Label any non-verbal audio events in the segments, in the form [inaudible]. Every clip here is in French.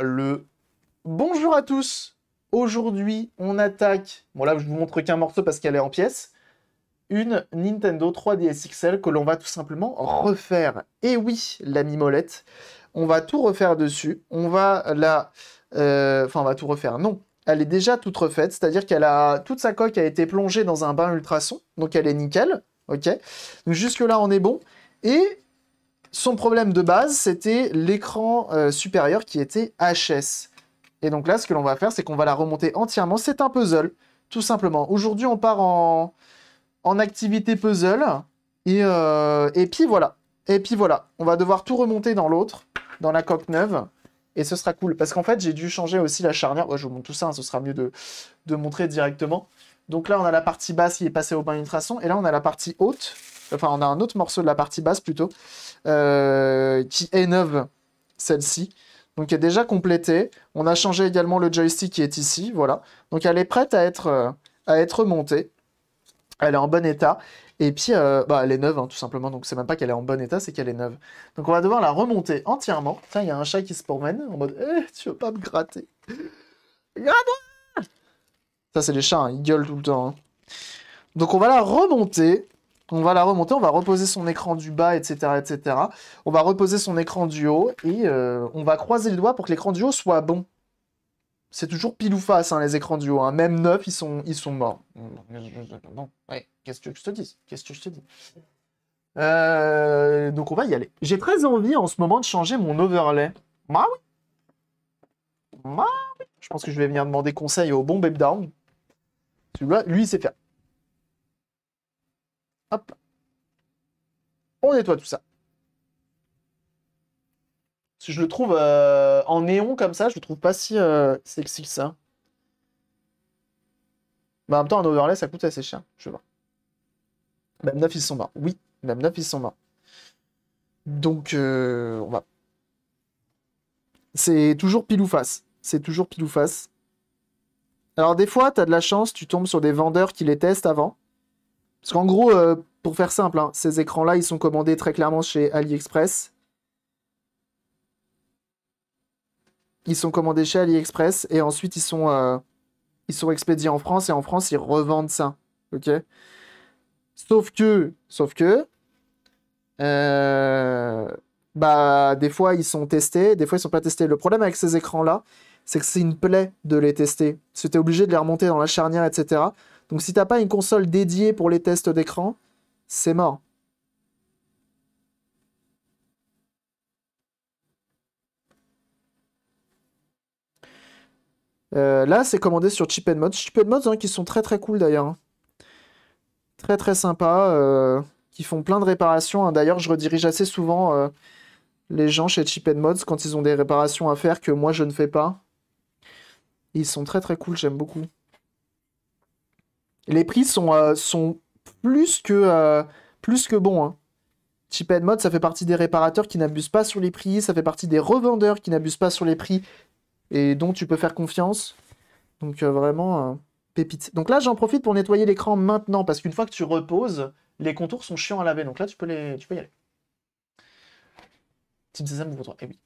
le bonjour à tous. Aujourd'hui, on attaque. Bon, là, je vous montre qu'un morceau parce qu'elle est en pièces. Une Nintendo 3DS XL que l'on va tout simplement refaire. Et oui, la mimolette. On va tout refaire dessus. On va la. Euh... Enfin, on va tout refaire. Non. Elle est déjà toute refaite, c'est-à-dire qu'elle a toute sa coque a été plongée dans un bain ultrason, donc elle est nickel, ok. jusque là on est bon. Et son problème de base, c'était l'écran euh, supérieur qui était HS. Et donc là, ce que l'on va faire, c'est qu'on va la remonter entièrement. C'est un puzzle, tout simplement. Aujourd'hui, on part en, en activité puzzle. Euh, et, puis voilà. Et puis voilà. On va devoir tout remonter dans l'autre, dans la coque neuve. Et ce sera cool. Parce qu'en fait, j'ai dû changer aussi la charnière. Ouais, je vous montre tout ça, hein. ce sera mieux de, de montrer directement. Donc là, on a la partie basse qui est passée au bain ultrason. Et là, on a la partie haute Enfin, on a un autre morceau de la partie basse plutôt, euh, qui neuve, celle-ci. Donc elle est déjà complétée. On a changé également le joystick qui est ici, voilà. Donc elle est prête à être, euh, à être montée. Elle est en bon état. Et puis, euh, bah, elle est neuve, hein, tout simplement. Donc, c'est même pas qu'elle est en bon état, c'est qu'elle est neuve. Donc, on va devoir la remonter entièrement. Tiens, il y a un chat qui se promène en mode eh, Tu veux pas me gratter gratte Ça, c'est les chats, hein, ils gueulent tout le temps. Hein. Donc, on va la remonter on va la remonter, on va reposer son écran du bas, etc. etc. On va reposer son écran du haut et euh, on va croiser les doigts pour que l'écran du haut soit bon. C'est toujours pile ou face, hein, les écrans du haut. Hein. Même neuf, ils sont, ils sont morts. qu'est-ce que je te dis Qu'est-ce que je te dis euh, Donc on va y aller. J'ai très envie en ce moment de changer mon overlay. oui. oui. Je pense que je vais venir demander conseil au bon Babe Down. lui, il sait faire. On nettoie tout ça. Si je le trouve euh, en néon comme ça, je le trouve pas si euh, sexy que ça. Mais bah, en même temps, un overlay, ça coûte assez cher. Je vois. Même 9, ils sont morts. Oui, même 9, ils sont morts. Donc, euh, on va. C'est toujours pile ou face. C'est toujours pile ou face. Alors, des fois, tu as de la chance, tu tombes sur des vendeurs qui les testent avant. Parce qu'en gros, pour faire simple, hein, ces écrans-là, ils sont commandés très clairement chez AliExpress. Ils sont commandés chez AliExpress et ensuite ils sont, euh, ils sont expédiés en France et en France ils revendent ça. Ok Sauf que, sauf que, euh, bah, des fois ils sont testés, des fois ils sont pas testés. Le problème avec ces écrans-là, c'est que c'est une plaie de les tester. C'était obligé de les remonter dans la charnière, etc. Donc si tu n'as pas une console dédiée pour les tests d'écran, c'est mort. Euh, là, c'est commandé sur Chip Mods. Chip Mods, hein, qui sont très très cool d'ailleurs. Très très sympa. Euh, qui font plein de réparations. Hein. D'ailleurs, je redirige assez souvent euh, les gens chez Chip Mods quand ils ont des réparations à faire que moi je ne fais pas. Ils sont très très cool, j'aime beaucoup. Les prix sont, sont plus que, euh, plus que bon. Hein. Chip and Mode, ça fait partie des réparateurs qui n'abusent pas sur les prix, ça fait partie des revendeurs qui n'abusent pas sur les prix et dont tu peux faire confiance. Donc euh, vraiment, euh, pépite. Donc là, j'en profite pour nettoyer l'écran maintenant parce qu'une fois que tu reposes, les contours sont chiants à laver. Donc là, tu peux, les... tu peux y aller. Team vous Eh oui.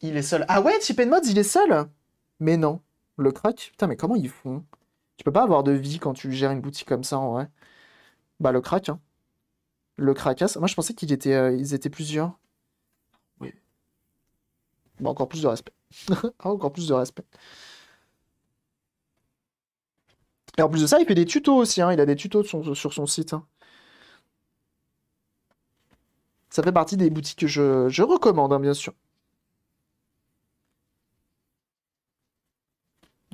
Il est seul. Ah ouais, Chip and Mode, il est seul Mais non. Le crack Putain, mais comment ils font tu peux pas avoir de vie quand tu gères une boutique comme ça en vrai. Bah le crack, hein. Le crackasse. Moi je pensais qu'ils étaient, euh, étaient plusieurs. Oui. Bah encore plus de respect. [laughs] encore plus de respect. Et en plus de ça, il fait des tutos aussi. Hein. Il a des tutos sur son site. Hein. Ça fait partie des boutiques que je, je recommande, hein, bien sûr.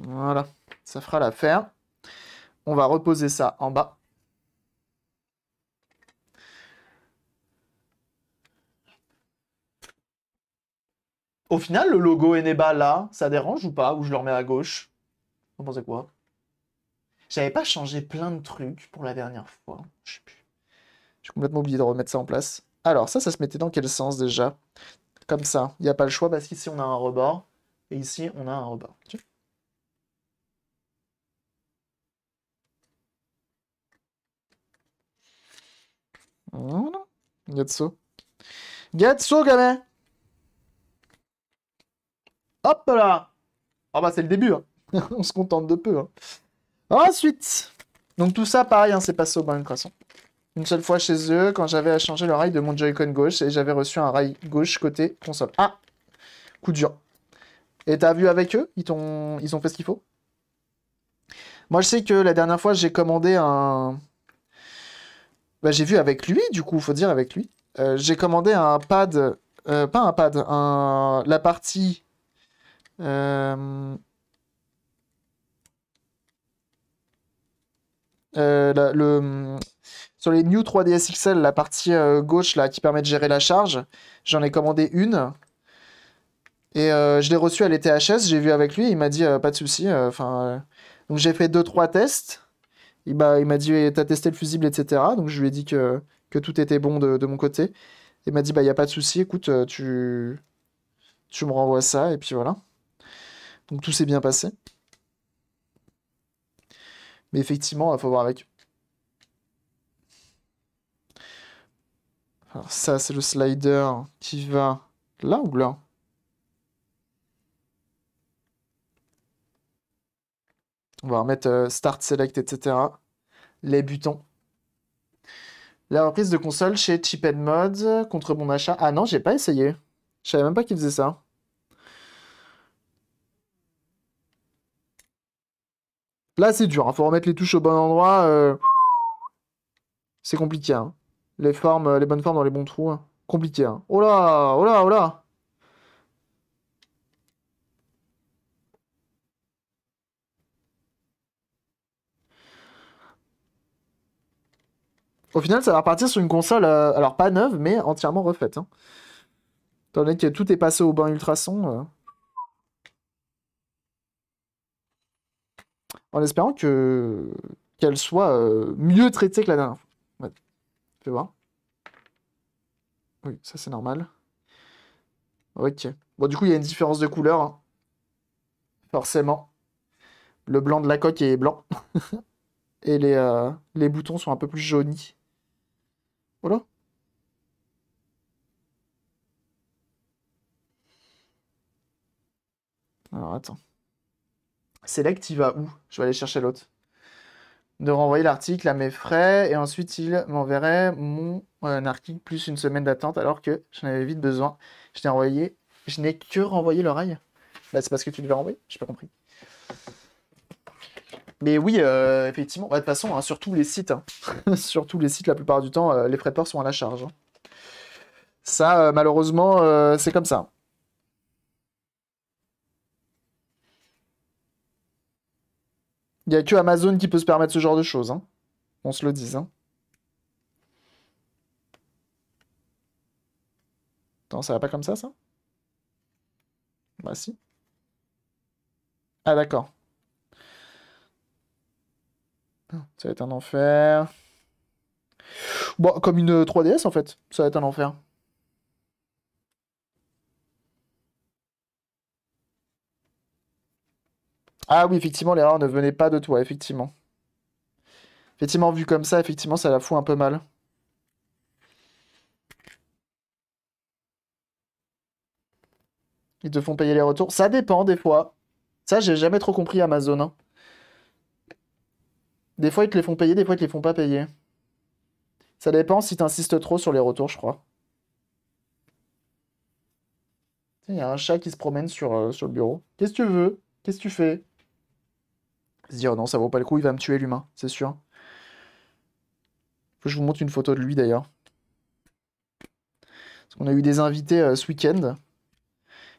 Voilà, ça fera l'affaire. On va reposer ça en bas. Au final, le logo Eneba là, ça dérange ou pas Ou je le remets à gauche Vous pensez quoi J'avais pas changé plein de trucs pour la dernière fois. Je sais plus. J'ai complètement oublié de remettre ça en place. Alors, ça, ça se mettait dans quel sens déjà Comme ça. Il n'y a pas le choix parce qu'ici, on a un rebord. Et ici, on a un rebord. Oh non. non, ça. gamin. Hop là. Ah oh bah c'est le début. Hein. [laughs] On se contente de peu. Hein. Ensuite. Donc tout ça, pareil, hein, c'est passé au bon de croissant. Une seule fois chez eux, quand j'avais à changer le rail de mon Joy-Con gauche et j'avais reçu un rail gauche côté console. Ah Coup dur. Et t'as vu avec eux Ils ont... Ils ont fait ce qu'il faut Moi, je sais que la dernière fois, j'ai commandé un... Bah, j'ai vu avec lui, du coup, faut dire avec lui. Euh, j'ai commandé un pad, euh, pas un pad, la partie. Euh, le, sur les New 3DS XL, la partie gauche là, qui permet de gérer la charge, j'en ai commandé une. Et je l'ai reçue à l'ETHS, j'ai vu avec lui, il m'a dit pas de souci. Enfin, donc j'ai fait 2-3 tests il m'a dit eh, T'as testé le fusible, etc. Donc je lui ai dit que, que tout était bon de, mon côté. Il m'a dit Bah, il n'y a pas de souci, écoute, euh, tu, tu me renvoies ça, et puis voilà. Donc tout s'est bien passé. Mais effectivement, il faut voir avec. Alors ça, c'est le slider qui va là ou là On va remettre euh, Start, Select, etc. Les butons. La reprise de console chez Chip Mod contre mon achat. Ah non, j'ai pas essayé. Je savais même pas qu'il faisait ça. Là, c'est dur. Il hein. Faut remettre les touches au bon endroit. Euh. C'est compliqué. Hein. Les formes, euh, les bonnes formes dans les bons trous. Hein. Compliqué. Oh là, oh là, oh là. Au final, ça va repartir sur une console, euh, alors pas neuve, mais entièrement refaite. Hein. Tandis que tout est passé au bain ultrason. Euh. En espérant que qu'elle soit euh, mieux traitée que la dernière fois. Ouais. Fais voir. Oui, ça c'est normal. Ok. Bon, du coup, il y a une différence de couleur. Hein. Forcément. Le blanc de la coque est blanc. [laughs] Et les, les boutons sont un peu plus jaunis. Alors attends. Select, il va où Je vais aller chercher l'autre. De renvoyer l'article à mes frais et ensuite il m'enverrait mon euh, article plus une semaine d'attente alors que j'en avais vite besoin. Je t'ai envoyé je n'ai que renvoyé l'oreille. Bah, c'est parce que tu devais renvoyer, j'ai pas compris. Mais oui, euh, effectivement, de toute façon, hein, sur tous les sites, hein, [laughs] les sites, la plupart du temps, euh, les frais de port sont à la charge. Hein. Ça, euh, malheureusement, c'est comme ça. Il n'y a que Amazon qui peut se permettre ce genre de choses. On se le dise. Attends, ça va pas comme ça, ça Bah si. Ah d'accord. Ça va être un enfer. Bon, comme une 3DS euh, en fait, ça va être un enfer. Ah oui, effectivement, l'erreur ne venait pas de toi, effectivement. Effectivement, vu comme ça, effectivement, ça la fout un peu mal. Ils te font payer les retours. Ça dépend des fois. Ça, j'ai jamais trop compris Amazon. Hein. Des fois, ils te les font payer, des fois, ils te les font pas payer. Ça dépend si t'insistes trop sur les retours, je crois. Il y a un chat qui se promène sur, euh, sur le bureau. Qu'est-ce que tu veux Qu'est-ce que tu fais Il se dit, oh non, ça vaut pas le coup, il va me tuer l'humain, c'est sûr. Faut que je vous montre une photo de lui d'ailleurs. Parce qu'on a eu des invités euh, ce week-end.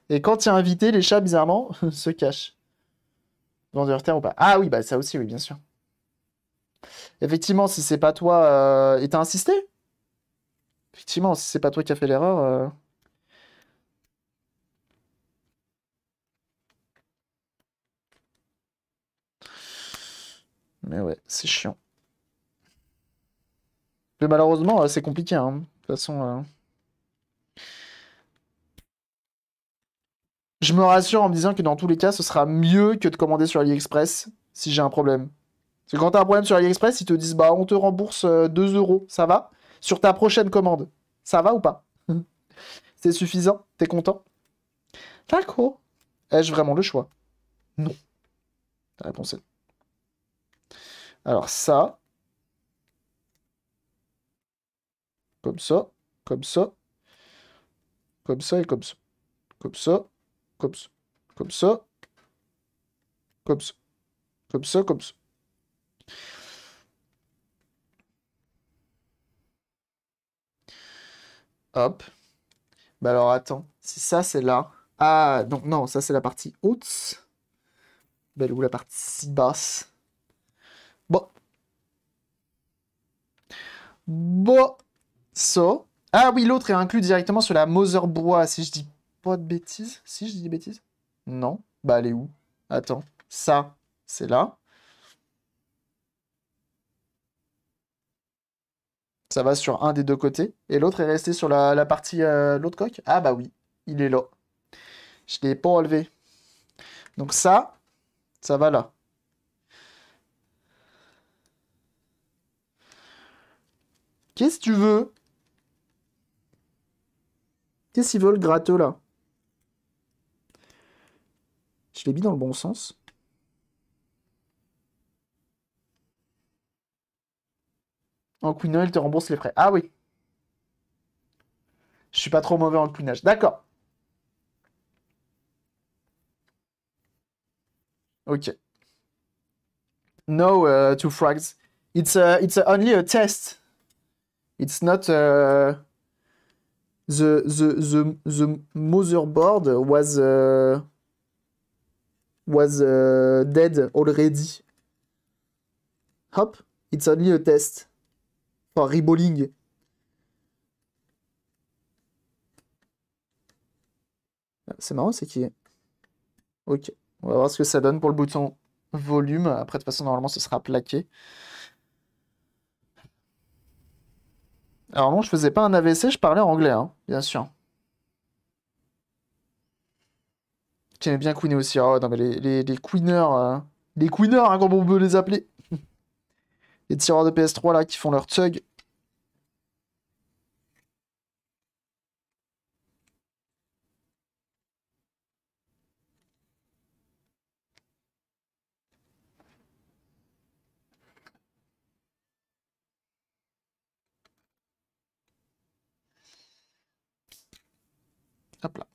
Et quand il y a invité, les chats, bizarrement, [laughs] se cachent. leur terre ou pas Ah oui, bah ça aussi, oui, bien sûr. Effectivement, si c'est pas toi, euh, et t'as insisté Effectivement, si c'est pas toi qui as fait l'erreur. Euh. Mais ouais, c'est chiant. Mais malheureusement, euh, c'est compliqué. Hein. De toute façon. Je me rassure en me disant que dans tous les cas, ce sera mieux que de commander sur AliExpress si j'ai un problème. C'est quand t'as un problème sur AliExpress, ils te disent bah on te rembourse 2 euh, euros, ça va Sur ta prochaine commande, ça va ou pas C'est [laughs] suffisant T'es content D'accord. Ai-je vraiment le choix Non. La réponse est Alors ça. Comme ça, comme ça, comme ça et comme ça. Comme ça, comme ça, comme ça, comme ça, comme ça, comme ça. Hop. Bah alors attends, si ça c'est là. Ah donc non, ça c'est la partie haute. Belle bah, ou la partie basse. Bon. Bon. So. Ah oui, l'autre est inclus directement sur la Bois. si je dis pas de bêtises. Si je dis des bêtises. Non. Bah elle est où Attends. Ça, c'est là. Ça va sur un des deux côtés. Et l'autre est resté sur la, partie. Euh, l'autre coque Ah bah oui, il est là. Je ne l'ai pas enlevé. Donc ça, ça va là. Qu'est-ce que tu veux Qu'est-ce qu'il veut le là Je l'ai mis dans le bon sens. En queenant, il te rembourse les frais. Ah oui. Je suis pas trop mauvais en queenage. D'accord. Ok. No, euh, to frags. It's, it's only a test. It's not... Uh, the, the, the, the motherboard was uh, was uh, dead already. Hop, it's only a test. Enfin, ah, C'est marrant, c'est qui Ok. On va voir ce que ça donne pour le bouton volume. Après, de toute façon, normalement, ce sera plaqué. Alors non, je faisais pas un AVC, je parlais en anglais, hein, bien sûr. J'aimais bien queener aussi. Oh non, mais les, les, les queeners, euh, les queeners, hein, on peut les appeler. [laughs] les tireurs de PS3 là qui font leur tug. Hop là.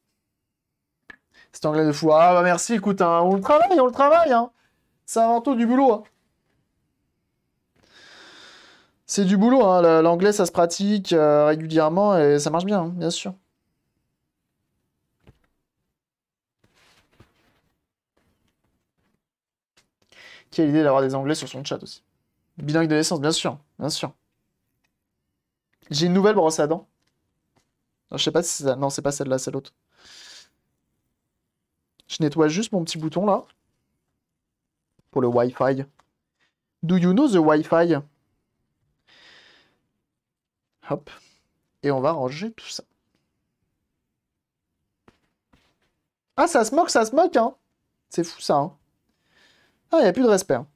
Cet anglais de fou. Ah bah merci, écoute, hein, on le travaille, on le travaille. Hein. C'est avant tout du boulot. Hein. C'est du boulot, hein. l'anglais ça se pratique euh, régulièrement et ça marche bien, hein, bien sûr. Quelle idée d'avoir des anglais sur son chat aussi. Bilingue de naissance, bien sûr, bien sûr. J'ai une nouvelle brosse à dents. je sais pas si c'est Non, c'est pas celle-là, c'est l'autre. Je nettoie juste mon petit bouton là. Pour le Wi-Fi. Do you know the Wi-Fi? Hop. Et on va ranger tout ça. Ah, ça se moque, ça se moque, hein C'est fou, ça, hein Ah, il n'y a plus de respect. Hein.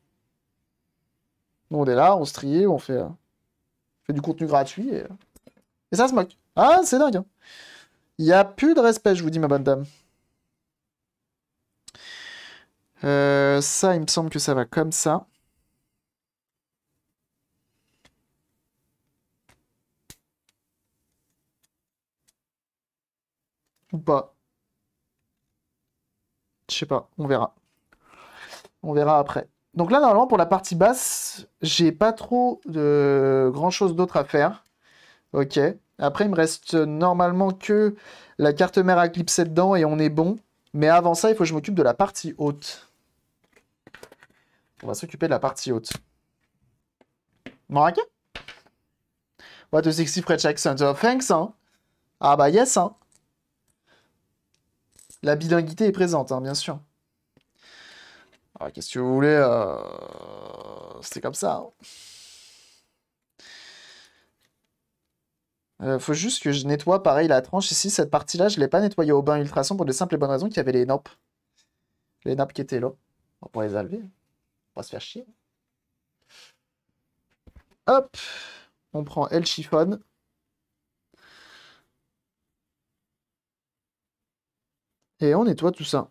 on est là, on se trie, on fait, euh, du contenu gratuit, euh, et, ça se moque. Ah, c'est dingue, hein Il n'y a plus de respect, je vous dis, ma bonne dame. Euh, ça, il me semble que ça va comme ça. ou pas. Je sais pas, on verra. On verra après. Donc là, normalement, pour la partie basse, j'ai pas trop de grand chose d'autre à faire. Ok. Après, il me reste normalement que la carte mère à clipser dedans et on est bon. Mais avant ça, il faut que je m'occupe de la partie haute. On va s'occuper de la partie haute. Marrakech? What a sexy French accent. Thanks, hein? Ah bah yes, hein? La bilinguité est présente, hein, bien sûr. Qu'est-ce que vous voulez euh, C'est comme ça. Hein. Euh, faut juste que je nettoie pareil la tranche. Ici, cette partie-là, je ne l'ai pas nettoyée au bain ultrason pour de simples et bonnes raisons qu'il y avait les nappes. Les nappes qui étaient là. On va les enlever. On va se faire chier. Hop On prend L Chiffon. et on nettoie tout ça.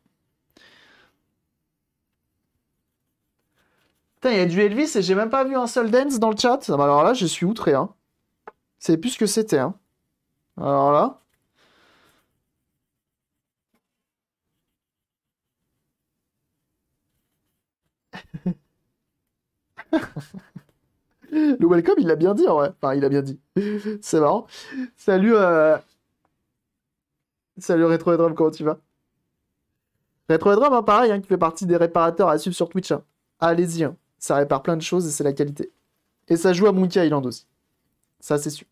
Putain, il y a du Elvis et j'ai même pas vu un seul dance dans le chat. Ah bah alors là, je suis outré. Hein. C'est plus ce que c'était. Hein. Alors là. Le [laughs] welcome, il l'a bien dit en vrai. Enfin, il a bien dit. C'est marrant. Salut. Euh, salut Retro Drum, comment tu vas Retrodrum, hein, pareil, hein, qui fait partie des réparateurs à suivre sur Twitch. Hein. Allez-y, hein. ça répare plein de choses et c'est la qualité. Et ça joue à Monkey Island aussi. Ça, c'est sûr.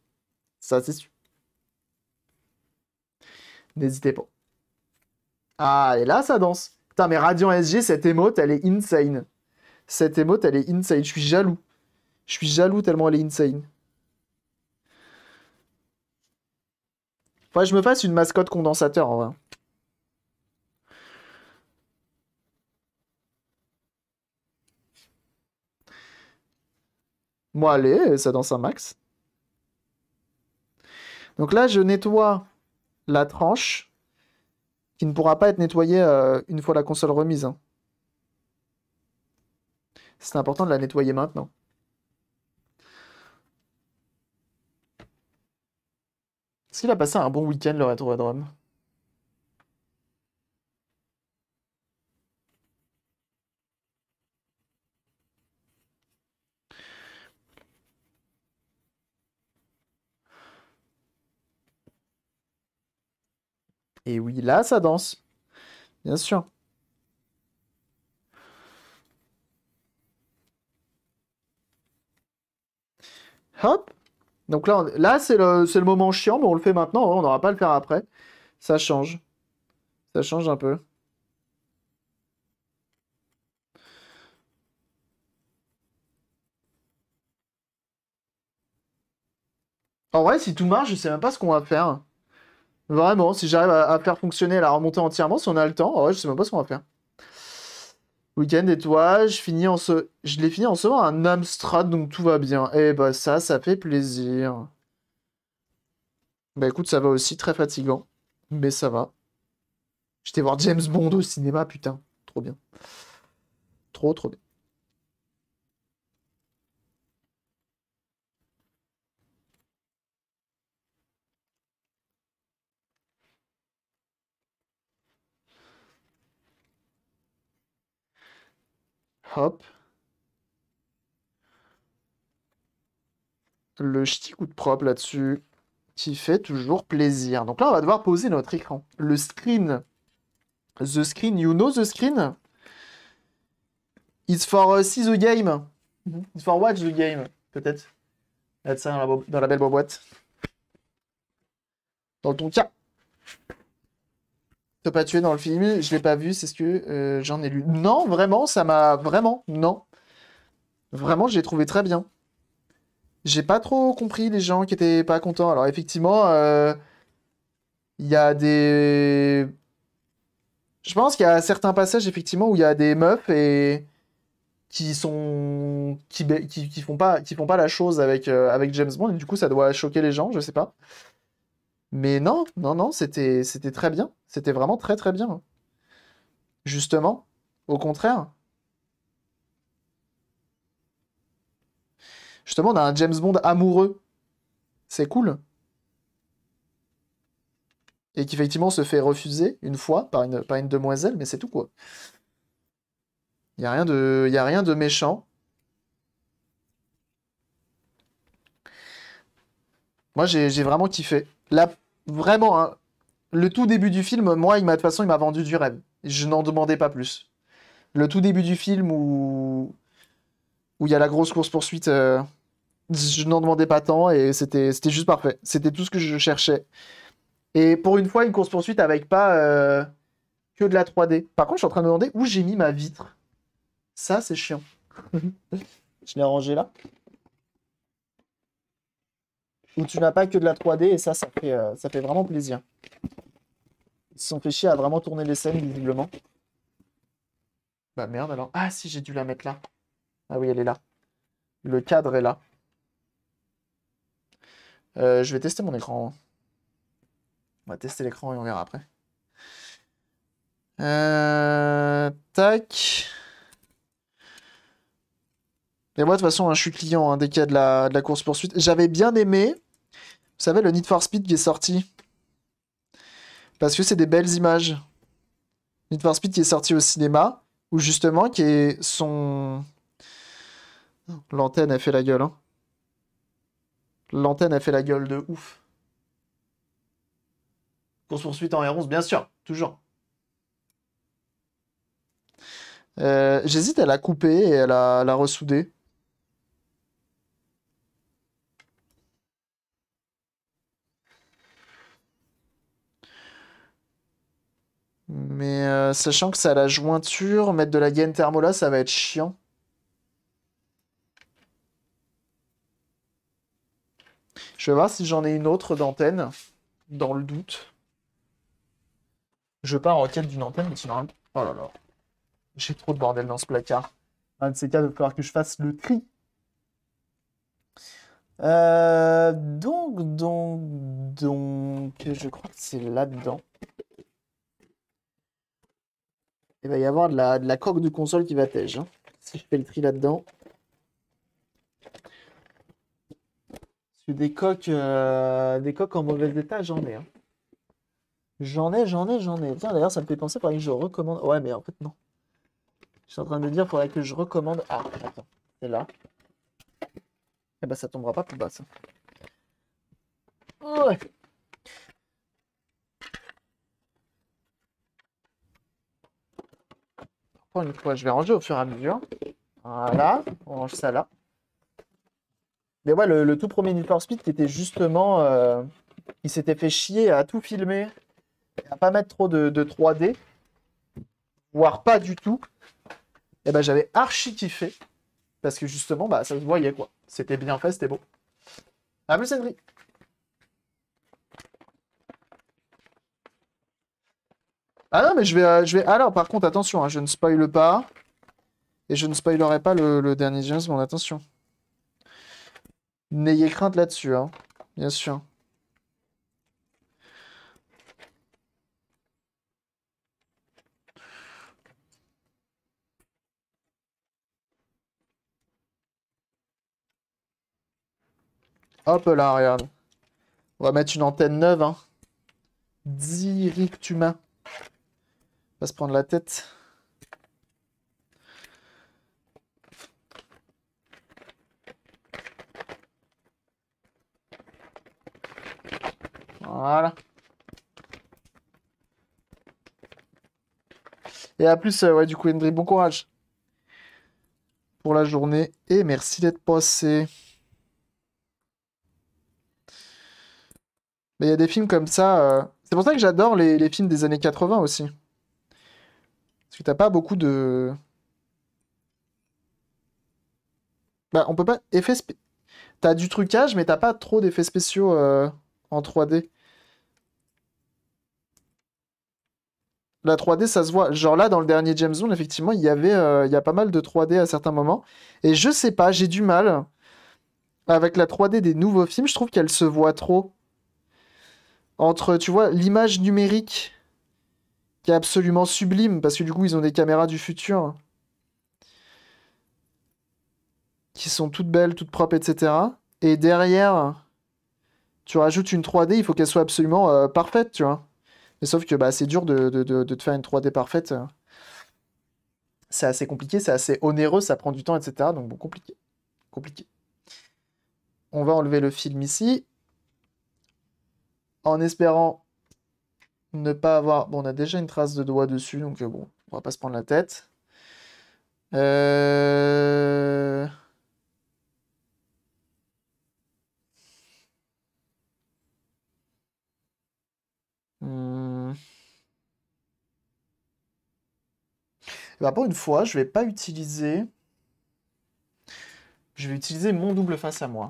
Ça, c'est sûr. N'hésitez pas. Ah, et là, ça danse. Putain, mais Radiant SG, cette émote, elle est insane. Cette émote, elle est insane. Je suis jaloux. Je suis jaloux tellement elle est insane. Faut que je me fasse une mascotte condensateur, en vrai. moi allez, ça danse un max. Donc là, je nettoie la tranche qui ne pourra pas être nettoyée euh, une fois la console remise. Hein. C'est important de la nettoyer maintenant. Est-ce qu'il a passé un bon week-end, le Retro Et oui, là, ça danse. Bien sûr. Hop. Donc là, là c'est le... moment chiant, mais on le fait maintenant. Hein, on n'aura pas le faire après. Ça change. Ça change un peu. En vrai, si tout marche, je sais même pas ce qu'on va faire. Vraiment, si j'arrive à, faire fonctionner la remontée entièrement, si on a le temps, ouais, je sais même pas ce qu'on va faire. Week-end et toi, je, finis en ce... je l'ai fini en ce moment un Amstrad, donc tout va bien. Et eh bah ça, ça fait plaisir. Bah écoute, ça va aussi, très fatigant, mais ça va. J'étais voir James Bond au cinéma, putain, trop bien. Trop, trop bien. Le ch'ti coup de propre là-dessus qui fait toujours plaisir. Donc là, on va devoir poser notre écran. Le screen. The screen. You know the screen It's for uh, see the game. Mhm. It's for watch the game, peut-être. Mettre ça dans la, belle boîte. Dans ton cas. T'as pas tué dans le film, je l'ai pas vu, c'est ce que euh, j'en ai lu. Non, vraiment, ça m'a. Vraiment, non. Vraiment, j'ai trouvé très bien. J'ai pas trop compris les gens qui étaient pas contents. Alors, effectivement, euh, il y a des. Je pense qu'il y a certains passages, effectivement, où il y a des meufs et. Qui, sont qui, font pas qui font pas la chose avec euh, avec James Bond et du coup ça doit choquer les gens je sais pas mais non, non, non, c'était très bien. C'était vraiment très très bien. Hein. Justement, au contraire. Justement, on a un James Bond amoureux. C'est cool. Et qui effectivement se fait refuser une fois par une, demoiselle, mais c'est tout quoi. Il n'y a, y a rien de méchant. Moi, j'ai vraiment kiffé. Là vraiment, hein, le tout début du film, moi, il de toute façon, il m'a vendu du rêve. Je n'en demandais pas plus. Le tout début du film où où il y a la grosse course poursuite, euh, je n'en demandais pas tant et c'était c'était juste parfait. C'était tout ce que je cherchais. Et pour une fois, une course poursuite avec pas euh, que de la 3D. Par contre, je suis en train de me demander où j'ai mis ma vitre. Ça, c'est chiant. [laughs] je l'ai rangé là où tu n'as pas que de la 3D et ça, ça fait, euh, ça fait vraiment plaisir. Ils se sont fait à vraiment tourner les scènes, visiblement. Bah merde alors. Ah si, j'ai dû la mettre là. Ah oui, elle est là. Le cadre est là. Euh, je vais tester mon écran. On va tester l'écran et on verra après. Euh, tac. Et moi, de toute façon, hein, je suis client hein, dès qu'il y a de la course-poursuite. J'avais bien aimé vous savez, le Need for Speed qui est sorti. Parce que c'est des belles images. Need for Speed qui est sorti au cinéma, ou justement, qui est son. L'antenne a fait la gueule. Hein. L'antenne a fait la gueule de ouf. Course poursuite en R11, bien sûr, toujours. Euh, j'hésite à la couper et à la, à la ressouder. Mais euh, sachant que ça a la jointure, mettre de la gaine thermola, ça va être chiant. Je vais voir si j'en ai une autre d'antenne, dans le doute. Je pars en quête d'une antenne, mais sinon... Oh là là. J'ai trop de bordel dans ce placard. Un de ces cas, il va falloir que je fasse le tri. Euh, donc, donc, donc, je crois que c'est là-dedans. Il va y avoir de la, coque de console qui va tège. Hein. si je fais le tri là-dedans. des coques, euh, des coques en mauvais état, j'en ai. Hein. J'en ai, j'en ai, j'en ai. Tiens, d'ailleurs, ça me fait penser, par que je recommande. Ouais, mais en fait, non. Je suis en train de dire, faudrait que je recommande. Ah, attends, c'est là. Et eh ben, ça tombera pas plus bas, ça. Ouais. une je vais ranger au fur et à mesure. Voilà, on range ça là. Mais ouais, le, tout premier Need for Speed qui était justement... Euh, il s'était fait chier à tout filmer, et à pas mettre trop de, 3D, voire pas du tout. Et eh ben j'avais archi kiffé, parce que justement, bah, ça se voyait quoi. C'était bien fait, c'était beau. À plus, Henry Ah non, mais je vais, euh, je vais... Alors, par contre, attention, hein, je ne spoile pas. Et je ne spoilerai pas le, dernier James Bond, attention. N'ayez crainte là-dessus, hein, bien sûr. Hop là, regarde. On va mettre une antenne neuve, hein. Directuma va se prendre la tête. Voilà. Et à plus, euh, ouais, du coup, Hendry, bon courage pour la journée et merci d'être passé. Mais il y a des films comme ça. Euh, c'est pour ça que j'adore les, les films des années 80 aussi. Parce que t'as pas beaucoup de. Bah, on peut pas. effets. T'as du trucage, mais t'as pas trop d'effets spéciaux euh, en 3D. La 3D, ça se voit. Genre là, dans le dernier James Bond, effectivement, il y avait euh, il y a pas mal de 3D à certains moments. Et je sais pas, j'ai du mal. Avec la 3D des nouveaux films, je trouve qu'elle se voit trop. Entre, tu vois, l'image numérique qui absolument sublime, parce que du coup, ils ont des caméras du futur qui sont toutes belles, toutes propres, etc. Et derrière, tu rajoutes une 3D, il faut qu'elle soit absolument euh, parfaite, tu vois. Mais sauf que bah, c'est dur de, de, de, te faire une 3D parfaite. Euh. C'est assez compliqué, c'est assez onéreux, ça prend du temps, etc. Donc bon, compliqué. Compliqué. On va enlever le film ici. En espérant ne pas avoir... Bon, on a déjà une trace de doigt dessus, donc euh, bon, on va pas se prendre la tête. Euh, hmm. eh ben, pour une fois, je vais pas utiliser... Je vais utiliser mon double face à moi.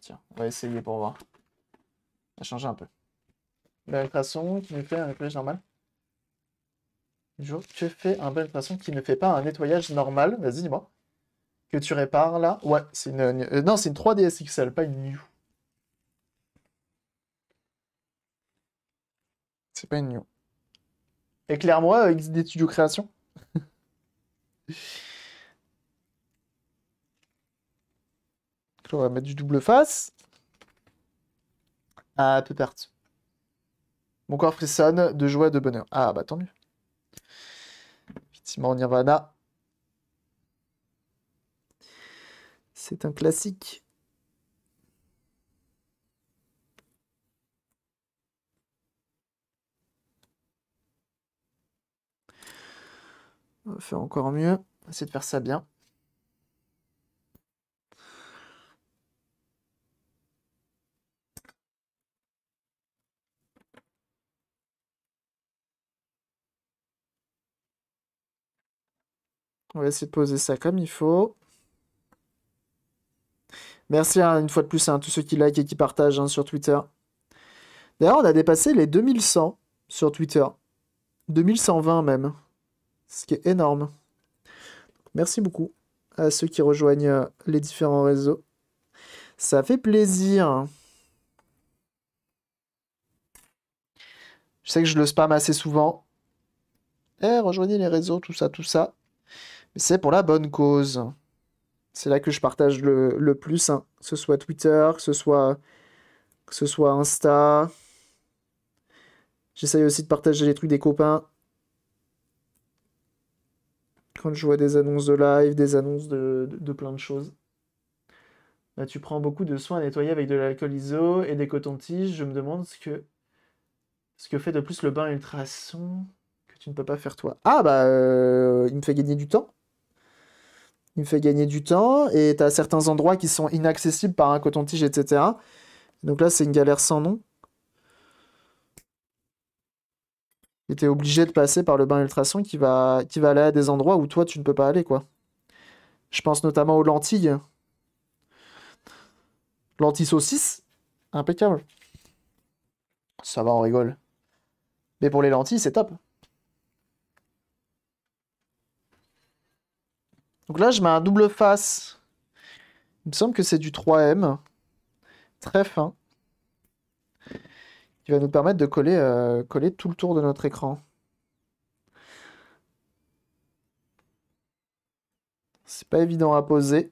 Tiens, on va essayer pour voir. Ça va changer un peu la création qui me fait un nettoyage normal. Jour, tu fais un bel qui ne fait pas un nettoyage normal. Vas-y, dis-moi. Que tu répares là. Ouais, c'est une, euh, non, c'est une 3DS XL, pas une New. C'est pas une New. Éclaire-moi, euh, XD Studio Création. [laughs] on va mettre du double face. Ah peu partout. Mon corps frissonne de joie, de bonheur. Ah, bah tant mieux. Effectivement, Nirvana. C'est un classique. On va faire encore mieux. On va essayer de faire ça bien. On va essayer de poser ça comme il faut. Merci hein, une fois de plus à hein, tous ceux qui likent et qui partagent hein, sur Twitter. D'ailleurs, on a dépassé les 2100 sur Twitter. 2120 même. Ce qui est énorme. merci beaucoup à ceux qui rejoignent euh, les différents réseaux. Ça fait plaisir. Je sais que je le spam assez souvent. Eh, rejoignez les réseaux, tout ça, tout ça c'est pour la bonne cause. C'est là que je partage le, le plus, hein. que ce soit Twitter, que ce soit, que ce soit Insta. J'essaye aussi de partager les trucs des copains. Quand je vois des annonces de live, des annonces de, plein de choses. Bah, tu prends beaucoup de soins à nettoyer avec de l'alcool iso et des cotons-tiges. Je me demande ce que, ce que fait de plus le bain ultrason que tu ne peux pas faire toi. Ah bah, euh, il me fait gagner du temps il me fait gagner du temps, et t'as certains endroits qui sont inaccessibles par un coton-tige, etc. Donc là, c'est une galère sans nom. Et obligé de passer par le bain ultrason qui va, qui va aller à des endroits où toi, tu ne peux pas aller, quoi. Je pense notamment aux lentilles. Lentilles saucisses, impeccable. Ça va, on rigole. Mais pour les lentilles, c'est top. Donc là, je mets un double face. Il me semble que c'est du 3M. Très fin. Qui va nous permettre de coller, euh, coller tout le tour de notre écran. C'est pas évident à poser.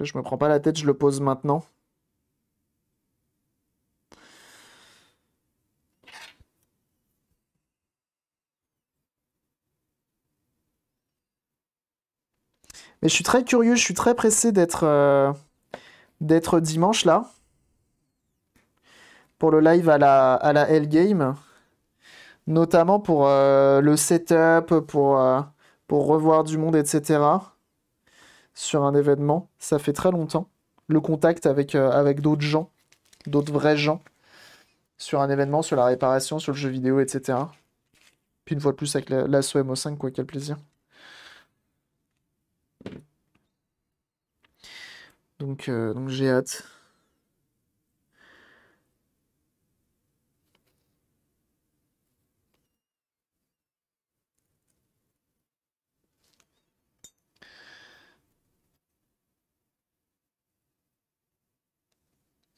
Je me prends pas la tête, je le pose maintenant. Et je suis très curieux, je suis très pressé d'être euh, d'être dimanche là. Pour le live à la, à la Hellgame. Notamment pour euh, le setup, pour, euh, pour revoir du monde, etc. Sur un événement. Ça fait très longtemps. Le contact avec, avec d'autres gens, d'autres vrais gens. Sur un événement, sur la réparation, sur le jeu vidéo, etc. Puis une fois de plus avec la somo 5 quoi, quel plaisir. Euh, donc, j'ai hâte.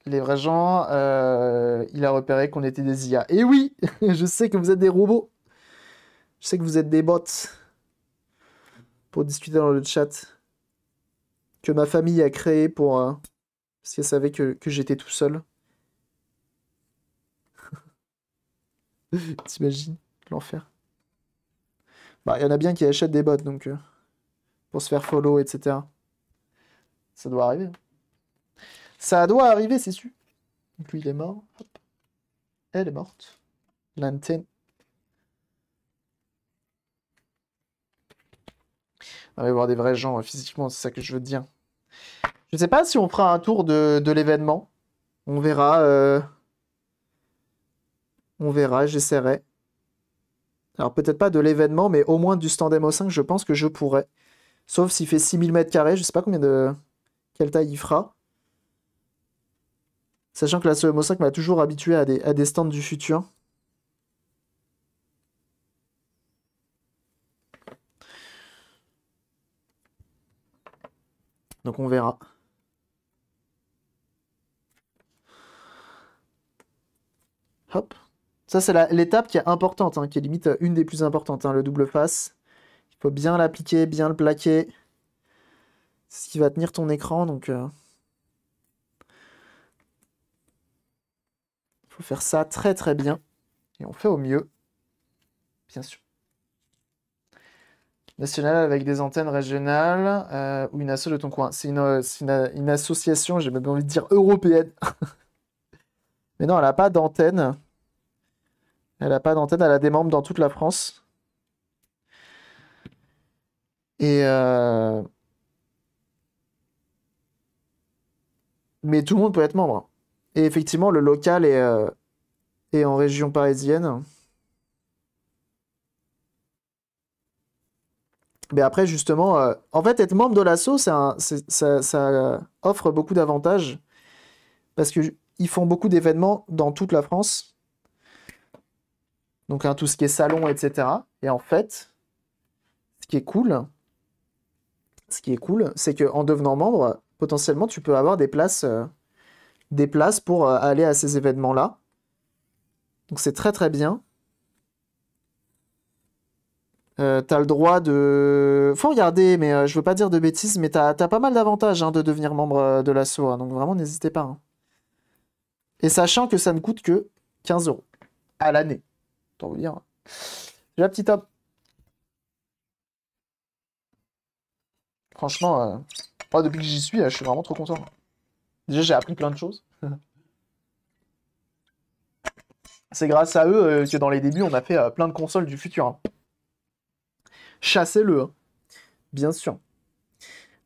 Les vrais gens, euh, il a repéré qu'on était des IA. Et oui, [laughs] je sais que vous êtes des robots. Je sais que vous êtes des bots. Pour discuter dans le chat que ma famille a créé pour... parce qu'elle savait que, j'étais tout seul. [laughs] T'imagines l'enfer. Bah, il y en a bien qui achètent des bottes donc... Euh, pour se faire follow, etc. Ça doit arriver. Hein. Ça doit arriver, c'est sûr. Donc lui, il est mort. Elle est morte. L'antenne. On va voir des vrais gens euh, physiquement, c'est ça que je veux dire. Je ne sais pas si on fera un tour de, l'événement. On verra. Euh, on verra, j'essaierai. Alors peut-être pas de l'événement, mais au moins du stand MO5, je pense que je pourrais. Sauf s'il fait 6000 mètres carrés, je sais pas combien de... Quelle taille il fera. Sachant que la MO5 m'a toujours habitué à des stands du futur. Donc on verra. Hop. Ça, c'est l'étape qui est importante, hein, qui est limite euh, une des plus importantes, hein, le double face. Il faut bien l'appliquer, bien le plaquer. C'est ce qui va tenir ton écran, donc... Euh, faut faire ça très très bien. Et on fait au mieux, bien sûr nationale avec des antennes régionales euh, ou une asso de ton coin. C'est une, euh, euh, association, j'ai même envie de dire européenne. [laughs] Mais non, elle n'a pas d'antenne. Elle n'a pas d'antenne, elle a des membres dans toute la France. Et. Mais tout le monde peut être membre. Et effectivement, le local est, est en région parisienne. Mais après, justement, euh, en fait, être membre de l'asso, ça, ça, offre beaucoup d'avantages parce qu'ils font beaucoup d'événements dans toute la France. Donc, hein, tout ce qui est salon, etc. Et en fait, ce qui est cool, ce qui est cool, c'est qu'en devenant membre, potentiellement, tu peux avoir des places, euh, des places pour euh, aller à ces événements-là. Donc, c'est très, très bien. Euh, t'as le droit de. Faut regarder, mais euh, je veux pas dire de bêtises, mais t'as pas mal d'avantages hein, de devenir membre euh, de l'asso, hein, donc vraiment n'hésitez pas. Hein. Et sachant que ça ne coûte que 15 euros à l'année. Tant vous dire. La petite top. Franchement, depuis que j'y suis, je suis vraiment trop content. Déjà, j'ai appris plein de choses. [laughs] C'est grâce à eux que dans les débuts, on a fait plein de consoles du futur chassez-le. Hein. Bien sûr.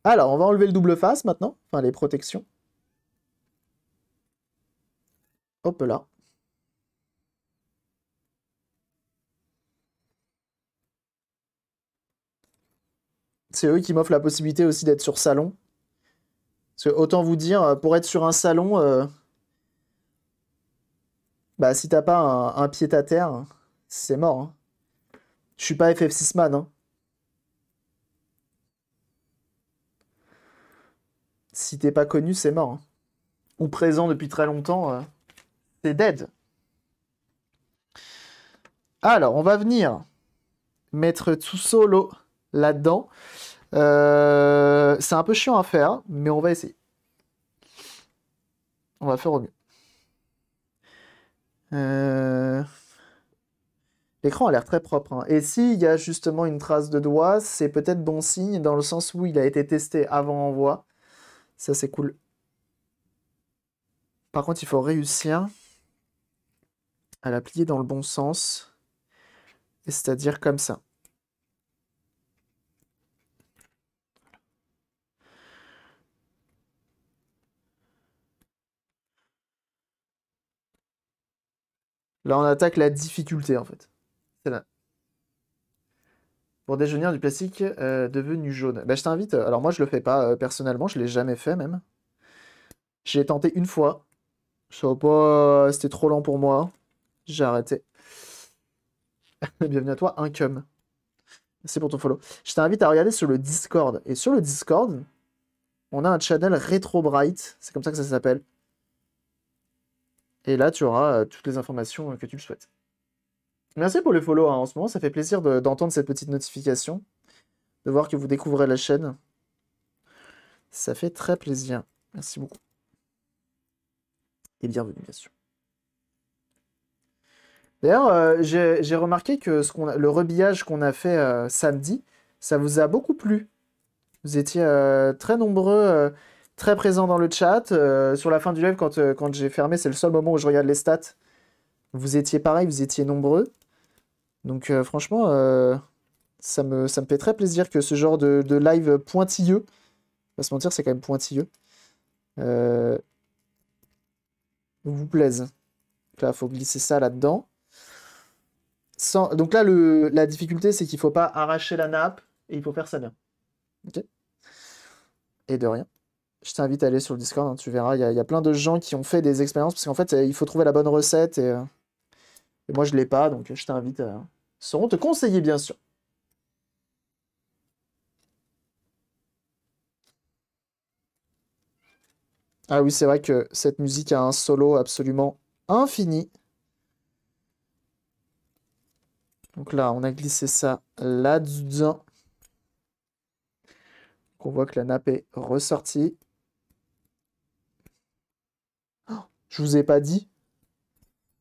Alors, on va enlever le double face maintenant, enfin les protections. Hop là. C'est eux qui m'offrent la possibilité aussi d'être sur salon. autant vous dire, pour être sur un salon, euh, bah si t'as pas un, pied à terre, c'est mort. Hein. Je suis pas FF6 man. Hein. si t'es pas connu, c'est mort. Hein. Ou présent depuis très longtemps, c'est euh, dead. Alors, on va venir mettre tout solo là-dedans. Euh, c'est un peu chiant à faire, mais on va essayer. On va faire au mieux. Euh, l'écran a l'air très propre. Hein. Et s'il y a justement une trace de doigt, c'est peut-être bon signe dans le sens où il a été testé avant envoi ça, c'est cool. Par contre, il faut réussir à la plier dans le bon sens. c'est-à-dire comme ça. Là, on attaque la difficulté, en fait. C'est là pour déjeuner du plastique euh, devenu jaune. Ben, je t'invite, euh, alors moi je le fais pas euh, personnellement, je l'ai jamais fait même. J'ai tenté une fois. Ça pas, c'était trop lent pour moi. Hein. J'ai arrêté. [laughs] Bienvenue à toi, un Merci pour ton follow. Je t'invite à regarder sur le Discord. Et sur le Discord, on a un channel Retro Bright, c'est comme ça que ça s'appelle. Et là, tu auras toutes les informations que tu le souhaites. Merci pour le follow. Hein. En ce moment, ça fait plaisir d'entendre cette petite notification, de voir que vous découvrez la chaîne. Ça fait très plaisir. Merci beaucoup. Et bienvenue, bien sûr. D'ailleurs, euh, j'ai remarqué que le rebillage qu'on a fait euh, samedi, ça vous a beaucoup plu. Vous étiez euh, très nombreux, très présents dans le chat. sur la fin du live, quand, quand j'ai fermé, c'est le seul moment où je regarde les stats. Vous étiez pareil, vous étiez nombreux. Donc euh, franchement, euh, ça, me, ça me fait très plaisir que ce genre de, live pointilleux, pas se mentir, c'est quand même pointilleux, euh, vous plaise. Donc là, faut glisser ça là-dedans. Donc là, le, la difficulté, c'est qu'il ne faut pas arracher la nappe et il faut faire ça bien. Et de rien. Je t'invite à aller sur le Discord, hein, tu verras, il y, y, a plein de gens qui ont fait des expériences parce qu'en fait, il faut trouver la bonne recette et moi, je l'ai pas, donc je t'invite à seront te conseiller, bien sûr. Ah oui, c'est vrai que cette musique a un solo absolument infini. Donc là, on a glissé ça là-dedans. On voit que la nappe est ressortie. Je oh, je vous ai pas dit,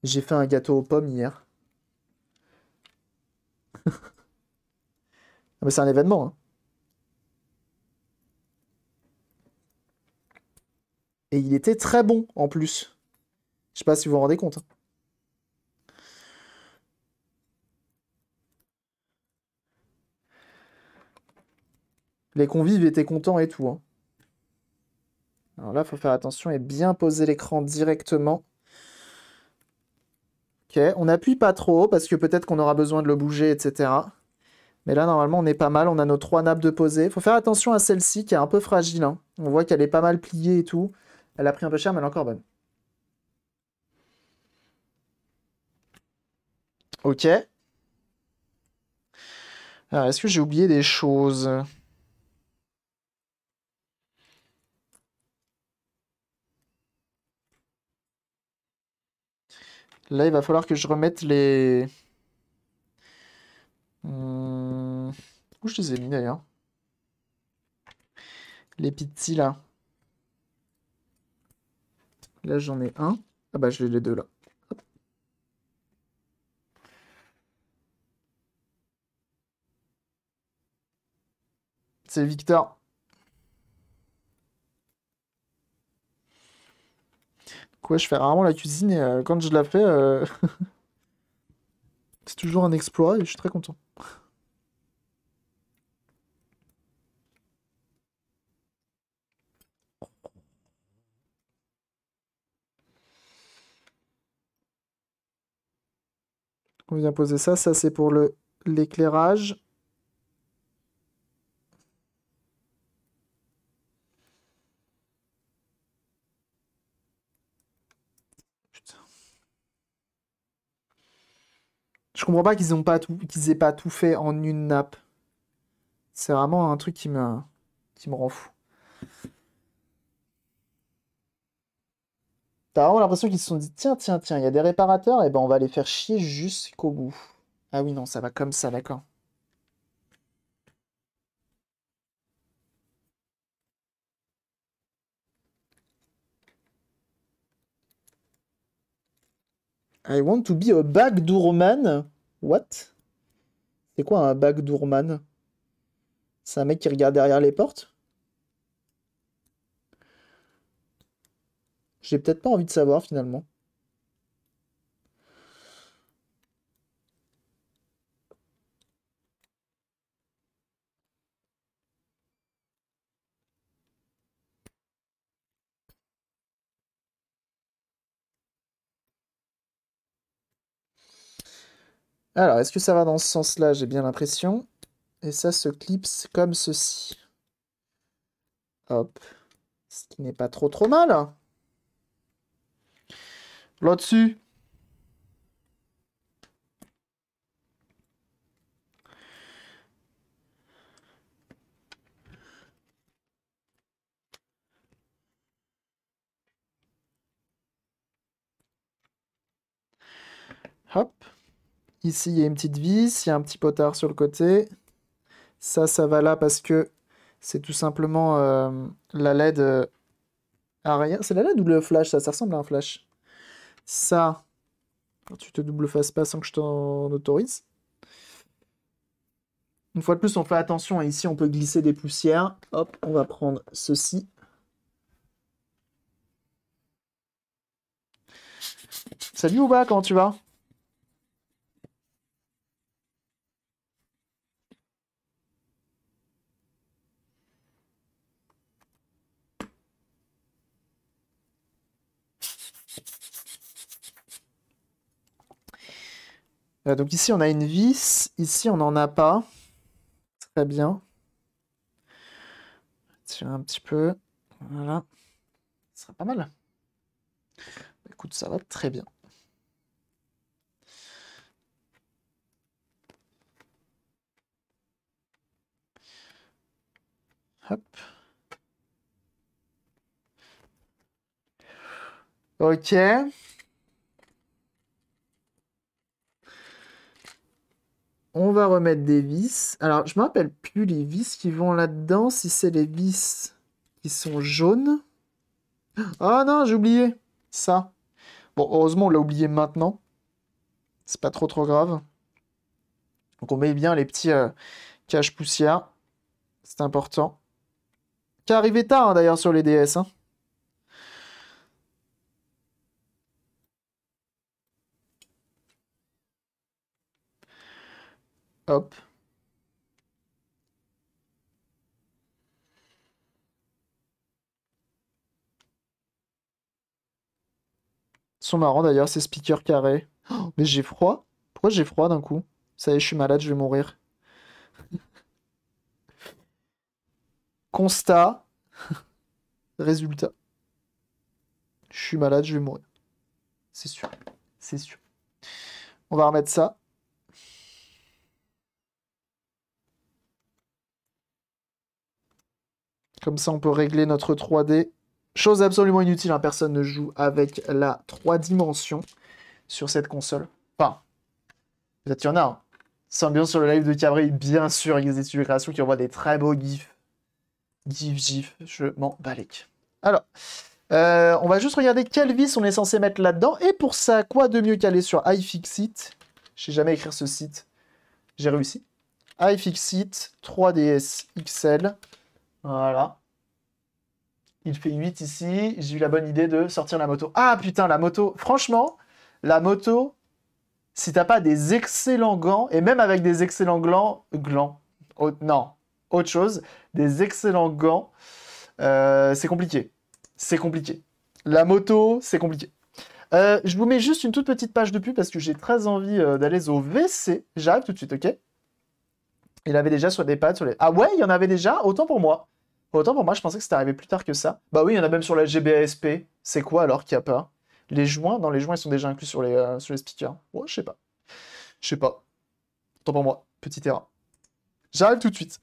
j'ai fait un gâteau aux pommes hier. Ah, mais c'est un événement. Hein. Et il était très bon en plus. Je sais pas si vous vous rendez compte. Hein. Les convives étaient contents et tout. Hein. Alors là, il faut faire attention et bien poser l'écran directement Ok, on n'appuie pas trop parce que peut-être qu'on aura besoin de le bouger, etc. Mais là, normalement, on est pas mal. On a nos trois nappes de Il Faut faire attention à celle-ci qui est un peu fragile. Hein. On voit qu'elle est pas mal pliée et tout. Elle a pris un peu cher, mais elle est encore bonne. Ok. Alors, est-ce que j'ai oublié des choses Là, il va falloir que je remette les... Hum, où je les ai mis d'ailleurs Les petits là. Là, j'en ai un. Ah bah, j'ai les deux là. C'est Victor. je fais rarement la cuisine et euh, quand je la fais, euh, [laughs] c'est toujours un exploit et je suis très content. On vient poser ça. Ça, c'est pour l'éclairage. Je comprends pas qu'ils n'aient pas, tout... aient pas tout fait en une nappe. C'est vraiment un truc qui me, qui me rend fou. T'as vraiment l'impression qu'ils se sont dit tiens, tiens, tiens, il y a des réparateurs, et ben on va les faire chier jusqu'au bout. Ah oui, non, ça va comme ça, d'accord. I want to be a bagdourman. What C'est quoi un bagdourman C'est un mec qui regarde derrière les portes J'ai peut-être pas envie de savoir finalement. Alors, est-ce que ça va dans ce sens-là J'ai bien l'impression. Et ça se clipse comme ceci. Hop. Ce qui n'est pas trop trop mal. Là-dessus. Hop. Ici, il y a une petite vis, il y a un petit potard sur le côté. Ça, ça va là parce que c'est tout simplement euh, la LED à euh, ah, rien. C'est la LED ou le flash Ça, ressemble à un flash. Ça, tu te double pas sans que je t'en autorise. Une fois de plus, on fait attention. Hein. Ici, on peut glisser des poussières. Hop, on va prendre ceci. Salut Ouba, comment tu vas Euh, donc ici, on a une vis. Ici, on n'en a pas. Très bien. Tiens un petit peu. Voilà. Ce sera pas mal. Bah, écoute, ça va très bien. Hop. Ok. On va remettre des vis. Alors, je me rappelle plus les vis qui vont là-dedans, si c'est les vis qui sont jaunes. Ah non, j'ai oublié ça. Bon, heureusement, on l'a oublié maintenant. C'est pas trop trop grave. Donc on met bien les petits euh, caches poussières. C'est important. Qui est arrivé tard hein, d'ailleurs sur les DS. Hein. Hop. Ils sont marrants d'ailleurs ces speakers carrés. [gasps] mais j'ai froid. Pourquoi j'ai froid d'un coup Ça y est, je suis malade, je vais mourir. [laughs] Constat. [laughs] Résultat. Je suis malade, je vais mourir. C'est sûr. C'est sûr. On va remettre ça. Comme ça, on peut régler notre 3D. Chose absolument inutile, hein, personne ne joue avec la 3 dimensions sur cette console. Enfin, peut-être qu'il y en a. un. Hein. bien sur le live de Cabri, bien sûr, il y a des création qui envoient des très beaux gifs. Gif, gif, je m'en balèque. Alors, euh, on va juste regarder quelle vis on est censé mettre là-dedans. Et pour ça, quoi de mieux qu'aller sur iFixit Je sais jamais écrire ce site. J'ai réussi. iFixit 3DS XL. Voilà. Il fait 8 ici. J'ai eu la bonne idée de sortir la moto. Ah putain, la moto. Franchement, la moto, si t'as pas des excellents gants, et même avec des excellents gants, glands, non, autre chose, des excellents gants, euh, c'est compliqué. C'est compliqué. La moto, c'est compliqué. Euh, je vous mets juste une toute petite page de pub parce que j'ai très envie euh, d'aller au WC. J'arrive tout de suite, ok il avait déjà sur des pattes Sur les... Ah ouais, il y en avait déjà Autant pour moi. Autant pour moi, je pensais que c'était arrivé plus tard que ça. Bah oui, il y en a même sur la GBASP. C'est quoi alors qu'il a pas Les joints, dans les joints, ils sont déjà inclus sur les, euh, sur les speakers. Ouais, je sais pas. Je sais pas. Autant pour moi. Petit terrain. J'arrive tout de suite.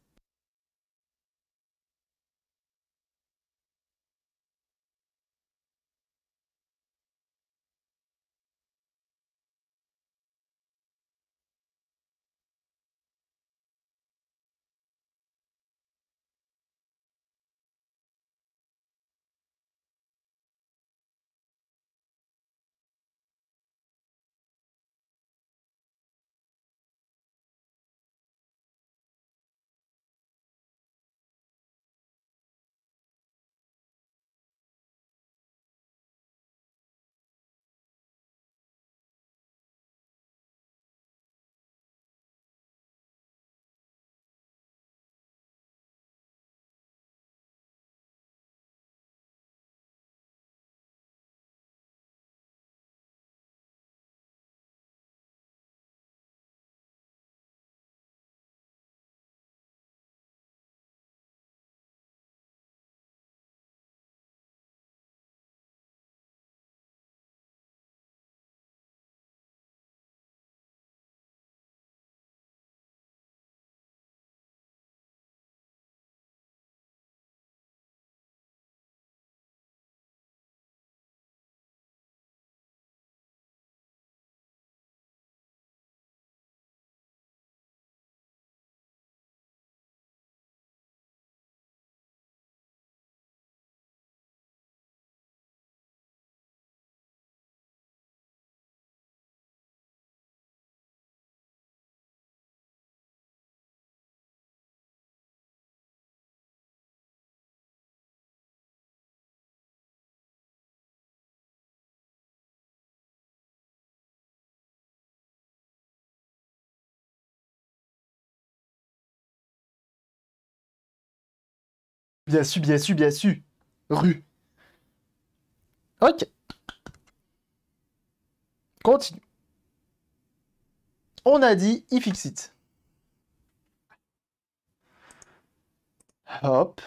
Bien sûr, bien sûr, bien sûr. Rue. Ok. Continue. On a dit it ». Hop.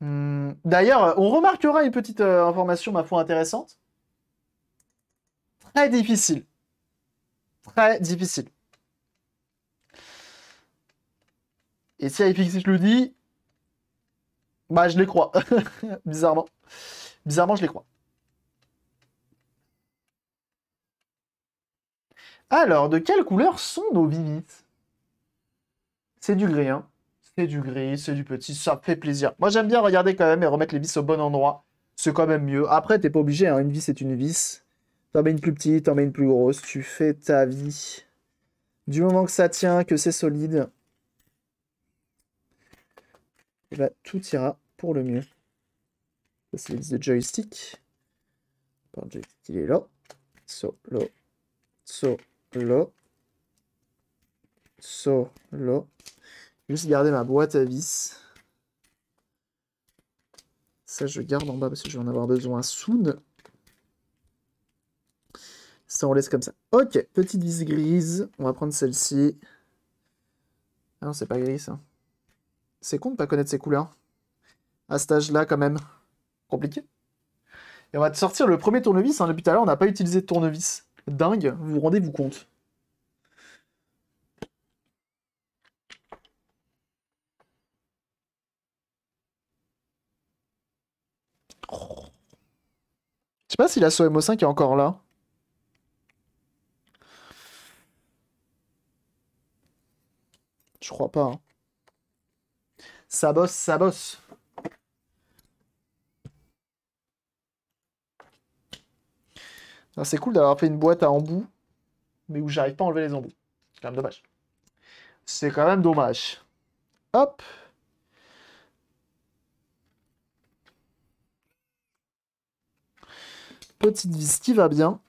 Hmm. D'ailleurs, on remarquera une petite euh, information, ma foi, intéressante. Très difficile. Très difficile. Et si ifixit le dit, bah, je les crois. [laughs] Bizarrement. Bizarrement, je les crois. Alors, de quelle couleur sont nos vivites C'est du gris, hein C'est du gris, c'est du petit, ça fait plaisir. Moi, j'aime bien regarder quand même et remettre les vis au bon endroit. C'est quand même mieux. Après, t'es pas obligé, hein. Une vis, c'est une vis. T'en mets une plus petite, t'en mets une plus grosse. Tu fais ta vie. Du moment que ça tient, que c'est solide, et eh là, ben, tout ira pour le mieux. Ça c'est de joystick. il est là. Solo. Solo. Solo. Juste garder ma boîte à vis. Ça je garde en bas parce que je vais en avoir besoin soon. Ça on laisse comme ça. Ok, petite vis grise. On va prendre celle-ci. Ah non, c'est pas gris ça. C'est con de pas connaître ses couleurs. À cet âge-là, quand même. Compliqué. Et on va te sortir le premier tournevis. Hein. Depuis tout à l'heure, on n'a pas utilisé de tournevis. Dingue, vous vous rendez-vous compte. Je sais pas si la SOMO5 est encore là. Je crois pas. Hein. Ça bosse, ça bosse. C'est cool d'avoir fait une boîte à embout, mais où j'arrive pas à enlever les embouts. C'est quand même dommage. C'est quand même dommage. Hop Petite vis qui va bien.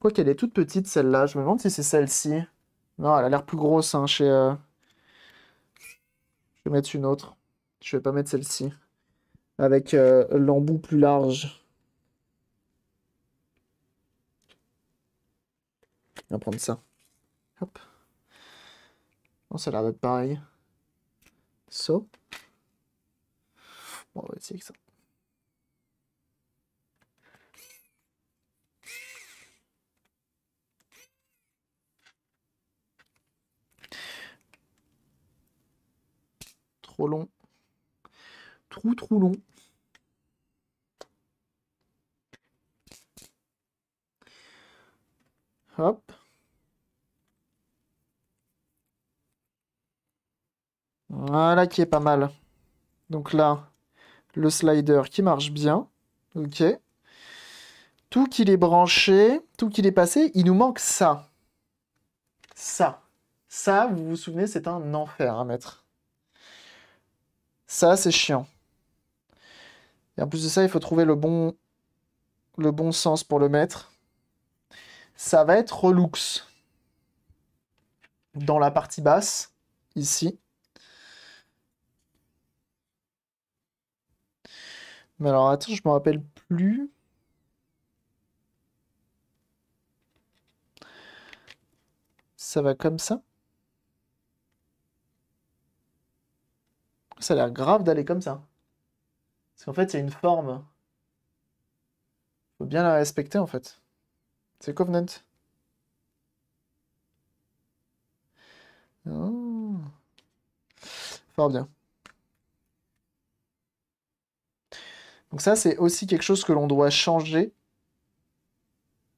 Quoi qu'elle est toute petite, celle-là. Je me demande si c'est celle-ci. Non, elle a l'air plus grosse hein, chez... Euh, je vais mettre une autre. Je vais pas mettre celle-ci. Avec euh, l'embout plus large. On va prendre ça. Hop. ça a l'air d'être pareil. So. on va essayer avec ça. trop long. trop, trop long. Hop. Voilà qui est pas mal. Donc là, le slider qui marche bien. Ok. Tout qu'il est branché, tout qu'il est passé, il nous manque ça. Ça. Ça, vous vous souvenez, c'est un enfer à mettre. Ça, c'est chiant. Et en plus de ça, il faut trouver le bon, le bon sens pour le mettre. Ça va être relux. Dans la partie basse, ici. Mais alors, attends, je me rappelle plus. Ça va comme ça ça a l'air grave d'aller comme ça. Parce qu'en fait, c'est une forme. Faut bien la respecter, en fait. C'est Covenant. Oh. Fort bien. Donc ça, c'est aussi quelque chose que l'on doit changer.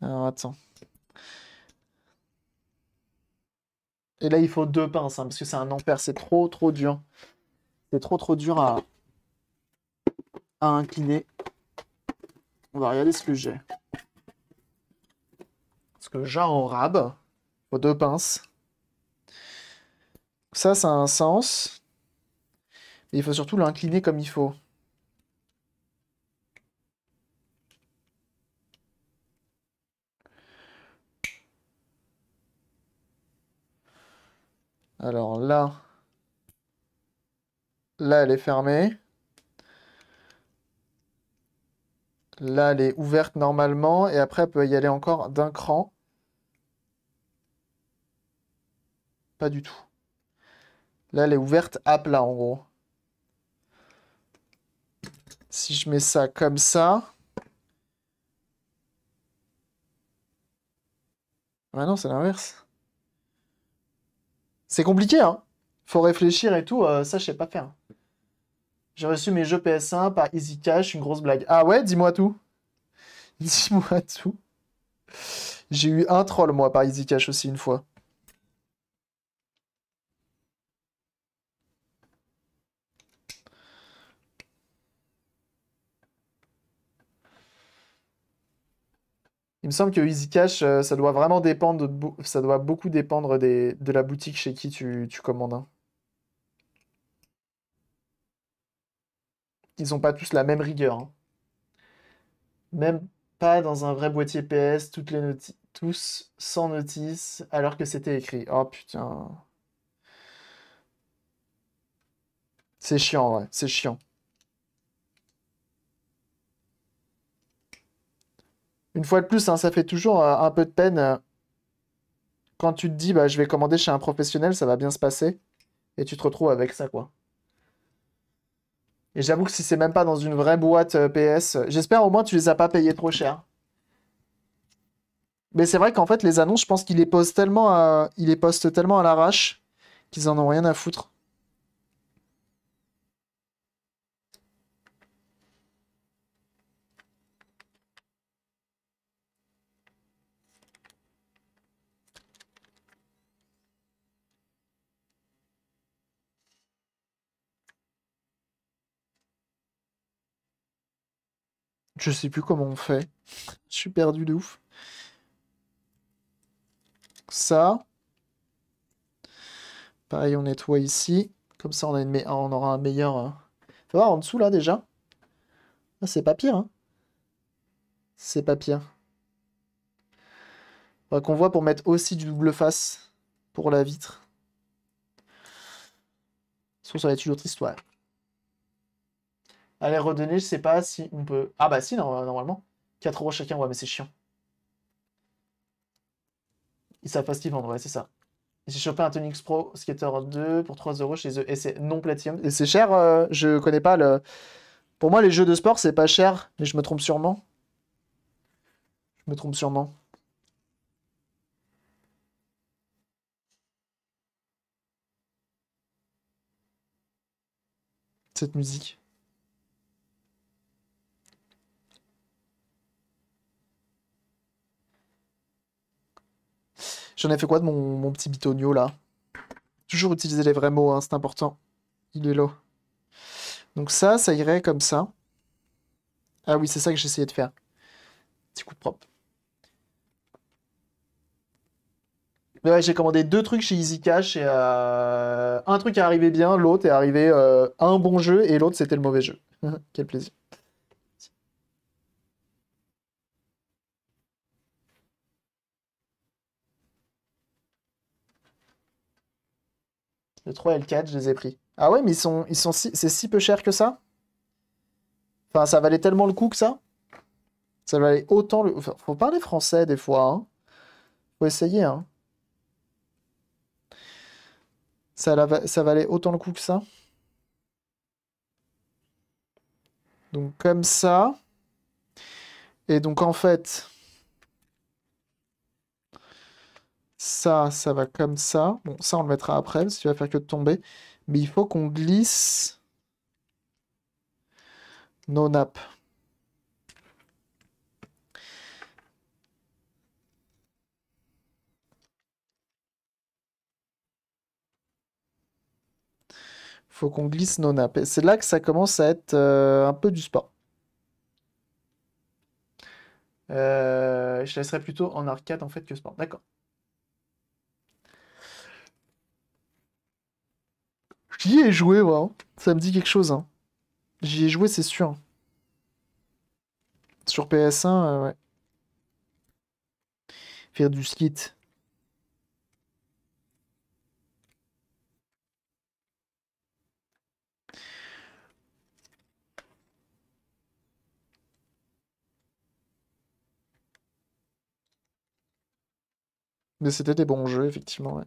Alors, attends. Et là, il faut deux pinces, hein, parce que c'est un ampère, c'est trop, trop dur. C'est trop trop dur à, incliner. On va regarder ce que j'ai. Parce que j'ai en rab, aux deux pinces. Ça, ça a un sens. Mais il faut surtout l'incliner comme il faut. Alors là, Là, elle est fermée. Là, elle est ouverte normalement. Et après, elle peut y aller encore d'un cran. Pas du tout. Là, elle est ouverte à plat, en gros. Si je mets ça comme ça... Ah non, c'est l'inverse. C'est compliqué, hein Faut réfléchir et tout, euh, ça, je sais pas faire. J'ai reçu mes jeux PS1 par Easy Cash, une grosse blague. Ah ouais, dis-moi tout. [laughs] Dis-moi tout. J'ai eu un troll, moi, par Easy Cash aussi, une fois. Il me semble que Easy Cash, euh, ça doit vraiment dépendre, ça doit beaucoup dépendre de la boutique chez qui tu, commandes. Hein. Ils n'ont pas tous la même rigueur. Hein. Même pas dans un vrai boîtier PS, toutes les tous sans notice, alors que c'était écrit. Oh putain. C'est chiant, ouais, c'est chiant. Une fois de plus, hein, ça fait toujours euh, un peu de peine euh, quand tu te dis bah, je vais commander chez un professionnel, ça va bien se passer, et tu te retrouves avec ça, quoi. Et j'avoue que si c'est même pas dans une vraie boîte euh, PS, j'espère au moins tu les as pas payés trop cher. Mais c'est vrai qu'en fait, les annonces, je pense qu'ils les postent tellement à, les postent tellement à l'arrache qu'ils en ont rien à foutre. Je sais plus comment on fait. Je suis perdu de ouf. Ça. Pareil, on nettoie ici. Comme ça, on, aura un meilleur... Euh, Faut voir en dessous, là, déjà. Ah, c'est pas pire, hein. C'est pas pire. qu'on voit pour mettre aussi du double face pour la vitre. Sinon, ça va être une autre histoire. Allez, redonner. Je sais pas si on peut. Ah bah si, normalement. 4 euros chacun, ouais, mais c'est chiant. Ils savent pas ce qu'ils vendent, ouais, c'est ça. J'ai chopé un Tonix Pro Skater 2 pour 3 euros chez eux et c'est non platinum. Et c'est cher, euh, je connais pas le. Pour moi, les jeux de sport, c'est pas cher, mais je me trompe sûrement. Je me trompe sûrement. Cette musique. J'en ai fait quoi de mon, petit bitonio là Toujours utiliser les vrais mots, hein, c'est important. Il est là. Donc ça, ça irait comme ça. Ah oui, c'est ça que j'essayais de faire. Petit coup de propre. Mais ouais, j'ai commandé deux trucs chez Easy Cash et euh, un truc est arrivé bien, l'autre est arrivé euh, un bon jeu et l'autre c'était le mauvais jeu. [laughs] Quel plaisir. Le 3 et le 4, je les ai pris. Ah ouais, mais ils sont, ils sont si, c'est si peu cher que ça Enfin, ça valait tellement le coup que ça Ça valait autant le... Il faut parler français des fois, hein. Faut essayer, hein. ça valait autant le coup que ça Donc comme ça. Et donc en fait... Ça, ça va comme ça. Bon, ça, on le mettra après, si tu vas faire que de tomber. Mais il faut qu'on glisse nos nappes. faut qu'on glisse nos nappes. c'est là que ça commence à être euh, un peu du sport. Euh, je laisserai plutôt en arcade en fait que sport. D'accord. J'y ai joué, ouais. Ça me dit quelque chose. Hein. J'y ai joué, c'est sûr. Sur PS1, euh, ouais. Faire du skit. Mais c'était des bons jeux, effectivement, ouais.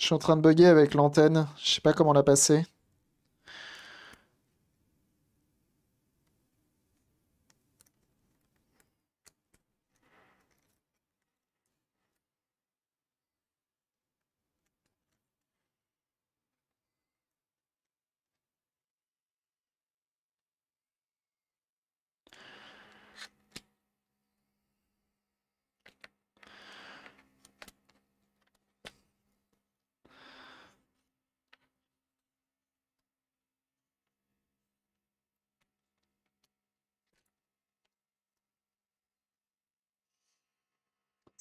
Je suis en train de bugger avec l'antenne. Je sais pas comment la passer.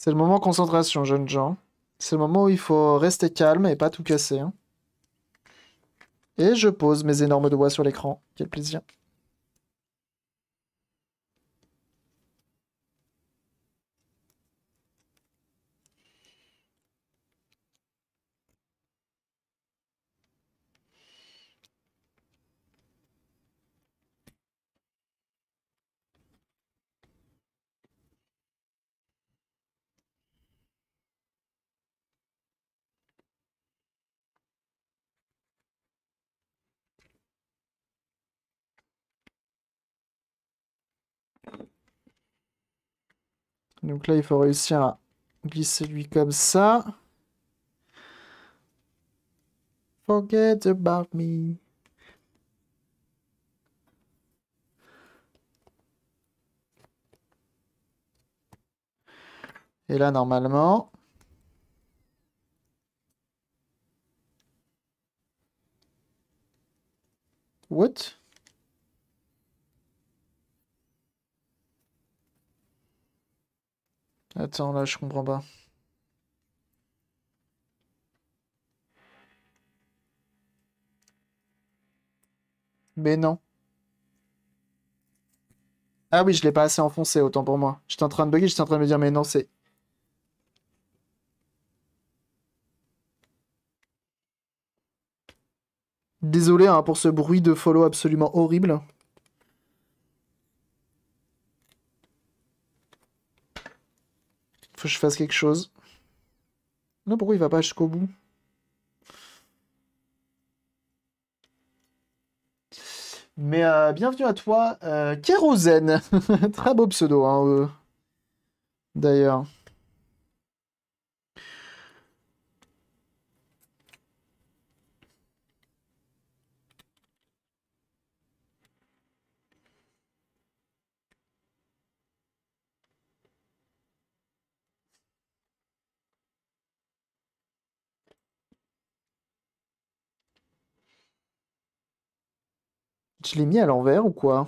C'est le moment concentration, jeunes gens. C'est le moment où il faut rester calme et pas tout casser. Hein. Et je pose mes énormes doigts sur l'écran. Quel plaisir. Donc là, il faut réussir à glisser lui comme ça. Forget about me. Et là, normalement... What Attends, là, je comprends pas. Mais non. Ah oui, je l'ai pas assez enfoncé, autant pour moi. J'étais en train de bugger, j'étais en train de me dire, mais non, c'est... Désolé hein, pour ce bruit de follow absolument horrible. je fasse quelque chose. Non, pourquoi il va pas jusqu'au bout Mais euh, bienvenue à toi, euh, Kérosène. [laughs] Très beau pseudo, hein, euh. d'ailleurs. Je l'ai mis à l'envers ou quoi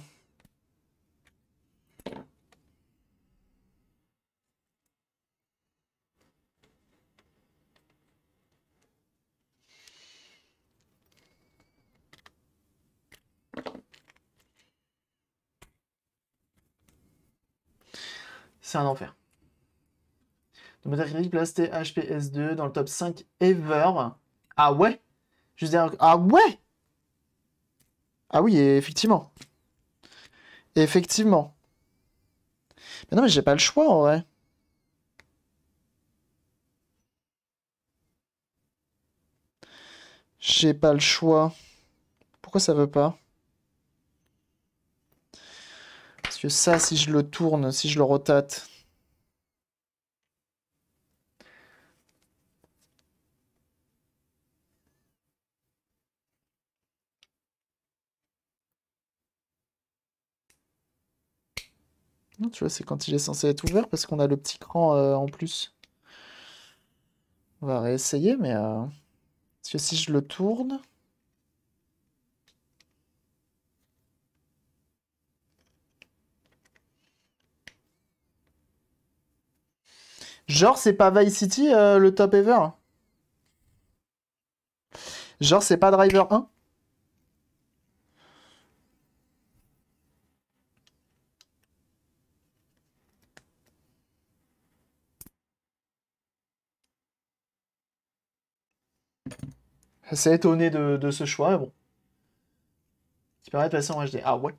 C'est un enfer. Donc Metacritic place THPS2 dans le top 5 ever. Ah ouais Je ah ouais ah oui, effectivement. Effectivement. Mais non, mais j'ai pas le choix en vrai. J'ai pas le choix. Pourquoi ça veut pas Parce que ça, si je le tourne, si je le rotate, Tu vois, c'est quand il est censé être ouvert parce qu'on a le petit cran euh, en plus. On va réessayer, mais... Euh, parce que si je le tourne... Genre, c'est pas Vice City euh, le top ever Genre, c'est pas Driver 1 C'est étonné de, ce choix, mais bon. Tu permet de passer en HD. Ah ouais.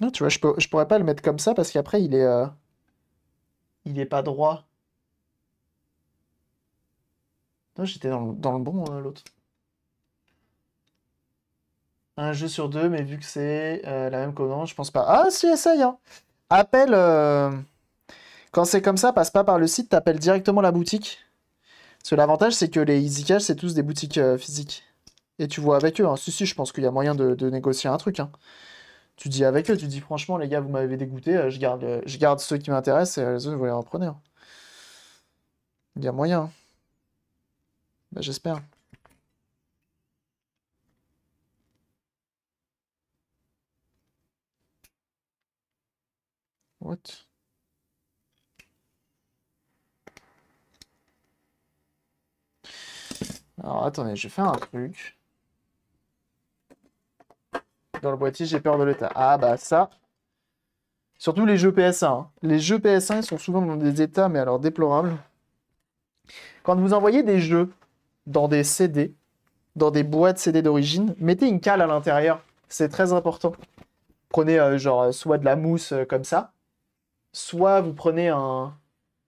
Non, tu vois, je, pourrais pas le mettre comme ça parce qu'après il est. Euh, il est pas droit. Non, j'étais dans, le bon, euh, l'autre. Un jeu sur deux, mais vu que c'est euh, la même commande, je pense pas. Ah, si, essaye hein Appel. Quand c'est comme ça, passe pas par le site, t'appelles directement la boutique. Parce que l'avantage, c'est que les Easy Cash, c'est tous des boutiques euh, physiques. Et tu vois avec eux. Hein. Si, si, je pense qu'il y a moyen de, négocier un truc. Hein. Tu dis avec eux, tu dis franchement, les gars, vous m'avez dégoûté, euh, je garde, euh, je garde ceux qui m'intéressent et les autres, vous les reprenez. Hein. Il y a moyen. Bah, j'espère. What? Alors attendez, je faire un truc. Dans le boîtier, j'ai peur de l'état. Ah bah ça. Surtout les jeux PS1. Hein. Les jeux PS1, ils sont souvent dans des états, mais alors déplorables. Quand vous envoyez des jeux dans des CD, dans des boîtes CD d'origine, mettez une cale à l'intérieur. C'est très important. Prenez euh, genre euh, soit de la mousse euh, comme ça, soit vous prenez un,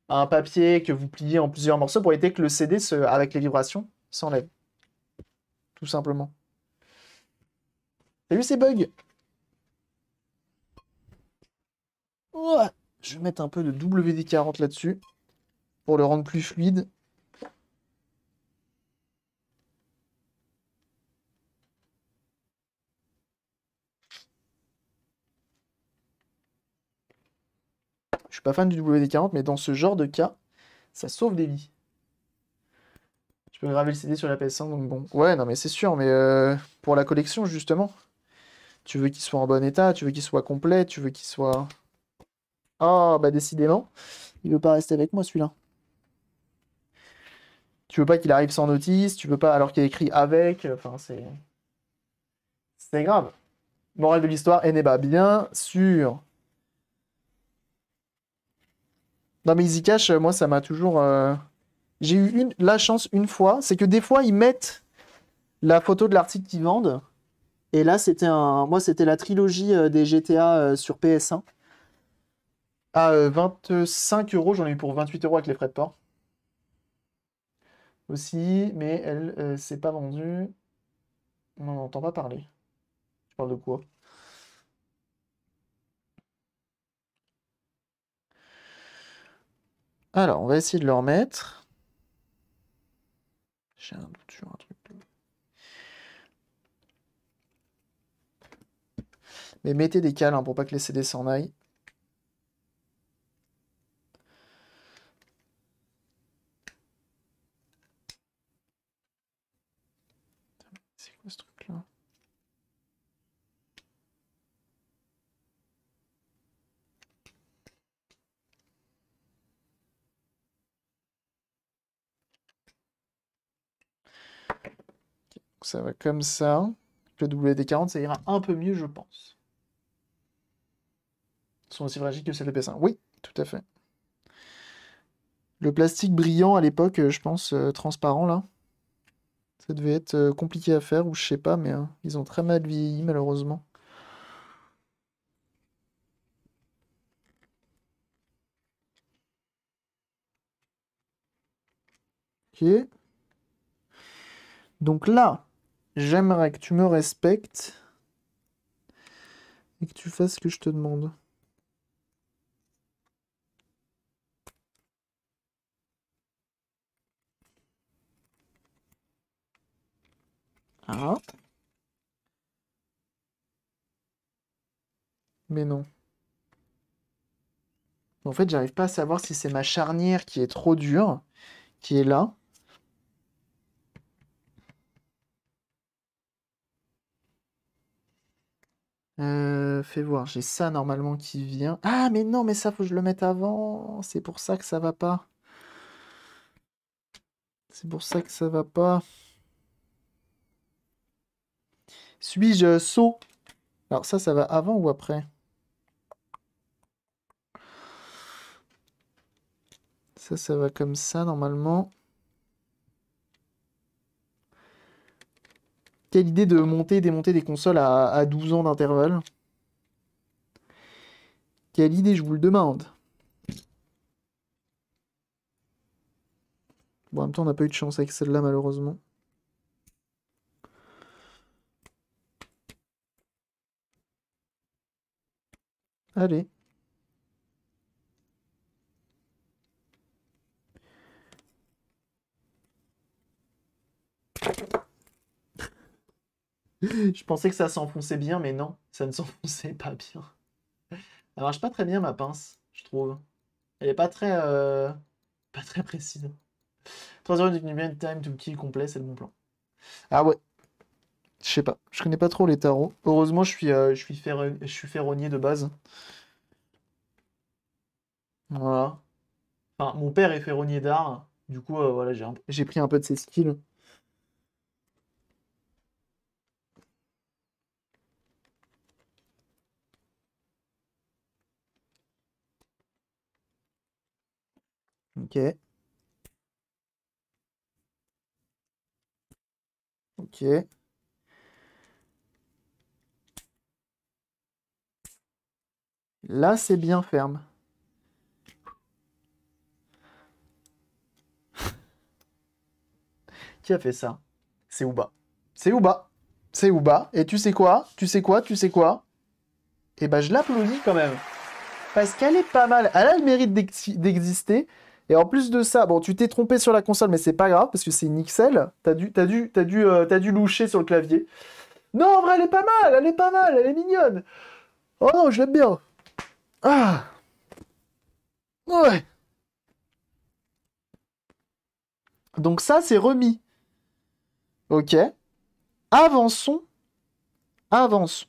un papier que vous pliez en plusieurs morceaux pour éviter que le CD, se, avec les vibrations, s'enlève. Tout simplement. Salut vu ces bugs Je vais mettre un peu de WD-40 là-dessus pour le rendre plus fluide. Je suis pas fan du WD-40, mais dans ce genre de cas, ça sauve des vies. Je peux graver le CD sur la ps 5 donc bon. Ouais, non, mais c'est sûr, mais euh, pour la collection, justement, tu veux qu'il soit en bon état, tu veux qu'il soit complet, tu veux qu'il soit. Oh, bah décidément, il veut pas rester avec moi celui-là. Tu veux pas qu'il arrive sans notice, tu veux pas, alors qu'il est écrit avec, euh, enfin, c'est. C'est grave. Moral de l'histoire, Eneba, bien sûr. Non, mais Easy Cash, euh, moi, ça m'a toujours j'ai eu la chance une fois, c'est que des fois, ils mettent la photo de l'article qu'ils vendent. Et là, c'était un, moi, c'était la trilogie euh, des GTA euh, sur PS1. À 25 euh, euros, j'en ai eu pour 28 euros avec les frais de port. Aussi, mais elle s'est pas vendue. On n'en entend pas parler. Je parle de quoi Alors, on va essayer de le remettre. J'ai un doute sur un truc. Mais mettez des cales hein, pour pas que les CD s'en aillent. ça va comme ça. Le WD40, ça ira un peu mieux, je pense. Ils sont aussi fragiles que celles de PS1. Oui, tout à fait. Le plastique brillant à l'époque, euh, je pense, euh, transparent là. Ça devait être euh, compliqué à faire, ou je sais pas, mais hein, ils ont très mal vieilli malheureusement. Ok. Donc là, J'aimerais que tu me respectes et que tu fasses ce que je te demande. Ah. Mais non. En fait, j'arrive pas à savoir si c'est ma charnière qui est trop dure, qui est là, Euh, fais voir, j'ai ça normalement qui vient. Ah, mais non, mais ça, faut que je le mette avant. C'est pour ça que ça va pas. C'est pour ça que ça va pas. Suis-je saut Alors ça, ça va avant ou après Ça, ça va comme ça normalement. Quelle idée de monter et démonter des consoles à, 12 ans d'intervalle Quelle idée, je vous le demande Bon, en même temps, on n'a pas eu de chance avec celle-là, malheureusement. Allez. Je pensais que ça s'enfonçait bien, mais non, ça ne [laughs] s'enfonçait pas bien. Elle marche pas très bien, ma pince, je trouve. Elle est pas très... Euh, pas très précise. Trois heures time to kill complet, c'est le bon plan. Ah ouais. Je sais pas. Je connais pas trop les tarots. Heureusement, je suis, euh, je suis, je suis ferronnier de base. Voilà. Enfin, mon père est ferronnier d'art. Du coup, euh, voilà, j'ai pris un peu de ses skills. Ok. Ok. Là, c'est bien ferme. [laughs] Qui a fait ça C'est Ouba. C'est Ouba. C'est Ouba. Et tu sais quoi Tu sais quoi Tu sais quoi Eh ben, je l'applaudis quand même. Parce qu'elle est pas mal. Elle a le mérite d'exister. Et en plus de ça, bon, tu t'es trompé sur la console, mais c'est pas grave parce que c'est une XL. T'as dû, euh, dû, loucher sur le clavier. Non, en vrai, elle est pas mal, elle est pas mal, elle est mignonne. Oh non, je l'aime bien. Ah. Ouais. Donc ça, c'est remis. Ok. Avançons. Avançons.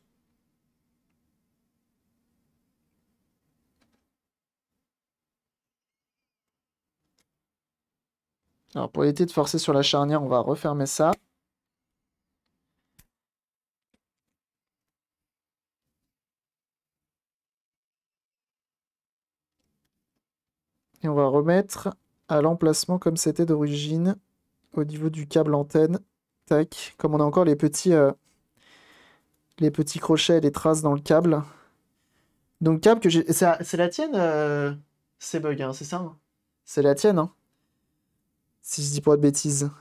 Alors pour éviter de forcer sur la charnière, on va refermer ça. Et on va remettre à l'emplacement comme c'était d'origine, au niveau du câble antenne. Tac, comme on a encore les petits, euh, les petits crochets et les traces dans le câble. Donc câble que j'ai... C'est la tienne, euh, c'est bug, hein, c'est ça hein C'est la tienne, hein si je dis pas de bêtises.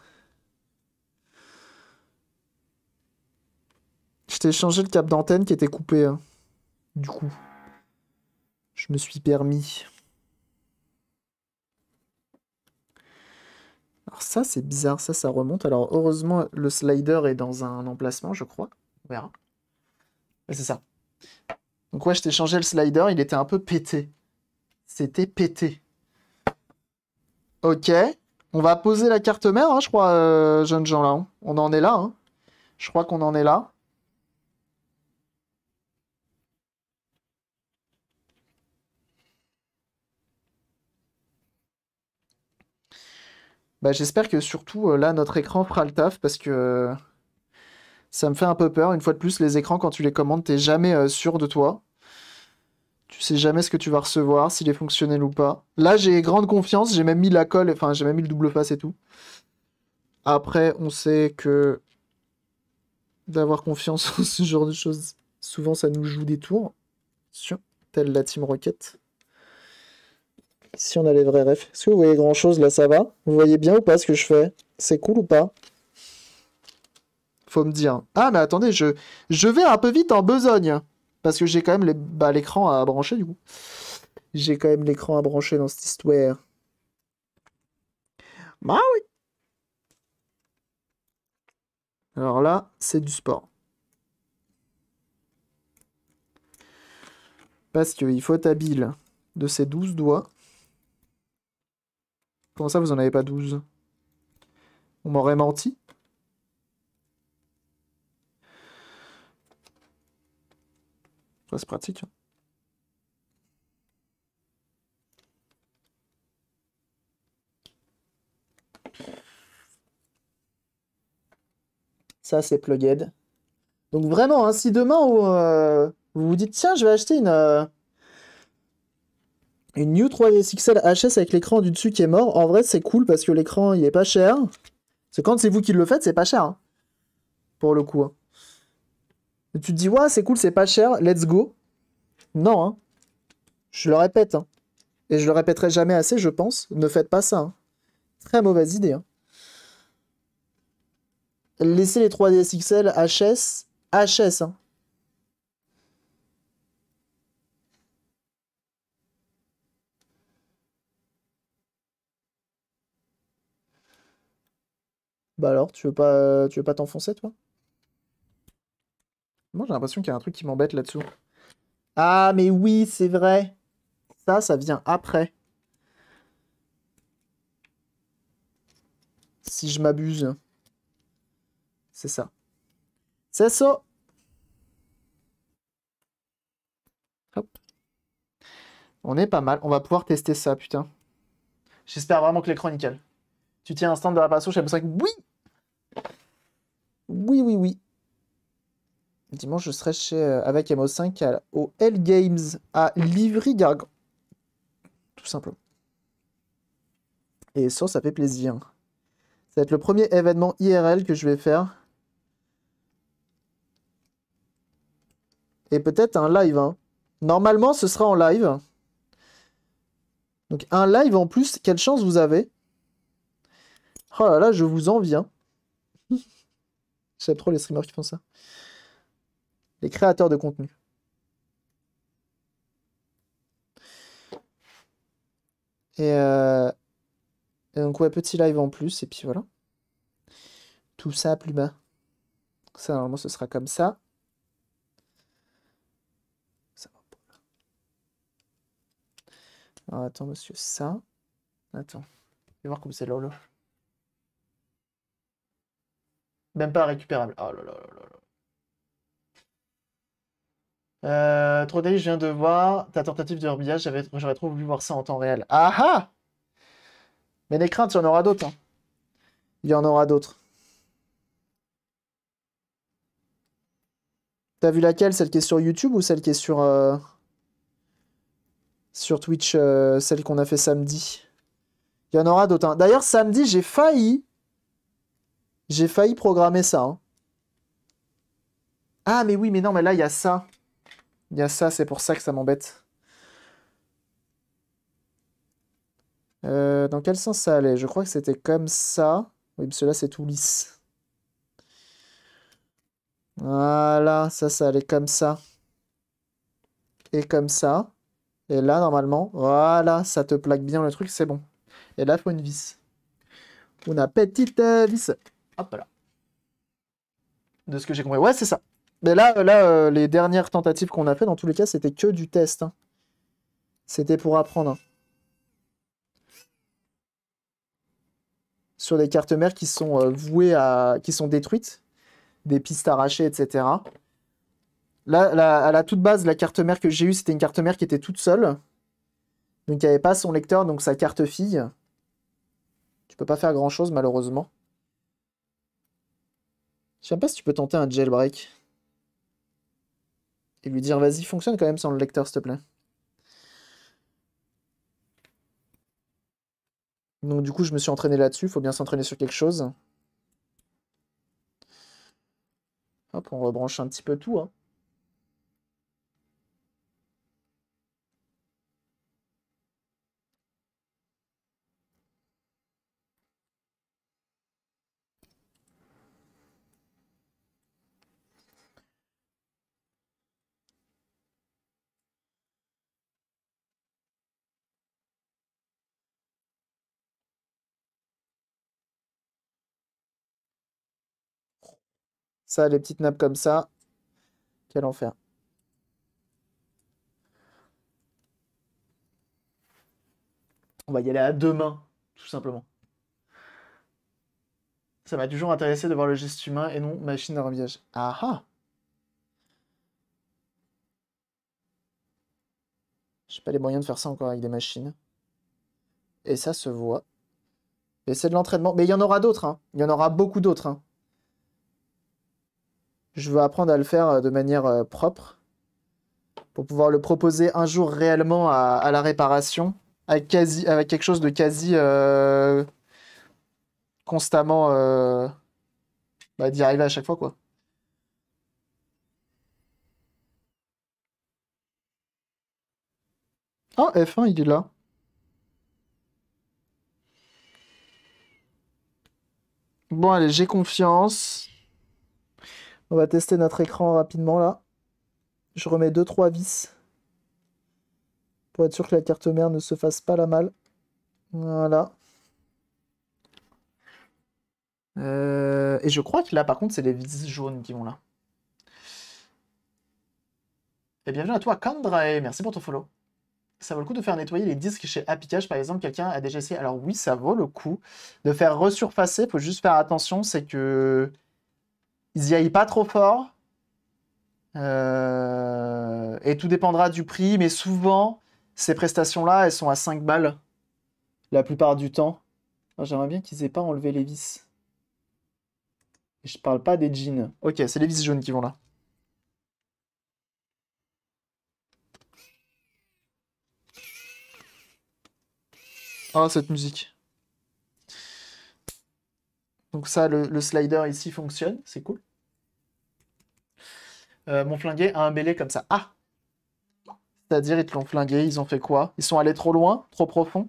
Je t'ai changé le cap d'antenne qui était coupé. Hein. Du coup, je me suis permis. Alors ça, c'est bizarre. Ça, ça remonte. Alors heureusement, le slider est dans un emplacement, je crois. On verra. c'est ça. Donc ouais, je t'ai changé le slider. Il était un peu pété. C'était pété. Ok. On va poser la carte mère, hein, je crois, jeune jeunes gens là. Hein. On en est là. Hein. Je crois qu'on en est là. Bah, J'espère que surtout euh, là notre écran fera le taf parce que euh, ça me fait un peu peur. Une fois de plus, les écrans, quand tu les commandes, t'es jamais euh, sûr de toi. Tu sais jamais ce que tu vas recevoir, s'il est fonctionnel ou pas. Là, j'ai grande confiance, j'ai même mis la colle, enfin, j'ai même mis le double face et tout. Après, on sait que d'avoir confiance [laughs] en ce genre de choses, souvent, ça nous joue des tours. Sûr, telle la Team Rocket. Si on a les vrais refs. Est-ce que vous voyez grand-chose là, ça va Vous voyez bien ou pas ce que je fais C'est cool ou pas Faut me dire. Ah, mais attendez, je, je vais un peu vite en besogne. Parce que j'ai quand même bah, l'écran à brancher, du coup. J'ai quand même l'écran à brancher dans cette histoire. Bah oui Alors là, c'est du sport. Parce qu'il faut être habile de ses 12 doigts. Comment ça, vous en avez pas 12 On m'aurait menti Ça, c'est pratique. Hein. Ça, c'est Plugged. Donc vraiment, hein, si demain vous, euh, vous vous dites, tiens, je vais acheter une, euh, une New 3 XL HS avec l'écran du dessus qui est mort, en vrai, c'est cool parce que l'écran, il est pas cher. C'est quand c'est vous qui le faites, c'est pas cher. Hein. pour le coup. Hein tu te dis, ouais, c'est cool, c'est pas cher, let's go. Non, hein. Je le répète, hein. Et je le répéterai jamais assez, je pense. Ne faites pas ça. Hein. Très mauvaise idée. Hein. Laissez les 3DS XL HS. HS, Bah alors, tu veux tu veux pas t'enfoncer toi moi, j'ai l'impression qu'il y a un truc qui m'embête là-dessous. Ah, mais oui, c'est vrai. Ça, ça vient après. Si je m'abuse. C'est ça. C'est ça. Hop. On est pas mal. On va pouvoir tester ça, putain. J'espère vraiment que l'écran nickel. Tu tiens un stand de la passion, j'ai l'impression que Oui Oui, oui, oui. Dimanche, je serai chez, euh, avec MO5 au L Games à Livry-Gargan. Tout simplement. Et ça, ça fait plaisir. Ça va être le premier événement IRL que je vais faire. Et peut-être un live. Hein. Normalement, ce sera en live. Donc un live en plus, quelle chance vous avez Oh là là, je vous en viens. Hein. [laughs] J'aime trop les streamers qui font ça les créateurs de contenu. Euh, et, donc, ouais, petit live en plus, et puis voilà. Tout ça plus bas. Ça, normalement, ce sera comme ça. ça va pas. Alors, attends, monsieur, ça. Attends. Je vais voir comme c'est l'horloge. Même pas récupérable. Oh là là là là là. Euh, délicieux, je viens de voir ta tentative de rebillage. j'aurais trop voulu voir ça en temps réel. Ah ah Mais les craintes, il y en aura d'autres. Hein. Il y en aura d'autres. T'as vu laquelle Celle qui est sur YouTube ou celle qui est sur, euh, sur Twitch euh, Celle qu'on a fait samedi Il y en aura d'autres. Hein. D'ailleurs, samedi, j'ai failli. J'ai failli programmer ça. Hein. Ah, mais oui, mais non, mais là, il y a ça. Il y a ça, c'est pour ça que ça m'embête. Euh, dans quel sens ça allait Je crois que c'était comme ça. Oui, mais cela c'est tout lisse. Voilà, ça, ça allait comme ça. Et comme ça. Et là, normalement, voilà, ça te plaque bien le truc, c'est bon. Et là, il faut une vis. a petite euh, vis. Hop là. De ce que j'ai compris. Ouais, c'est ça. Mais là, là euh, les dernières tentatives qu'on a fait, dans tous les cas, c'était que du test. Hein. C'était pour apprendre. Hein. Sur des cartes mères qui sont euh, vouées à. qui sont détruites, des pistes arrachées, etc. Là, à la toute base, la carte mère que j'ai eue, c'était une carte mère qui était toute seule. Donc il n'y avait pas son lecteur, donc sa carte fille. Tu peux pas faire grand chose malheureusement. Je sais pas si tu peux tenter un jailbreak et lui dire vas-y, fonctionne quand même sans le lecteur, s'il te plaît. Donc du coup, je me suis entraîné là-dessus, faut bien s'entraîner sur quelque chose. Hop, on rebranche un petit peu tout. Hein. Ça, les petites nappes comme ça, quel enfer. On va y aller à deux mains, tout simplement. Ça m'a toujours intéressé de voir le geste humain et non machine à rembiage. Ah ah J'ai pas les moyens de faire ça encore avec des machines. Et ça se voit. Et c'est de l'entraînement. Mais il y en aura d'autres. Hein. Il y en aura beaucoup d'autres. Hein. Je veux apprendre à le faire euh, de manière euh, propre pour pouvoir le proposer un jour réellement à, la réparation avec, quelque chose de quasi euh, constamment bah, d'y arriver à chaque fois quoi. Ah, F1, il est là. Bon, allez, j'ai confiance. On va tester notre écran rapidement là. Je remets 2-3 vis. Pour être sûr que la carte mère ne se fasse pas la malle. Voilà. Euh, et je crois que là par contre c'est les vis jaunes qui vont là. Et eh bienvenue à toi Kandrae, merci pour ton follow ça vaut le coup de faire nettoyer les disques chez Apicage, par exemple, quelqu'un a déjà essayé. Alors oui, ça vaut le coup de faire resurfacer, faut juste faire attention, c'est que ils y aillent pas trop fort. Euh, et tout dépendra du prix, mais souvent, ces prestations-là, elles sont à 5 balles la plupart du temps. J'aimerais bien qu'ils aient pas enlevé les vis. je parle pas des jeans. Ok, c'est les vis jaunes qui vont là. Ah, cette musique. Donc ça, le, slider ici fonctionne, c'est cool. Euh, mon flingué a un mêlé comme ça. Ah C'est-à-dire, ils te l'ont flingué, ils ont fait quoi Ils sont allés trop loin Trop profond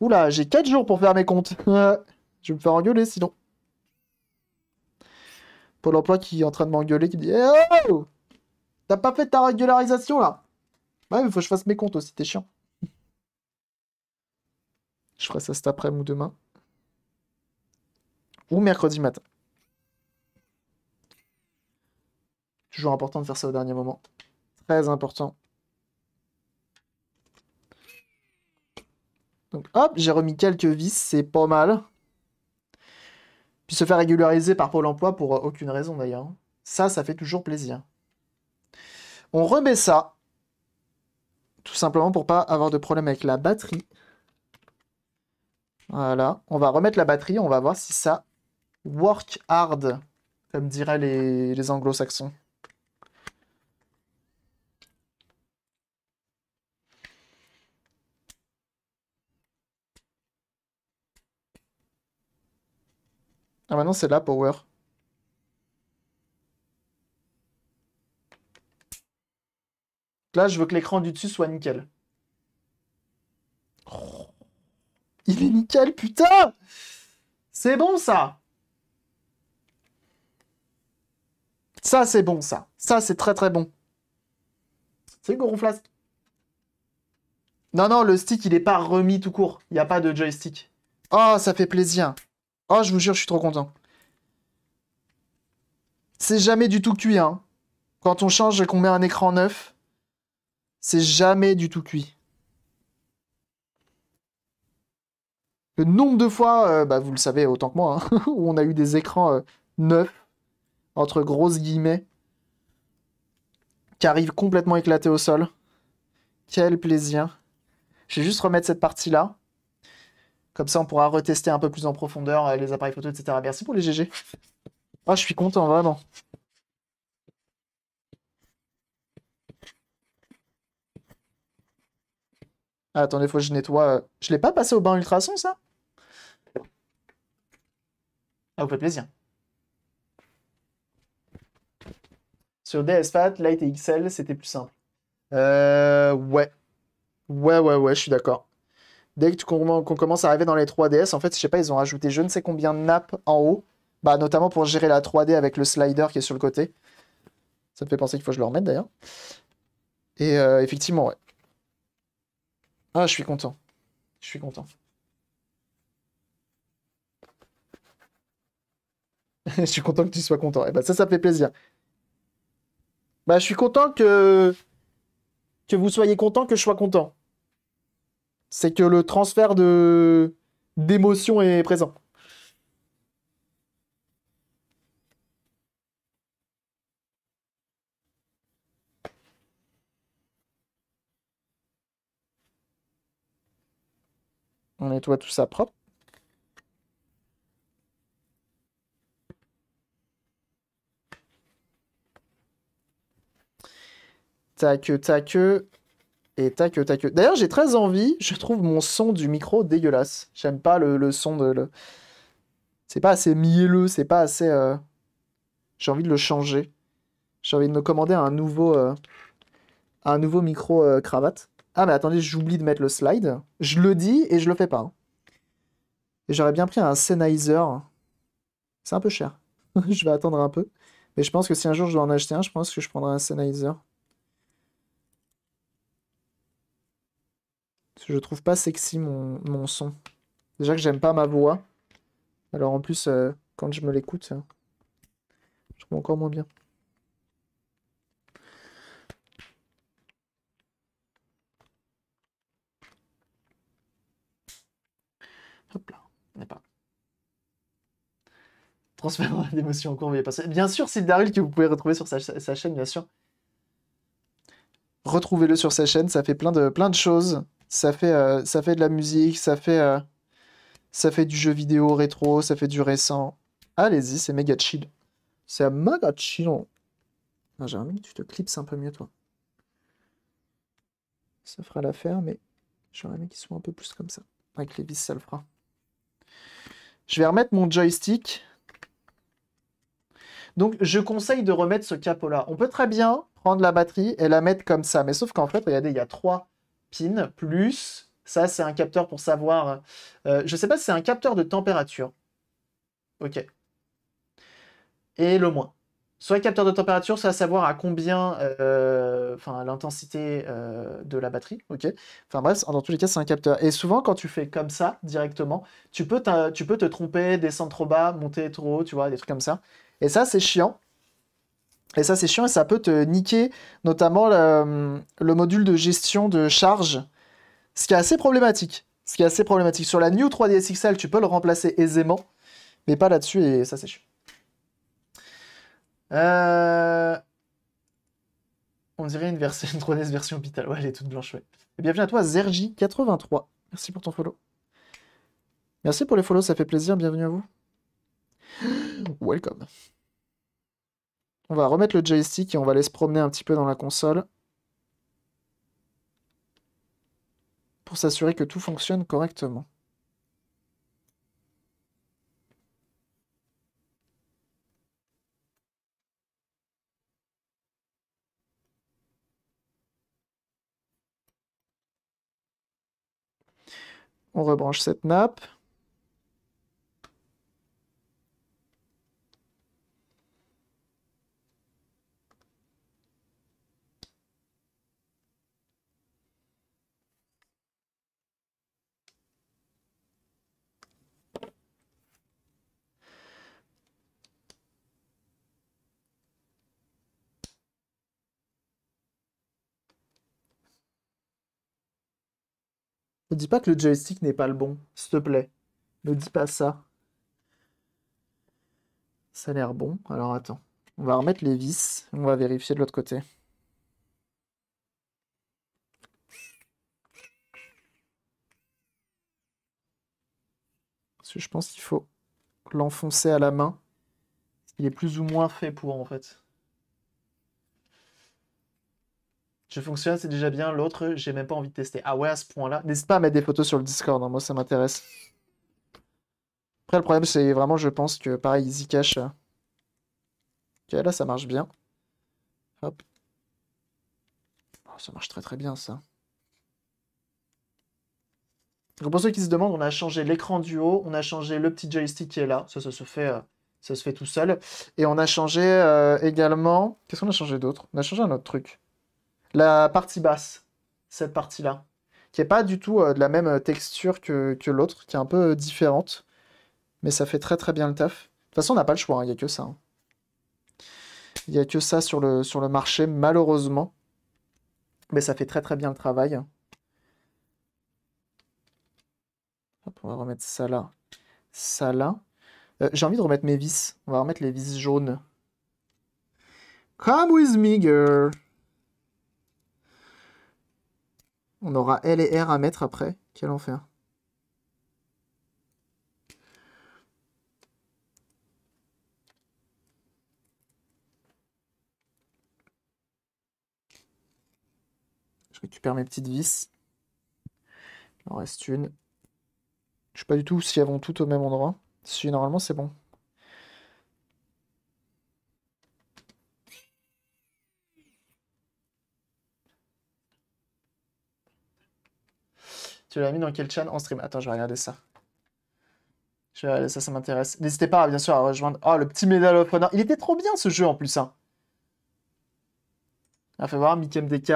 Oula, j'ai 4 jours pour faire mes comptes. [laughs] Euh, je vais me faire engueuler sinon. Pôle emploi qui est en train de m'engueuler, qui dit eh oh T'as pas fait ta régularisation là Ouais, mais faut que je fasse mes comptes aussi, t'es chiant. Je ferai ça cet après-midi ou demain. Ou mercredi matin. Toujours important de faire ça au dernier moment. Très important. Donc hop, j'ai remis quelques vis, c'est pas mal. Puis se faire régulariser par Pôle emploi pour euh, aucune raison d'ailleurs. Ça, ça fait toujours plaisir. On remet ça. Tout simplement pour pas avoir de problème avec la batterie. Voilà. On va remettre la batterie. On va voir si ça work hard, comme diraient les, les anglo-saxons. Ah maintenant c'est la power. là, je veux que l'écran du dessus soit nickel. Oh. il est nickel, putain C'est bon, ça Ça, c'est bon, ça. Ça, c'est très, très bon. C'est flasque. Non, non, le stick, il n'est pas remis tout court. Il n'y a pas de joystick. Oh, ça fait plaisir. Oh, je vous jure, je suis trop content. C'est jamais du tout cuit, hein. Quand on change et qu'on met un écran neuf, c'est jamais du tout cuit. Le nombre de fois, euh, bah, vous le savez autant que moi, hein, [laughs] où on a eu des écrans euh, neufs, entre grosses guillemets, qui arrivent complètement éclatés au sol. Quel plaisir. Je vais juste remettre cette partie-là. Comme ça, on pourra retester un peu plus en profondeur euh, les appareils photo, etc. Merci pour les GG. Ah, je suis content, vraiment. Attendez, ah, attendez, faut que je nettoie. Euh, je l'ai pas passé au bain ultrason, ça Ah, vous fait plaisir. Sur DS Light et XL, c'était plus simple. Euh, ouais. Ouais, ouais, ouais, je suis d'accord. Dès que tu qu'on commence à arriver dans les 3DS, en fait, je sais pas, ils ont rajouté je ne sais combien de nappes en haut. Bah, notamment pour gérer la 3D avec le slider qui est sur le côté. Ça me fait penser qu'il faut que je le remette d'ailleurs. Et euh, effectivement, ouais. Ah, je suis content. Je suis content. [laughs] je suis content que tu sois content. Et eh ben, ça, ça fait plaisir. Bah, je suis content que que vous soyez content, que je sois content. C'est que le transfert de d'émotion est présent. On nettoie tout ça propre. Tac, tac, et tac, tac. D'ailleurs, j'ai très envie, je trouve mon son du micro dégueulasse. J'aime pas le, son de... Le... C'est pas assez mielleux, c'est pas assez... Euh, j'ai envie de le changer. J'ai envie de me commander un nouveau, euh, un nouveau micro euh, cravate. Ah mais attendez, j'oublie de mettre le slide. Je le dis et je le fais pas. Hein. Et j'aurais bien pris un Sennheiser. C'est un peu cher. [laughs] je vais attendre un peu. Mais je pense que si un jour je dois en acheter un, je pense que je prendrai un Sennheiser. Je trouve pas sexy mon, son. Déjà que j'aime pas ma voix. Alors en plus, euh, quand je me l'écoute, hein, je trouve encore moins bien. n'est pas. Transfert [laughs] l'émotion en cours, Bien sûr, c'est Daryl que vous pouvez retrouver sur sa, chaîne, bien sûr. Retrouvez-le sur sa chaîne, ça fait plein de, plein de choses. Ça fait, euh, ça fait de la musique, ça fait, euh, ça fait du jeu vidéo rétro, ça fait du récent. Allez-y, c'est méga chill. C'est méga chill. Ah, j'ai envie que tu te clipses un peu mieux, toi. Ça fera l'affaire, mais j'aurais aimé qui soit un peu plus comme ça. Avec les vis, ça le fera. Je vais remettre mon joystick. Donc, je conseille de remettre ce capot-là. On peut très bien prendre la batterie et la mettre comme ça. Mais sauf qu'en fait, regardez, il y a trois pins plus... Ça, c'est un capteur pour savoir... Euh, euh, je ne sais pas si c'est un capteur de température. Ok. Et le moins. Soit capteur de température, c'est à savoir à combien, euh, l'intensité euh, de la batterie, ok Enfin bref, dans tous les cas, c'est un capteur. Et souvent, quand tu fais comme ça, directement, tu peux, tu peux te tromper, descendre trop bas, monter trop haut, tu vois, des trucs comme ça. Et ça, c'est chiant. Et ça, c'est chiant et ça peut te niquer, notamment le, le module de gestion de charge, ce qui est assez problématique. Ce qui est assez problématique. Sur la New 3DS XL, tu peux le remplacer aisément, mais pas là-dessus et ça, c'est chiant. Euh... On dirait une, [laughs] version, une 3 version hôpital. Ouais, elle est toute blanche, ouais. bienvenue à toi, Zergi83. Merci pour ton follow. Merci pour les follow, ça fait plaisir. Bienvenue à vous. [gasps] Welcome. On va remettre le joystick et on va aller se promener un petit peu dans la console. Pour s'assurer que tout fonctionne correctement. On rebranche cette nappe. dis pas que le joystick n'est pas le bon, s'il te plaît. Ne dis pas ça. Ça a l'air bon. Alors attends. On va remettre les vis. On va vérifier de l'autre côté. Parce que je pense qu'il faut l'enfoncer à la main. Il est plus ou moins fait pour en fait. fonctionne, c'est déjà bien. L'autre, j'ai même pas envie de tester. Ah ouais, à ce point-là. N'hésite pas à mettre des photos sur le Discord, hein. moi ça m'intéresse. Après, le problème, c'est vraiment, je pense que pareil, Easy euh. Ok, là, ça marche bien. Hop. Oh, ça marche très très bien, ça. Donc pour ceux qui se demandent, on a changé l'écran du haut, on a changé le petit joystick qui est là, ça, ça se fait, euh, ça se fait tout seul. Et on a changé euh, également... Qu'est-ce qu'on a changé d'autre On a changé un autre truc. La partie basse, cette partie-là, qui n'est pas du tout euh, de la même texture que, l'autre, qui est un peu euh, différente. Mais ça fait très très bien le taf. De toute façon, on n'a pas le choix, il hein, n'y a que ça. Il hein. n'y a que ça sur le, sur le marché, malheureusement. Mais ça fait très très bien le travail. Hop, on va remettre ça là. Ça là. Euh, j'ai envie de remettre mes vis. On va remettre les vis jaunes. Come with me, girl. On aura L et R à mettre après. Quel enfer. Je récupère mes petites vis. Il en reste une. Je sais pas du tout si elles vont toutes au même endroit. Si normalement c'est bon. Je l'ai mis dans quel chaîne en stream Attends, je vais regarder ça. Je vais regarder ça, ça m'intéresse. N'hésitez pas, bien sûr, à rejoindre. oh, le petit Medal of Honor. Il était trop bien ce jeu en plus. Hein. On ah, fait voir, Mickey MDK.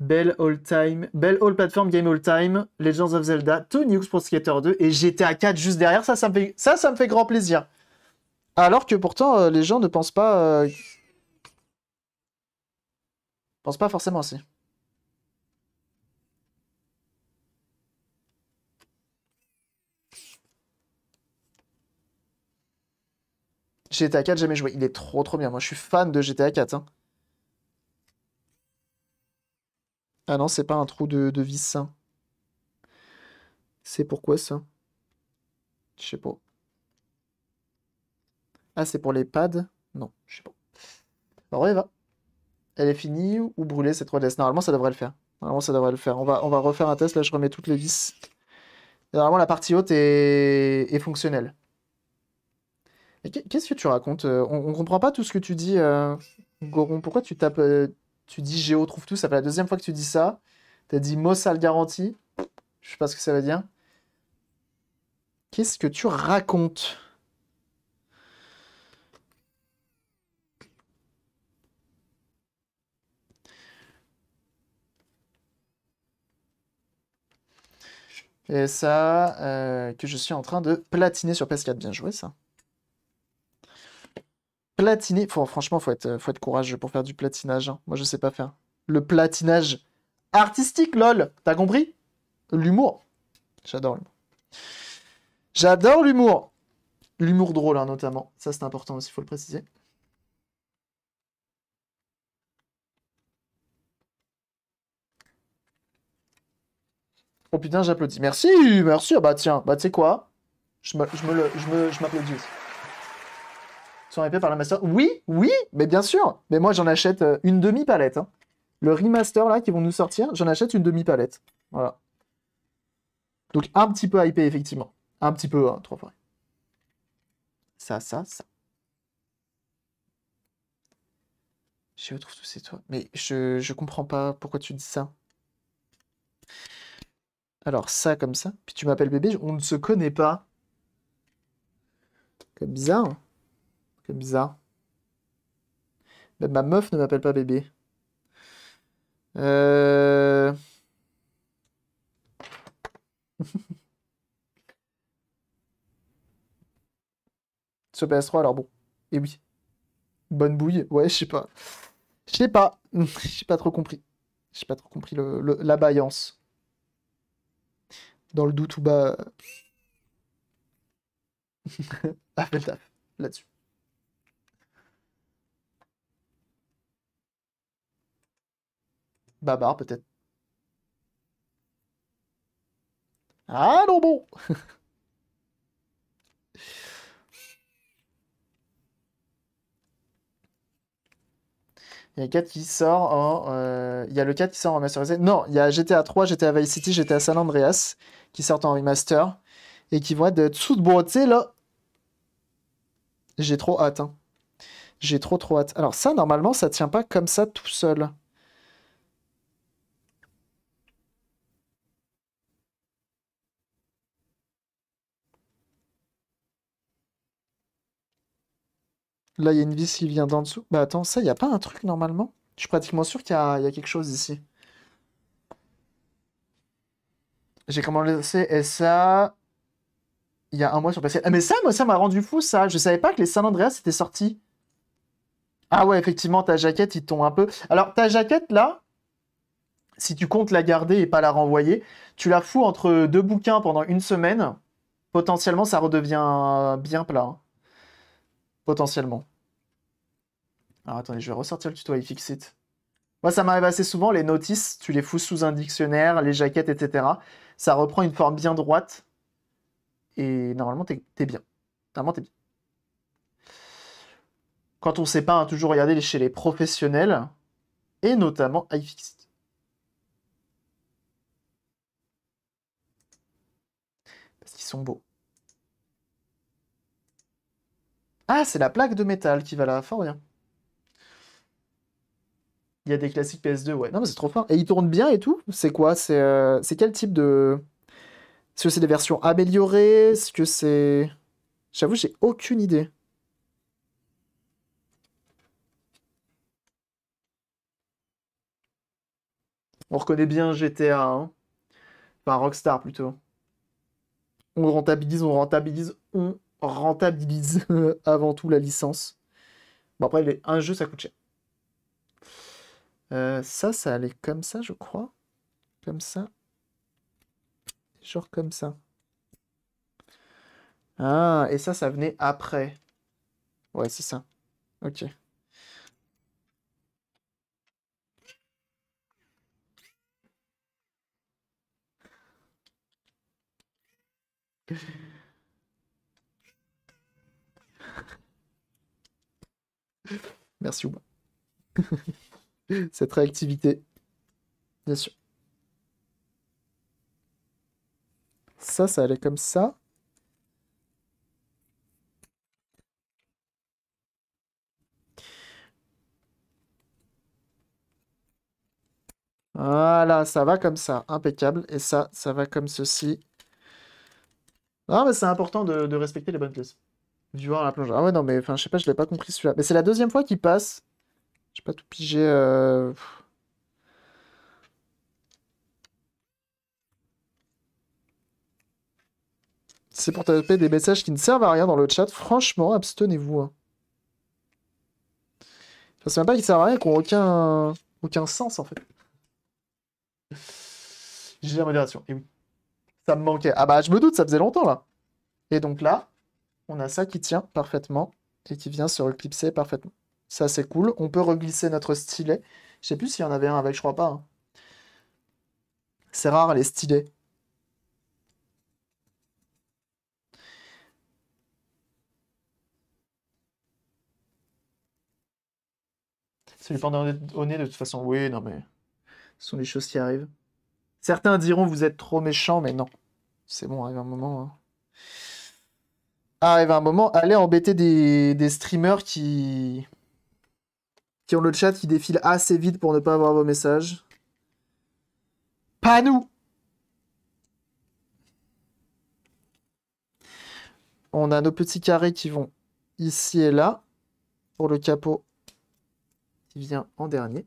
belle All Time, Belle All Platform Game All Time, Legends of Zelda, Tony Hawk's Pro Skater 2 et GTA 4 juste derrière. Ça, ça me fait, ça, ça me fait grand plaisir. Alors que pourtant, euh, les gens ne pensent pas. ne euh, Pensent pas forcément aussi. GTA 4, jamais joué. Il est trop trop bien. Moi, je suis fan de GTA 4. Hein. Ah non, c'est pas un trou de, vis, C'est pourquoi ça Je sais pas. Ah, c'est pour les pads Non, je sais pas. Alors, bah, elle va. Elle est finie ou brûlée cette 3DS Normalement, ça devrait le faire. Normalement, ça devrait le faire. On va, on va refaire un test. Là, je remets toutes les vis. Normalement, la partie haute est fonctionnelle. Qu'est-ce que tu racontes euh, on, ne comprend pas tout ce que tu dis, euh, Goron. Pourquoi tu tapes, euh, tu dis Géo trouve tout Ça fait la deuxième fois que tu dis ça. Tu as dit Mossal garantie. Je sais pas ce que ça veut dire. Qu'est-ce que tu racontes Et ça, que je suis en train de platiner sur PS4. Bien joué, ça. Platiner, franchement, faut être, euh, faut être courageux pour faire du platinage. Hein. Moi, je sais pas faire. Le platinage artistique, lol. T'as compris L'humour. J'adore l'humour. J'adore l'humour. L'humour drôle, hein, notamment. Ça, c'est important aussi, faut le préciser. Oh putain, j'applaudis. Merci, merci. Ah bah tiens, bah tu sais quoi je m'applaudis je me, aussi par la master. Oui, oui, mais bien sûr. Mais moi, j'en achète euh, une demi-palette. Hein. Le remaster, là, qui vont nous sortir, j'en achète une demi-palette. Voilà. Donc, un petit peu hypé, effectivement. Un petit peu, trop hein, trois Ça, ça, ça. Je retrouve tous ces toits. Mais je, je comprends pas pourquoi tu dis ça. Alors, ça comme ça. Puis tu m'appelles bébé, on ne se connaît pas. C'est bizarre. C'est bizarre. Ben, ma meuf ne m'appelle pas bébé. Euh... [laughs] Sur PS3, alors bon. Et eh oui. Bonne bouille. Ouais, je sais pas. Je sais pas. sais [laughs] pas trop compris. J'ai pas trop compris le, la baillance. Dans le doute ou bas. [laughs] taf là-dessus. Babar, peut-être. Ah, bon Il y a 4 qui sort en... Euh, il y a le 4 qui sort en remasterisé. Non, il y a GTA 3, GTA Vice City, GTA San Andreas qui sortent en remaster et qui vont être de toute là, j'ai trop hâte. Hein. J'ai trop trop hâte. Alors ça, normalement, ça tient pas comme ça tout seul. Là, il y a une vis qui vient d'en dessous. Bah attends, ça, il n'y a pas un truc normalement Je suis pratiquement sûr qu'il y, a quelque chose ici. J'ai commencé ça il y a un mois sur PC. Ah, mais ça, moi, ça m'a rendu fou, ça. Je savais pas que les saint Andreas étaient sortis. Ah ouais, effectivement, ta jaquette, il tombe un peu. Alors, ta jaquette, là, si tu comptes la garder et pas la renvoyer, tu la fous entre deux bouquins pendant une semaine. Potentiellement, ça redevient bien plat. Hein. Potentiellement. Alors attendez, je vais ressortir le tuto iFixit. Moi, ça m'arrive assez souvent, les notices, tu les fous sous un dictionnaire, les jaquettes, etc. Ça reprend une forme bien droite. Et normalement, t'es es bien. Normalement, t'es bien. Quand on sait pas, hein, toujours regarder chez les professionnels, et notamment iFixit. Parce qu'ils sont beaux. Ah, c'est la plaque de métal qui va là, fort bien. Il y a des classiques PS2, ouais. Non, mais c'est trop fort. Et ils tournent bien et tout C'est quoi euh, C'est quel type de... Est-ce que c'est des versions améliorées Est-ce que c'est... J'avoue, j'ai aucune idée. On reconnaît bien GTA, hein enfin Rockstar plutôt. On rentabilise, on rentabilise, on rentabilise [laughs] avant tout la licence. Bon, après, un jeu, ça coûte cher. Euh, ça, ça allait comme ça, je crois. Comme ça. Genre comme ça. Ah, et ça, ça venait après. Ouais, c'est ça. Ok. [laughs] Merci [laughs] Cette réactivité. Bien sûr. Ça, ça allait comme ça. Voilà, ça va comme ça, impeccable. Et ça, ça va comme ceci. Non, mais c'est important de, respecter les bonnes pièces. Viewer voir la plongeur. Ah ouais, non, mais enfin, je sais pas, je l'ai pas compris celui-là. Mais c'est la deuxième fois qu'il passe. J'ai pas tout pigé. Euh, c'est pour taper des messages qui ne servent à rien dans le chat. Franchement, abstenez-vous. Hein. Enfin, c'est même pas qu'ils servent à rien, qu'ils n'ont aucun... aucun sens en fait. J'ai la modération. oui. Ça me manquait. Ah bah, je me doute, ça faisait longtemps là. Et donc là, on a ça qui tient parfaitement et qui vient se reclipser parfaitement. Ça, c'est cool. On peut reglisser notre stylet. Je sais plus s'il y en avait un avec, je crois pas. Hein. C'est rare, les stylets. C'est lui pendant au nez de toute façon. Oui, non mais... Ce sont des choses qui arrivent. Certains diront vous êtes trop méchant, mais non. C'est bon, arrive un moment... Hein arrive un moment, allez embêter des, streamers qui... qui ont le chat qui défile assez vite pour ne pas avoir vos messages. Pas nous On a nos petits carrés qui vont ici et là pour le capot qui vient en dernier.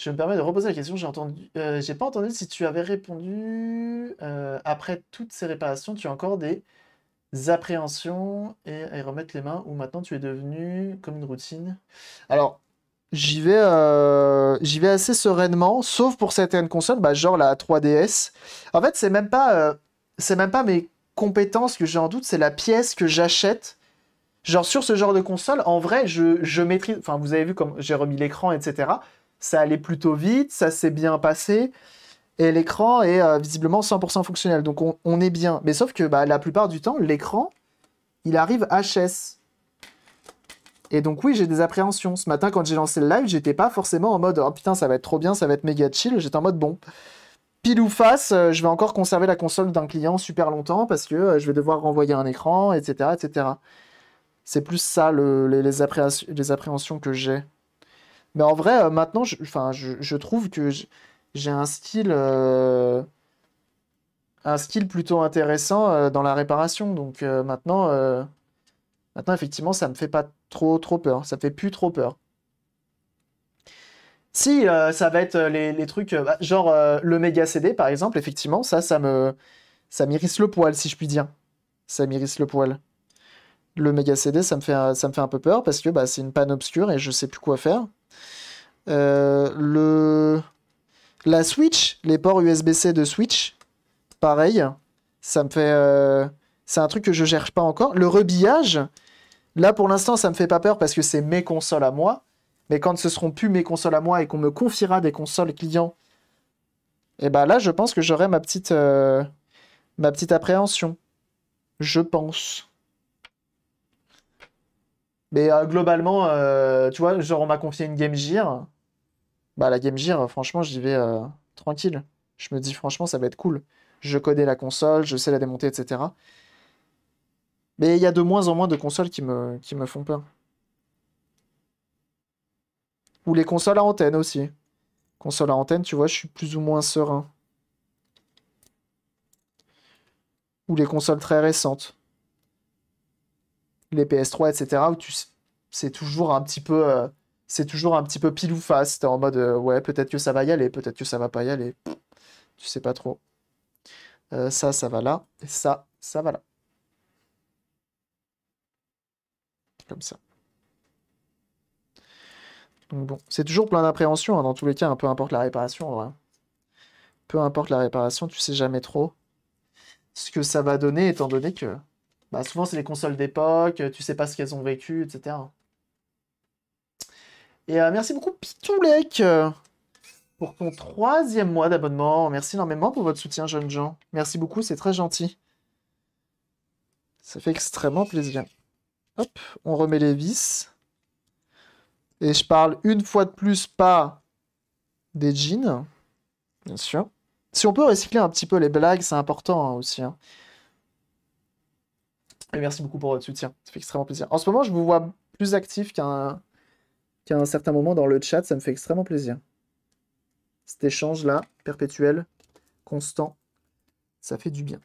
Je me permets de reposer la question. J'ai entendu, euh, j'ai pas entendu si tu avais répondu. Euh, après toutes ces réparations, tu as encore des appréhensions et remettre les mains ou maintenant tu es devenu comme une routine. Alors, j'y vais, euh, j'y vais assez sereinement, sauf pour certaines consoles, bah, genre la 3DS. En fait, c'est même pas, c'est même pas mes compétences que j'ai en doute, c'est la pièce que j'achète. Genre sur ce genre de console, en vrai, je, je maîtrise. Enfin, vous avez vu comme j'ai remis l'écran, etc ça allait plutôt vite, ça s'est bien passé. Et l'écran est euh, visiblement 100% fonctionnel. Donc on, est bien. Mais sauf que bah, la plupart du temps, l'écran, il arrive HS. Et donc oui, j'ai des appréhensions. Ce matin, quand j'ai lancé le live, j'étais pas forcément en mode oh putain, ça va être trop bien, ça va être méga chill. J'étais en mode bon, pile ou face, euh, je vais encore conserver la console d'un client super longtemps parce que euh, je vais devoir renvoyer un écran, etc., etc. C'est plus ça les appréhensions que j'ai. Mais en vrai, euh, maintenant, je, je, trouve que j'ai un style. Euh, un style plutôt intéressant euh, dans la réparation. Donc maintenant, maintenant, effectivement, ça me fait pas trop, trop peur. Ça fait plus trop peur. Si, ça va être les, trucs. Bah, genre le méga CD, par exemple, effectivement, ça, ça me. Ça m'irrisse le poil, si je puis dire. Ça m'irrisse le poil le méga CD, ça me fait, ça me fait un peu peur parce que bah, c'est une panne obscure et je sais plus quoi faire. Euh, le... La Switch, les ports USB-C de Switch, pareil, ça me fait. Euh, c'est un truc que je cherche pas encore. Le rebillage, là pour l'instant, ça me fait pas peur parce que c'est mes consoles à moi. Mais quand ce seront plus mes consoles à moi et qu'on me confiera des consoles clients, et eh bah ben là, je pense que j'aurai ma petite, euh, ma petite appréhension. Je pense. Mais euh, globalement, euh, tu vois, genre on m'a confié une Game Gear. Bah la Game Gear, franchement, j'y vais euh, tranquille. Je me dis franchement, ça va être cool. Je connais la console, je sais la démonter, etc. Mais il y a de moins en moins de consoles qui me, qui me font peur. Ou les consoles à antenne aussi. Console à antenne, tu vois, je suis plus ou moins serein. Ou les consoles très récentes les PS3, etc., où tu, c'est toujours un petit peu, euh, c'est toujours un petit peu pile ou face. T'es en mode, euh, ouais, peut-être que ça va y aller, peut-être que ça va pas y aller. tu sais pas trop. Euh, ça, ça va là, et ça, ça va là. Comme ça. bon, c'est toujours plein d'appréhension, hein, dans tous les cas, hein, peu importe la réparation, Peu importe la réparation, tu sais jamais trop ce que ça va donner, étant donné que bah, souvent, c'est les consoles d'époque, euh, tu sais pas ce qu'elles ont vécu, etc. Et euh, merci beaucoup, Pitoulec, euh, pour ton troisième mois d'abonnement. Merci énormément pour votre soutien, jeunes gens. Merci beaucoup, c'est très gentil. Ça fait extrêmement plaisir. Hop, on remet les vis. Et je parle une fois de plus pas des jeans, bien sûr. Si on peut recycler un petit peu les blagues, c'est important hein, aussi. Hein. Et merci beaucoup pour votre soutien. Ça fait extrêmement plaisir. En ce moment, je vous vois plus actif qu'à un, certain moment dans le chat. Ça me fait extrêmement plaisir. Cet échange-là, perpétuel, constant, ça fait du bien.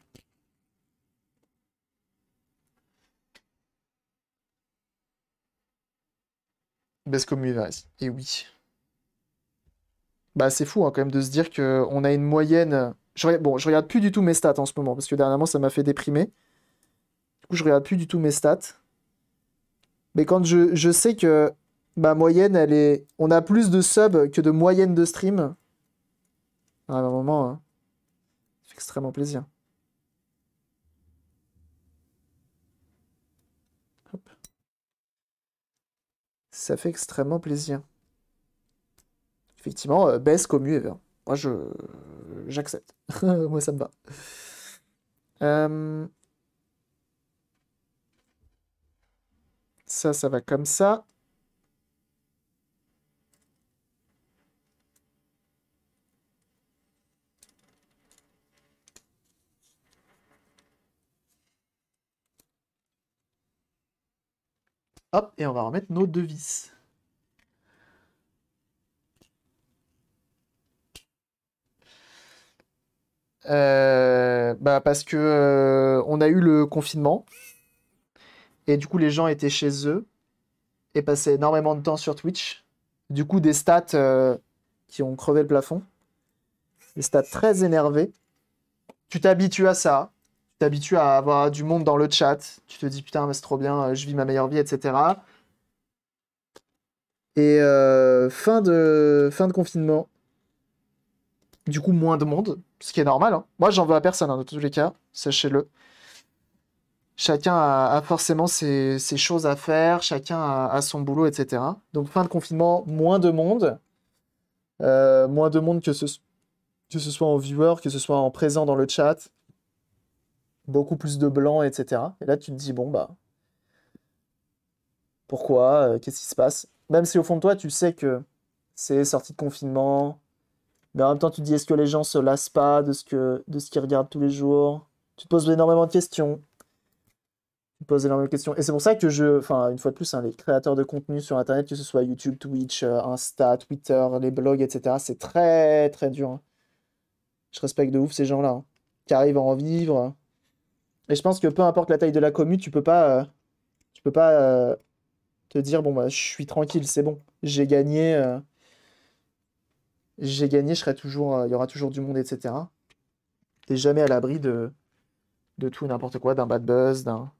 comme Muevas, et eh oui. Bah, c'est fou hein, quand même de se dire qu'on a une moyenne. Je, bon, je regarde plus du tout mes stats en ce moment parce que dernièrement ça m'a fait déprimer. Du coup, je regarde plus du tout mes stats. Mais quand je, sais que ma moyenne, elle est... On a plus de subs que de moyenne de stream. À un moment, ça fait extrêmement plaisir. Ça fait extrêmement plaisir. Effectivement, euh, baisse comme mieux. Hein. Moi, je j'accepte. [laughs] Moi, ça me va. Euh... Ça, ça va comme ça. Hop, et on va remettre nos deux vis. Euh, bah parce que euh, on a eu le confinement. Et du coup, les gens étaient chez eux et passaient énormément de temps sur Twitch. Du coup, des stats euh, qui ont crevé le plafond. Des stats très énervées. Tu t'habitues à ça. Tu t'habitues à avoir du monde dans le chat. Tu te dis putain, mais c'est trop bien, euh, je vis ma meilleure vie, etc. Et euh, fin, de, fin de confinement. Du coup, moins de monde, ce qui est normal. Hein. Moi, j'en veux à personne, hein, dans tous les cas, sachez-le. Chacun a, forcément ses, choses à faire, chacun a, son boulot, etc. Donc fin de confinement, moins de monde, euh, moins de monde que ce, que ce soit en viewer, que ce soit en présent dans le chat, beaucoup plus de blancs, etc. Et là tu te dis, bon bah, pourquoi, euh, qu'est-ce qui se passe Même si au fond de toi tu sais que c'est sorti de confinement, mais en même temps, tu te dis, est-ce que les gens se lassent pas de ce, que, de ce qu'ils regardent tous les jours Tu te poses énormément de questions poser la même question. Et c'est pour ça que je, enfin, une fois de plus, hein, les créateurs de contenu sur Internet, que ce soit YouTube, Twitch, euh, Insta, Twitter, les blogs, etc., c'est très, très dur. Hein. Je respecte de ouf ces gens-là, hein, qui arrivent à en vivre. Et je pense que peu importe la taille de la commu, tu peux pas, euh, tu peux pas euh, te dire bon bah je suis tranquille, c'est bon, j'ai gagné, j'ai gagné, je serai toujours, il y aura toujours du monde, etc. T'es jamais à l'abri de, de tout n'importe quoi, d'un bad buzz, d'un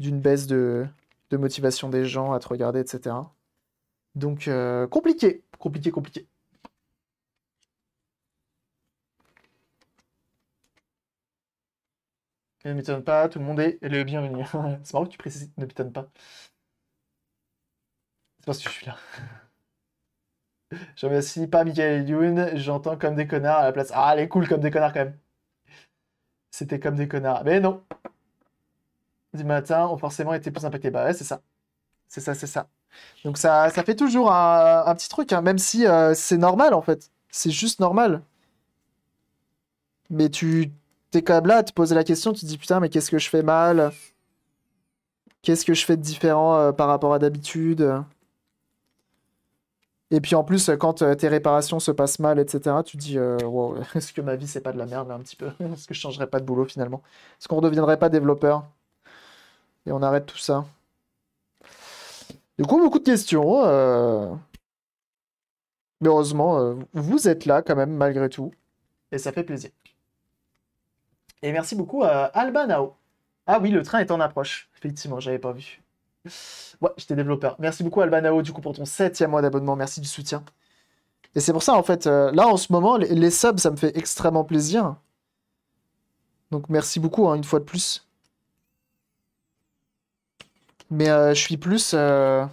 d'une baisse de, motivation des gens à te regarder, etc. Donc, euh, compliqué, compliqué, compliqué. ne m'étonne pas, tout le monde est le bienvenu. [laughs] C'est marrant que tu précises, ne m'étonne pas. C'est parce que je suis là. [laughs] Je remercie pas Michael Youn, j'entends comme des connards à la place. Ah, elle est cool comme des connards quand même. C'était comme des connards. Mais non, du matin ont forcément été plus impactés. Bah ouais, c'est ça. C'est ça, c'est ça. Donc ça, ça fait toujours un, petit truc, hein, même si euh, c'est normal en fait. C'est juste normal. Mais tu t'es quand même là à te poser la question, tu te dis putain, mais qu'est-ce que je fais mal Qu'est-ce que je fais de différent euh, par rapport à d'habitude Et puis en plus, quand euh, tes réparations se passent mal, etc., tu te dis [laughs] est-ce que ma vie c'est pas de la merde un petit peu [laughs] Est-ce que je changerais pas de boulot finalement Est-ce qu'on deviendrait pas développeur et on arrête tout ça. Du coup, beaucoup de questions. Euh. Mais heureusement, euh, vous êtes là quand même, malgré tout. Et ça fait plaisir. Et merci beaucoup à Alba Ah oui, le train est en approche. Effectivement, j'avais pas vu. Ouais, j'étais développeur. Merci beaucoup Albanao du coup pour ton septième mois d'abonnement. Merci du soutien. Et c'est pour ça en fait, euh, là en ce moment, les, subs, ça me fait extrêmement plaisir. Donc merci beaucoup hein, une fois de plus. Mais euh, je suis plus. Euh,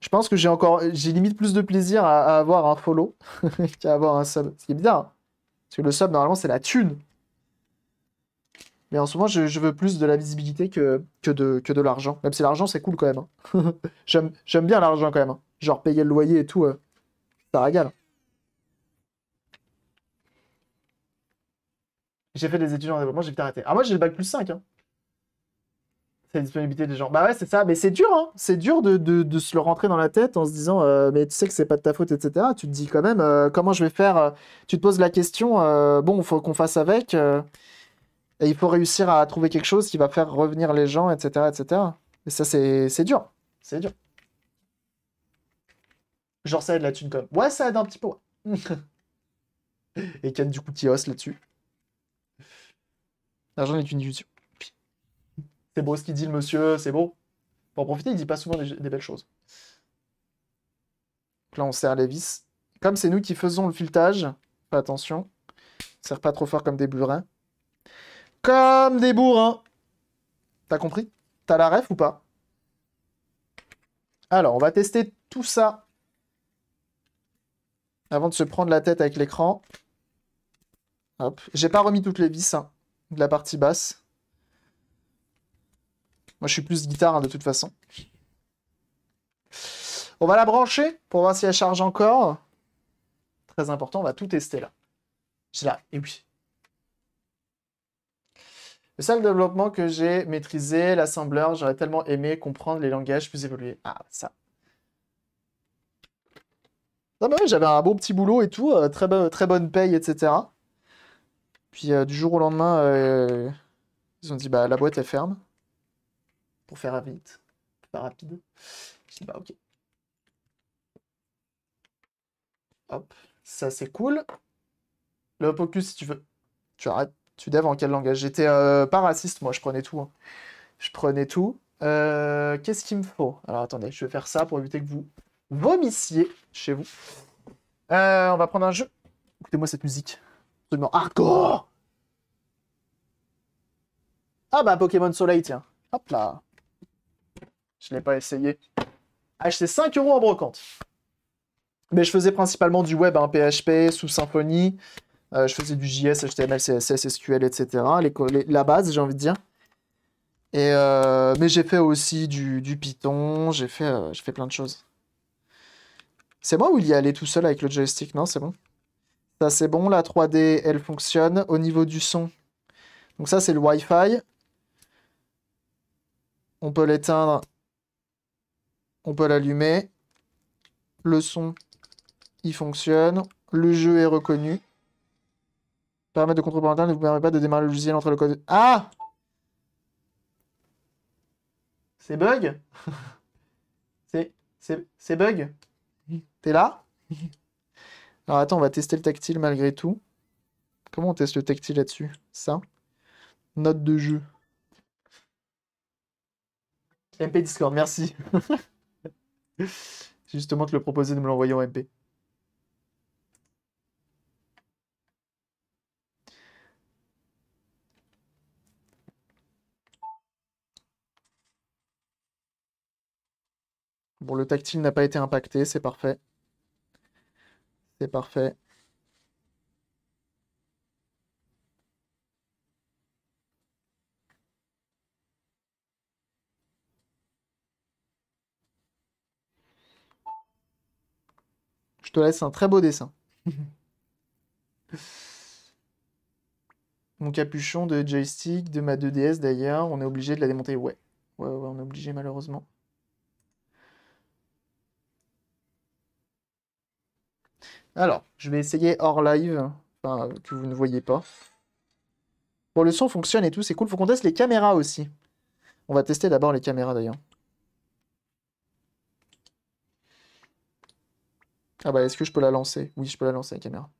je pense que j'ai encore. J'ai limite plus de plaisir à, avoir un follow [laughs] qu'à avoir un sub. Ce qui est bizarre. Hein. Parce que le sub, normalement, c'est la thune. Mais en ce moment, je, veux plus de la visibilité que, que de, que de l'argent. Même si l'argent, c'est cool quand même. Hein. [laughs] J'aime bien l'argent quand même. Hein. Genre payer le loyer et tout, euh, ça régale. J'ai fait des études en développement, j'ai vite arrêté. Ah, moi, j'ai le bac plus 5 disponibilité des gens. Bah ouais, c'est ça. Mais c'est dur, hein. C'est dur de, se le rentrer dans la tête en se disant, euh, mais tu sais que c'est pas de ta faute, etc. Tu te dis quand même, euh, comment je vais faire euh, Tu te poses la question, bon, faut qu'on fasse avec. et il faut réussir à trouver quelque chose qui va faire revenir les gens, etc. etc. Et ça, c'est dur. C'est dur. Genre, ça aide la thune comme. Ouais, ça aide un petit peu. [laughs] et Ken, du coup, qui hausse là-dessus. L'argent est une illusion. C'est beau ce qu'il dit le monsieur, c'est beau. Pour en profiter, il dit pas souvent des, belles choses. là, on serre les vis. Comme c'est nous qui faisons le filetage, attention, on serre pas trop fort comme des bourrins. Comme des bourrins T'as compris T'as la ref ou pas Alors, on va tester tout ça avant de se prendre la tête avec l'écran. Hop. J'ai pas remis toutes les vis hein, de la partie basse. Moi, je suis plus guitare de toute façon. On va la brancher pour voir si elle charge encore. Très important, on va tout tester là. C'est là, et oui. Le seul développement que j'ai maîtrisé, l'assembleur, j'aurais tellement aimé comprendre les langages plus évolués. Ah, ça. j'avais un beau petit boulot et tout, euh, très, bonne paye, etc. Puis euh, du jour au lendemain, euh, ils ont dit bah la boîte est ferme pour faire vite, pas rapide. Je bah ok. Hop, ça c'est cool. Le focus, si tu veux, tu arrêtes, tu dev en quel langage J'étais euh, pas raciste, moi, je prenais tout. Hein. Je prenais tout. Euh, qu'est-ce qu'il me faut Alors attendez, je vais faire ça pour éviter que vous vomissiez chez vous. Euh, on va prendre un jeu. Écoutez-moi cette musique. Absolument hardcore Ah bah Pokémon Soleil, tiens. Hop là je ne l'ai pas essayé. Acheter 5 euros en brocante. Mais je faisais principalement du web, un hein, PHP, sous Symfony. Euh, je faisais du JS, HTML, CSS, SQL, etc. la base, j'ai envie de dire. Euh, mais j'ai fait aussi du, Python, euh, j'ai fait, plein de choses. C'est moi où il y est allé tout seul avec le joystick Non, c'est bon. Ça, c'est bon. La 3D, elle fonctionne. Au niveau du son, donc ça, c'est le Wi-Fi. On peut l'éteindre on peut l'allumer. Le son, il fonctionne. Le jeu est reconnu. Permettre de contrôle ne vous permet pas de démarrer le logiciel entre le code... Ah C'est bug [laughs] C'est bug T'es là Alors attends, on va tester le tactile malgré tout. Comment on teste le tactile là-dessus Ça Note de jeu. MP Discord, merci. [laughs] [laughs] Justement, te le proposer de me l'envoyer en MP. Bon, le tactile n'a pas été impacté, c'est parfait. C'est parfait. te laisse un très beau dessin. [laughs] Mon capuchon de joystick, de ma 2DS d'ailleurs, on est obligé de la démonter. Ouais, ouais, ouais, on est obligé malheureusement. Alors, je vais essayer hors live, enfin, que vous ne voyez pas. Bon, le son fonctionne et tout, c'est cool. Faut qu'on teste les caméras aussi. On va tester d'abord les caméras d'ailleurs. Ah bah, est-ce que je peux la lancer Oui, je peux la lancer, la caméra.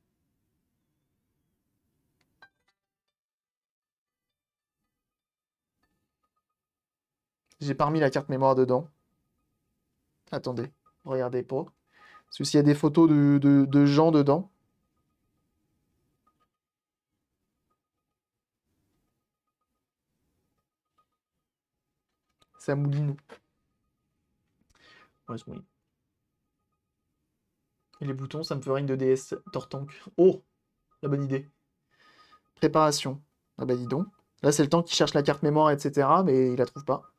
J'ai parmi la carte mémoire dedans. Attendez, regardez pas. Parce que s'il y a des photos de, gens dedans... Ça mouline. Ouais, ça mouline les boutons, ça me ferait une de DS Tortank. Oh La bonne idée. Préparation. Ah bah dis donc. Là, c'est le temps qu'il cherche la carte mémoire, etc. Mais il la trouve pas.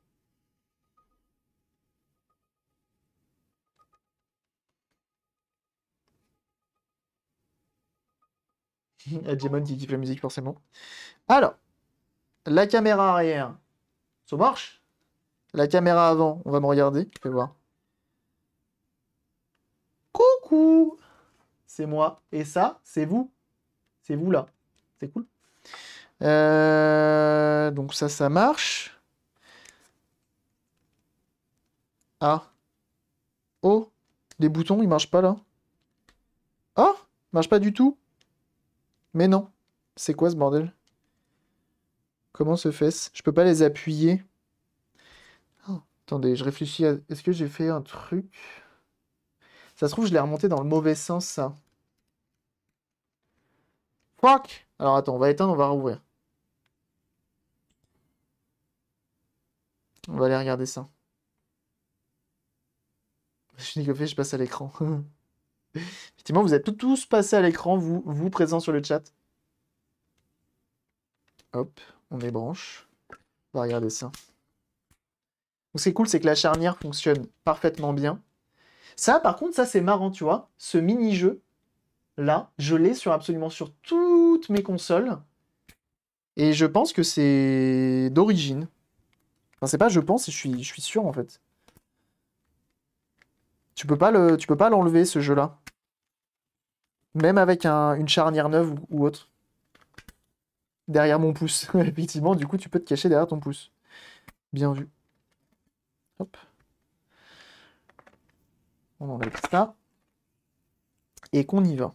[laughs] Adjemon qui kiffe la musique, forcément. Alors, la caméra arrière, ça marche La caméra avant, on va me regarder, je vais voir c'est moi. Et ça, c'est vous. C'est vous là. C'est cool. Euh, donc ça, ça marche. Ah. Oh, les boutons, ils marchent pas là. Oh, marche pas du tout. Mais non. C'est quoi ce bordel Comment se fait-ce Je peux pas les appuyer. Oh, attendez, je réfléchis Est-ce que j'ai fait un truc ça se trouve, je l'ai remonté dans le mauvais sens, ça. Fuck Alors attends, on va éteindre, on va rouvrir. On va aller regarder ça. Je suis nicopé, je passe à l'écran. [laughs] Effectivement, vous êtes tous, passés à l'écran, vous, vous présents sur le chat. Hop, on débranche. On va regarder ça. ce qui est cool, c'est que la charnière fonctionne parfaitement bien. Ça, par contre, ça c'est marrant, tu vois. Ce mini-jeu, là, je l'ai sur absolument sur toutes mes consoles. Et je pense que c'est d'origine. Enfin, c'est pas je pense, je suis, je suis sûr en fait. Tu peux pas le, tu peux pas l'enlever ce jeu-là. Même avec une charnière neuve ou autre. Derrière mon pouce. [laughs] Effectivement, du coup, tu peux te cacher derrière ton pouce. Bien vu. Hop. On enlève ça. Et qu'on y va.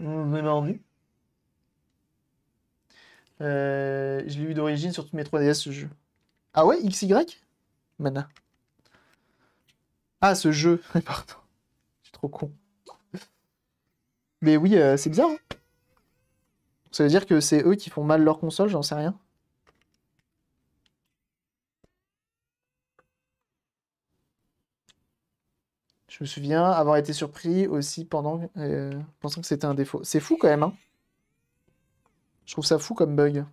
On est euh, je l'ai eu d'origine sur toutes mes 3DS ce jeu. Ah ouais, XY Mana. Ah, ce jeu. [laughs] Pardon. Je suis trop con. Mais oui, euh, c'est bizarre. Hein. ça veut dire que c'est eux qui font mal leur console, j'en sais rien. Je me souviens avoir été surpris aussi pendant euh, pensant que c'était un défaut. C'est fou quand même, hein Je trouve ça fou comme bug.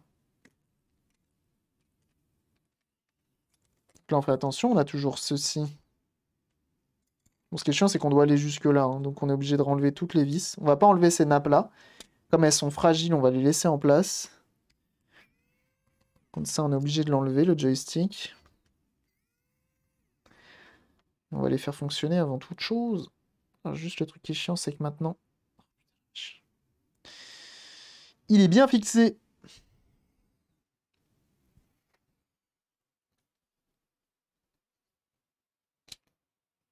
Là, on fait attention, on a toujours ceci. Bon, ce qui est chiant, c'est qu'on doit aller jusque-là. Hein. donc, on est obligé de renlever toutes les vis. On va pas enlever ces nappes-là. Comme elles sont fragiles, on va les laisser en place. Comme ça, on est obligé de l'enlever, le joystick. On va les faire fonctionner avant toute chose. Ah, juste le truc qui est chiant, c'est que maintenant... Il est bien fixé.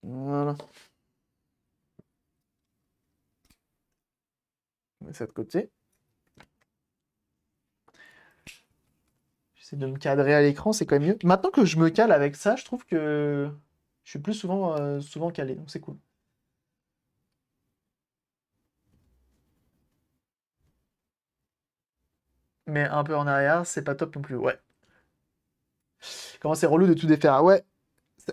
Voilà. On met ça de côté. J'essaie de me cadrer à l'écran, c'est quand même mieux. Maintenant que je me cale avec ça, je trouve que je suis plus souvent, euh, souvent calé, donc c'est cool. Mais un peu en arrière, c'est pas top non plus. Ouais. Comment c'est relou de tout défaire. Ah ouais.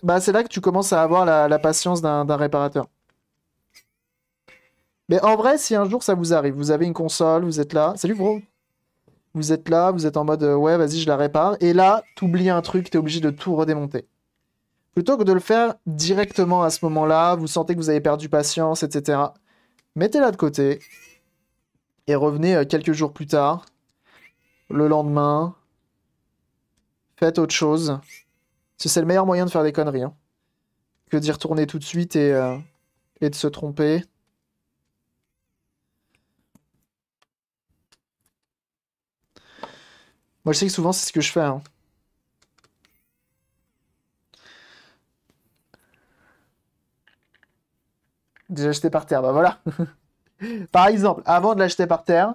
Bah, c'est là que tu commences à avoir la, patience d'un réparateur. Mais en vrai, si un jour ça vous arrive, vous avez une console, vous êtes là. Salut, bro. Vous êtes là, vous êtes en mode euh, ouais, vas-y, je la répare. Et là, t'oublies un truc, t'es obligé de tout redémonter. Plutôt que de le faire directement à ce moment-là, vous sentez que vous avez perdu patience, etc. Mettez-la de côté et revenez euh, quelques jours plus tard, le lendemain. Faites autre chose. C'est le meilleur moyen de faire des conneries. Hein, que d'y retourner tout de suite et, euh, et de se tromper. Moi, je sais que souvent, c'est ce que je fais. Hein. J'ai acheté par terre, bah voilà. [laughs] par exemple, avant de l'acheter par terre.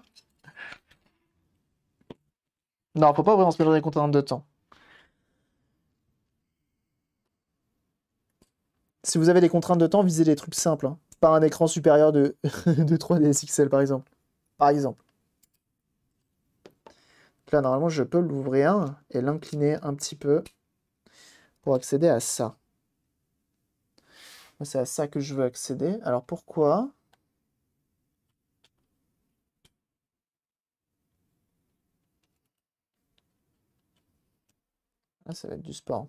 Non, faut pas vraiment se dans des contraintes de temps. Si vous avez des contraintes de temps, visez des trucs simples. Hein. Pas un écran supérieur de, 3DS [laughs] XL par exemple. Par exemple. là, normalement, je peux l'ouvrir et l'incliner un petit peu pour accéder à ça. C'est à ça que je veux accéder. Alors pourquoi Là, ah, ça va être du sport.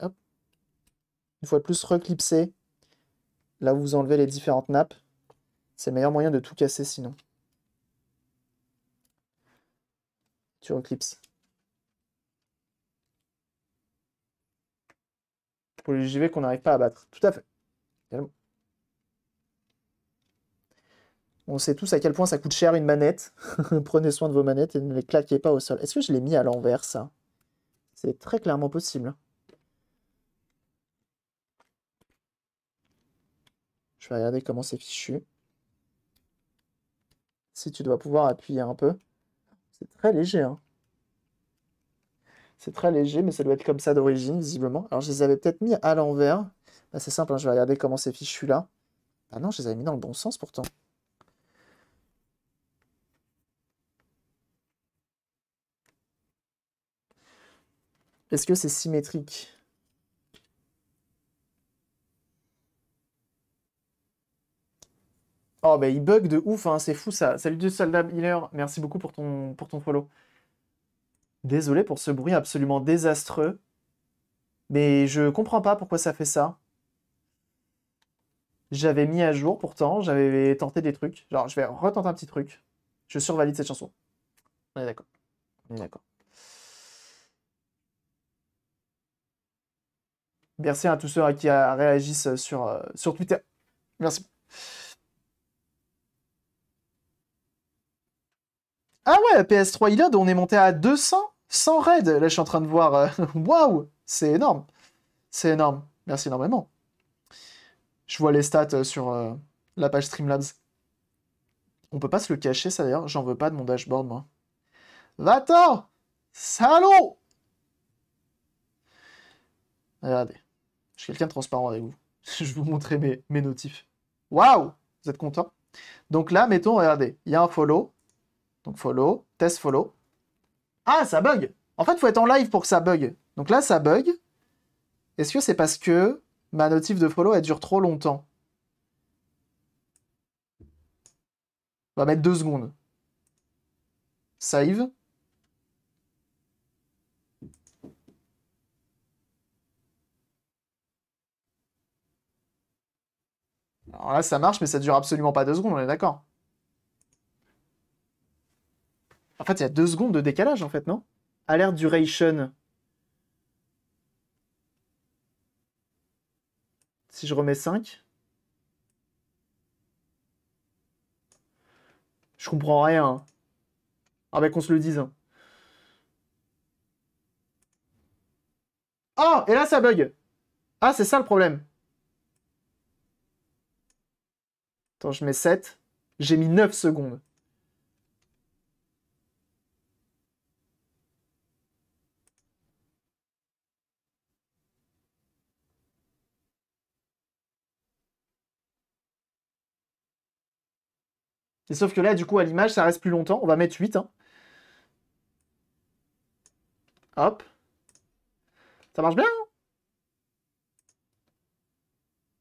hop. Une fois de plus, reclipser. Là où vous enlevez les différentes nappes. C'est le meilleur moyen de tout casser sinon. Tu reclipses. pour les JV qu'on n'arrive pas à battre. Tout à fait. On sait tous à quel point ça coûte cher une manette. [laughs] Prenez soin de vos manettes et ne les claquez pas au sol. Est-ce que je l'ai mis à l'envers, ça C'est très clairement possible. Je vais regarder comment c'est fichu. Si tu dois pouvoir appuyer un peu. C'est très léger, hein. C'est très léger, mais ça doit être comme ça d'origine, visiblement. Alors, je les avais peut-être mis à l'envers. Bah, c'est simple, hein, je vais regarder comment c'est fichu là. Ah non, je les avais mis dans le bon sens pourtant. Est-ce que c'est symétrique Oh, bah il bug de ouf, hein, c'est fou ça. Salut du soldat Miller, merci beaucoup pour ton, pour ton follow. Désolé pour ce bruit absolument désastreux, mais je comprends pas pourquoi ça fait ça. J'avais mis à jour pourtant, j'avais tenté des trucs. Genre, je vais retenter un petit truc. Je survalide cette chanson. On est d'accord. d'accord. Merci à tous ceux qui réagissent sur, euh, sur Twitter. Merci. Ah ouais, PS3 e on est monté à 200 100 raids. Là, je suis en train de voir. Euh, [laughs] waouh C'est énorme. C'est énorme. Merci énormément. Je vois les stats euh, sur euh, la page Streamlabs. On peut pas se le cacher, ça d'ailleurs. J'en veux pas de mon dashboard, moi. Va-t'en Salaud Regardez. Je suis quelqu'un de transparent avec vous. [laughs] je vais vous montrer mes, mes notifs. Waouh Vous êtes content Donc là, mettons, regardez. Il y a un follow. Donc follow, test follow. Ah, ça bug En fait, il faut être en live pour que ça bug. Donc là, ça bug. Est-ce que c'est parce que ma notif de follow, elle dure trop longtemps On va mettre deux secondes. Save. Alors là, ça marche, mais ça dure absolument pas deux secondes, on est d'accord en fait, il y a deux secondes de décalage, en fait, non Alert duration. Si je remets 5. Je comprends rien. Hein. Ah ben, qu'on se le dise. Oh Et là, ça bug Ah, c'est ça le problème. Attends, je mets 7. J'ai mis 9 secondes. sauf que là, du coup, à l'image, ça reste plus longtemps. On va mettre 8. Hein. Hop. Ça marche bien hein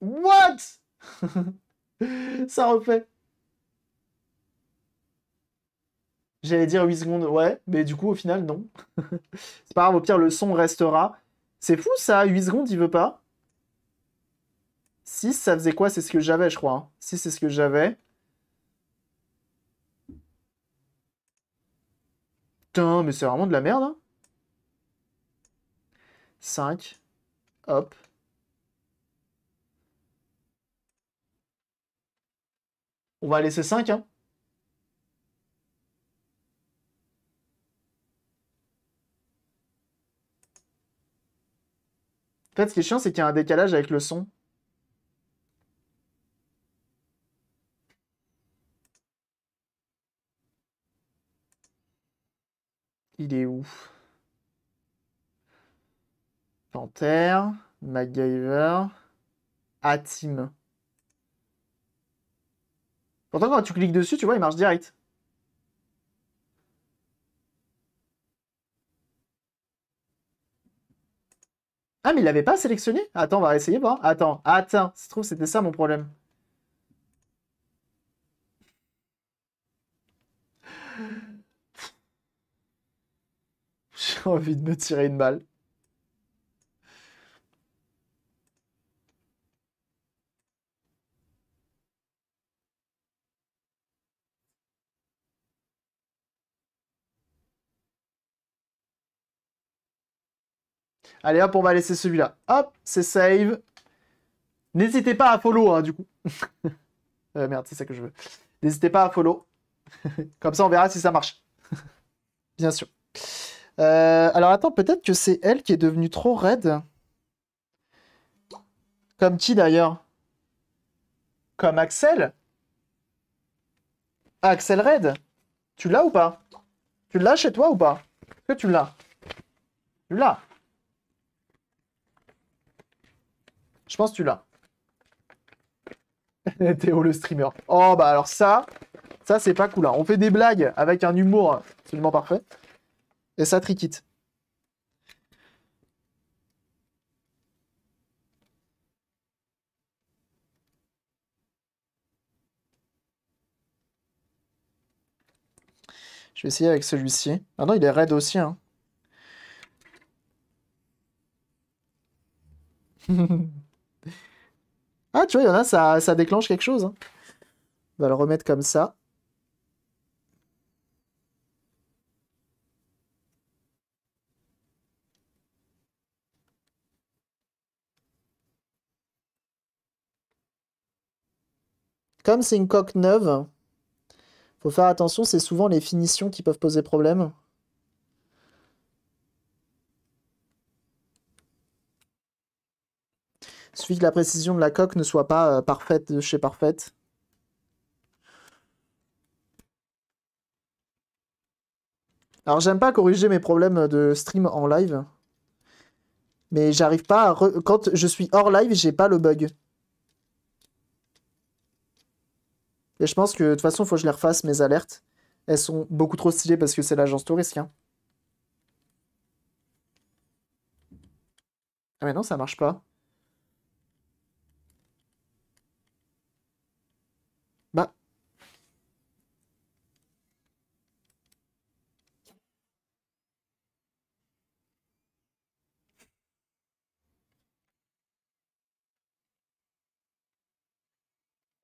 What [laughs] Ça refait. J'allais dire 8 secondes, ouais, mais du coup, au final, non. [laughs] c'est pas grave, au pire, le son restera. C'est fou, ça, 8 secondes, il veut pas. 6, ça faisait quoi C'est ce que j'avais, je crois. 6, hein. c'est ce que j'avais. Putain, mais c'est vraiment de la merde. Hein 5. Hop. On va laisser 5. Hein en fait, ce qui est chiant, c'est qu'il y a un décalage avec le son. Il est où Panthère, MacGyver, Atim. Pourtant, quand tu cliques dessus, tu vois, il marche direct. Ah, mais il l'avait pas sélectionné Attends, on va essayer voir. Attends, attends, ça se trouve, c'était ça mon problème. envie de me tirer une balle. Allez hop, on va laisser celui-là. Hop, c'est save. N'hésitez pas à follow, hein, du coup. [laughs] Euh, merde, c'est ça que je veux. N'hésitez pas à follow. [laughs] Comme ça, on verra si ça marche. [laughs] Bien sûr. Euh, alors attends, peut-être que c'est elle qui est devenue trop raide. Comme qui d'ailleurs Comme Axel ah, Axel Red Tu l'as ou pas Tu l'as chez toi ou pas Que tu l'as Tu l'as Je pense que tu l'as. [laughs] Théo le streamer. Oh bah alors ça, ça c'est pas cool. Hein. On fait des blagues avec un humour absolument parfait. Et ça triquette Je vais essayer avec celui-ci. Ah non, il est raide aussi. Hein. [laughs] ah, tu vois, il y en a, ça, déclenche quelque chose. Hein. On va le remettre comme ça. Comme c'est une coque neuve, faut faire attention, c'est souvent les finitions qui peuvent poser problème. Il que la précision de la coque ne soit pas euh, parfaite de euh, chez parfaite. Alors j'aime pas corriger mes problèmes de stream en live. Mais j'arrive pas Quand je suis hors live, j'ai pas le bug. Et je pense que de toute façon, il faut que je les refasse, mes alertes. Elles sont beaucoup trop stylées parce que c'est l'agence touristique. Hein. Ah mais non, ça marche pas. Bah.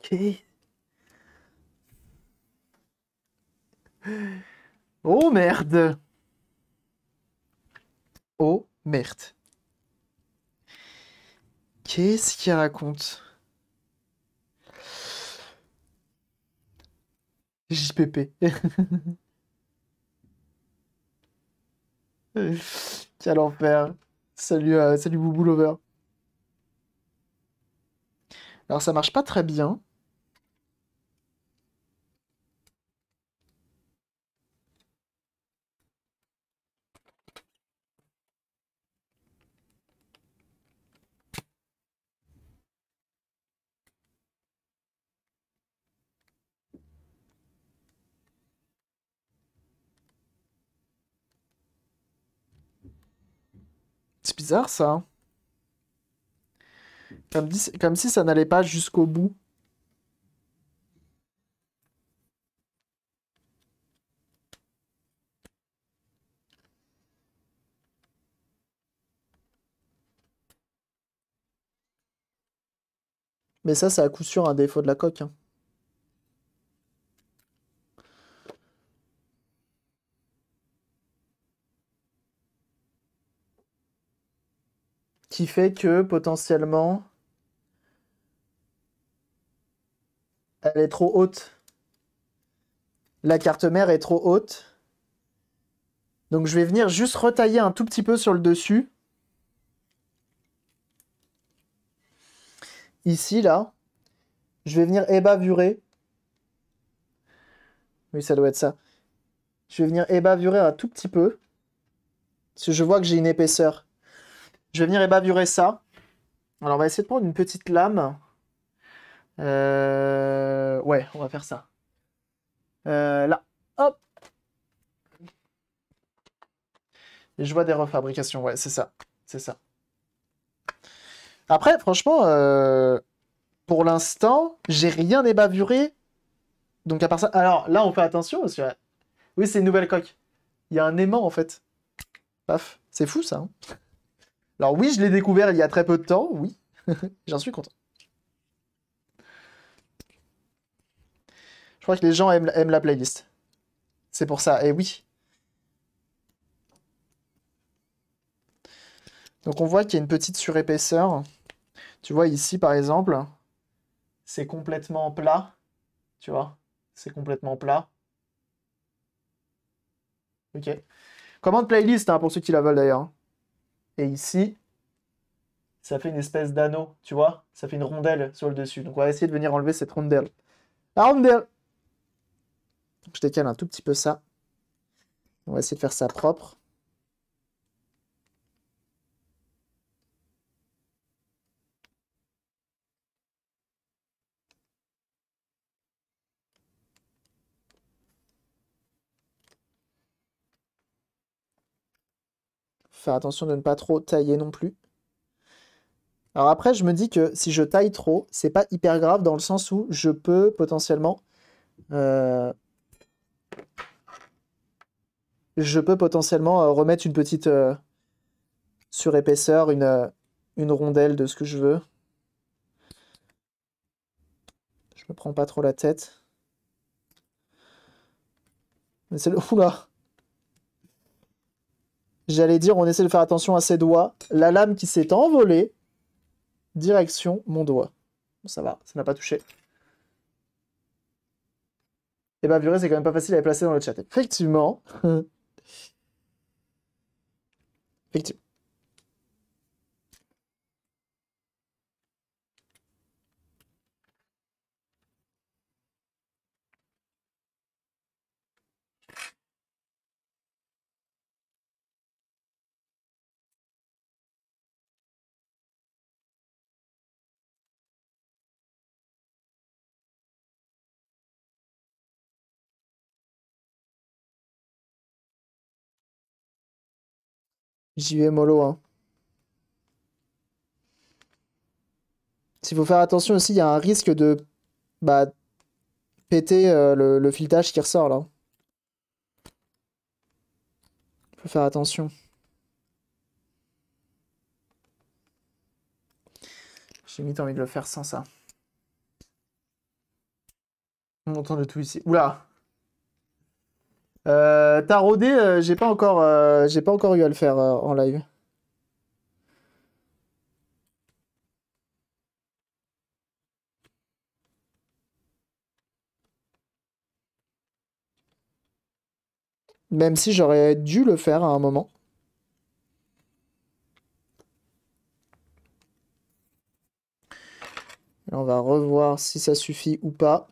Ok. Oh merde Oh merde Qu'est-ce qu'il raconte JPP. [laughs] Quel enfer. Salut, euh, salut Boubou Lover. Alors ça marche pas très bien. bizarre ça. Hein. Comme, comme si ça n'allait pas jusqu'au bout. Mais ça, c'est à coup sûr un défaut de la coque. Hein. fait que potentiellement elle est trop haute. La carte mère est trop haute. Donc je vais venir juste retailler un tout petit peu sur le dessus. Ici, là. Je vais venir ébavurer. Oui, ça doit être ça. Je vais venir ébavurer un tout petit peu. Parce que je vois que j'ai une épaisseur. Je vais venir ébavurer ça. Alors, on va essayer de prendre une petite lame. Euh, ouais, on va faire ça. Euh, là, hop. je vois des refabrications, ouais, c'est ça. C'est ça. Après, franchement, euh, pour l'instant, j'ai rien ébavuré. Donc à part ça... Alors là, on fait attention, parce Oui, c'est une nouvelle coque. Il y a un aimant, en fait. Paf, c'est fou, ça. Hein. Alors oui, je l'ai découvert il y a très peu de temps, oui. [laughs] J'en suis content. Je crois que les gens aiment, aiment la playlist. C'est pour ça, et oui. Donc on voit qu'il y a une petite surépaisseur. Tu vois ici par exemple, c'est complètement plat. Tu vois, c'est complètement plat. Ok. Commande playlist hein, pour ceux qui la veulent d'ailleurs. Et ici, ça fait une espèce d'anneau, tu vois Ça fait une rondelle sur le dessus. Donc on va essayer de venir enlever cette rondelle. La rondelle Je décale un tout petit peu ça. On va essayer de faire ça propre. faire attention de ne pas trop tailler non plus. Alors après, je me dis que si je taille trop, c'est pas hyper grave dans le sens où je peux potentiellement... Euh, je peux potentiellement euh, remettre une petite euh, surépaisseur, une, une rondelle de ce que je veux. Je me prends pas trop la tête. Mais c'est le... [laughs] Oula J'allais dire, on essaie de faire attention à ses doigts. La lame qui s'est envolée, direction mon doigt. Ça va, ça n'a pas touché. Et bah, violet, c'est quand même pas facile à les placer dans le chat. Effectivement. [laughs] Effectivement. J'y vais mollo. Hein. S'il faut faire attention aussi, il y a un risque de bah, péter euh, le, le, filetage qui ressort là. Il faut faire attention. J'ai vite envie de le faire sans ça. On entend le tout ici. Oula euh, rodé, euh, j'ai pas encore, euh, pas encore eu à le faire euh, en live. Même si j'aurais dû le faire à un moment. on va revoir si ça suffit ou pas.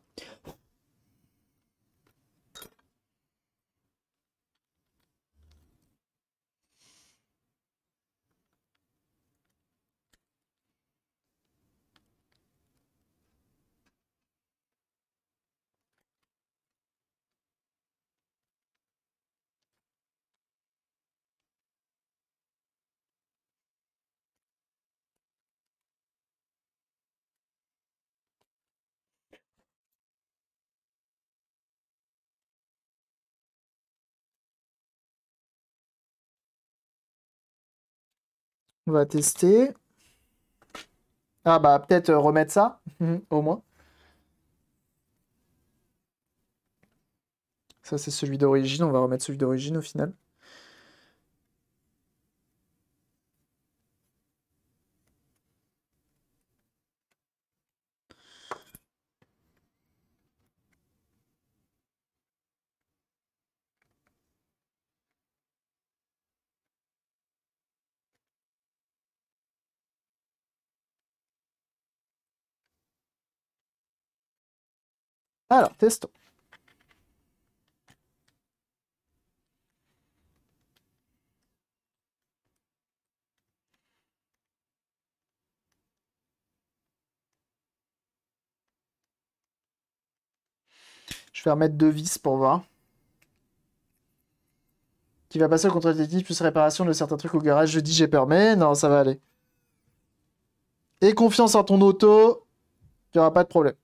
On va tester. Ah bah peut-être euh, remettre ça, [laughs] au moins. Ça c'est celui d'origine, on va remettre celui d'origine au final. Alors, testons. Je vais remettre deux vis pour voir. Qui va passer au contrôle technique plus réparation de certains trucs au garage. Je dis j'ai permis. Non, ça va aller. Et confiance en ton auto. Il n'y aura pas de problème.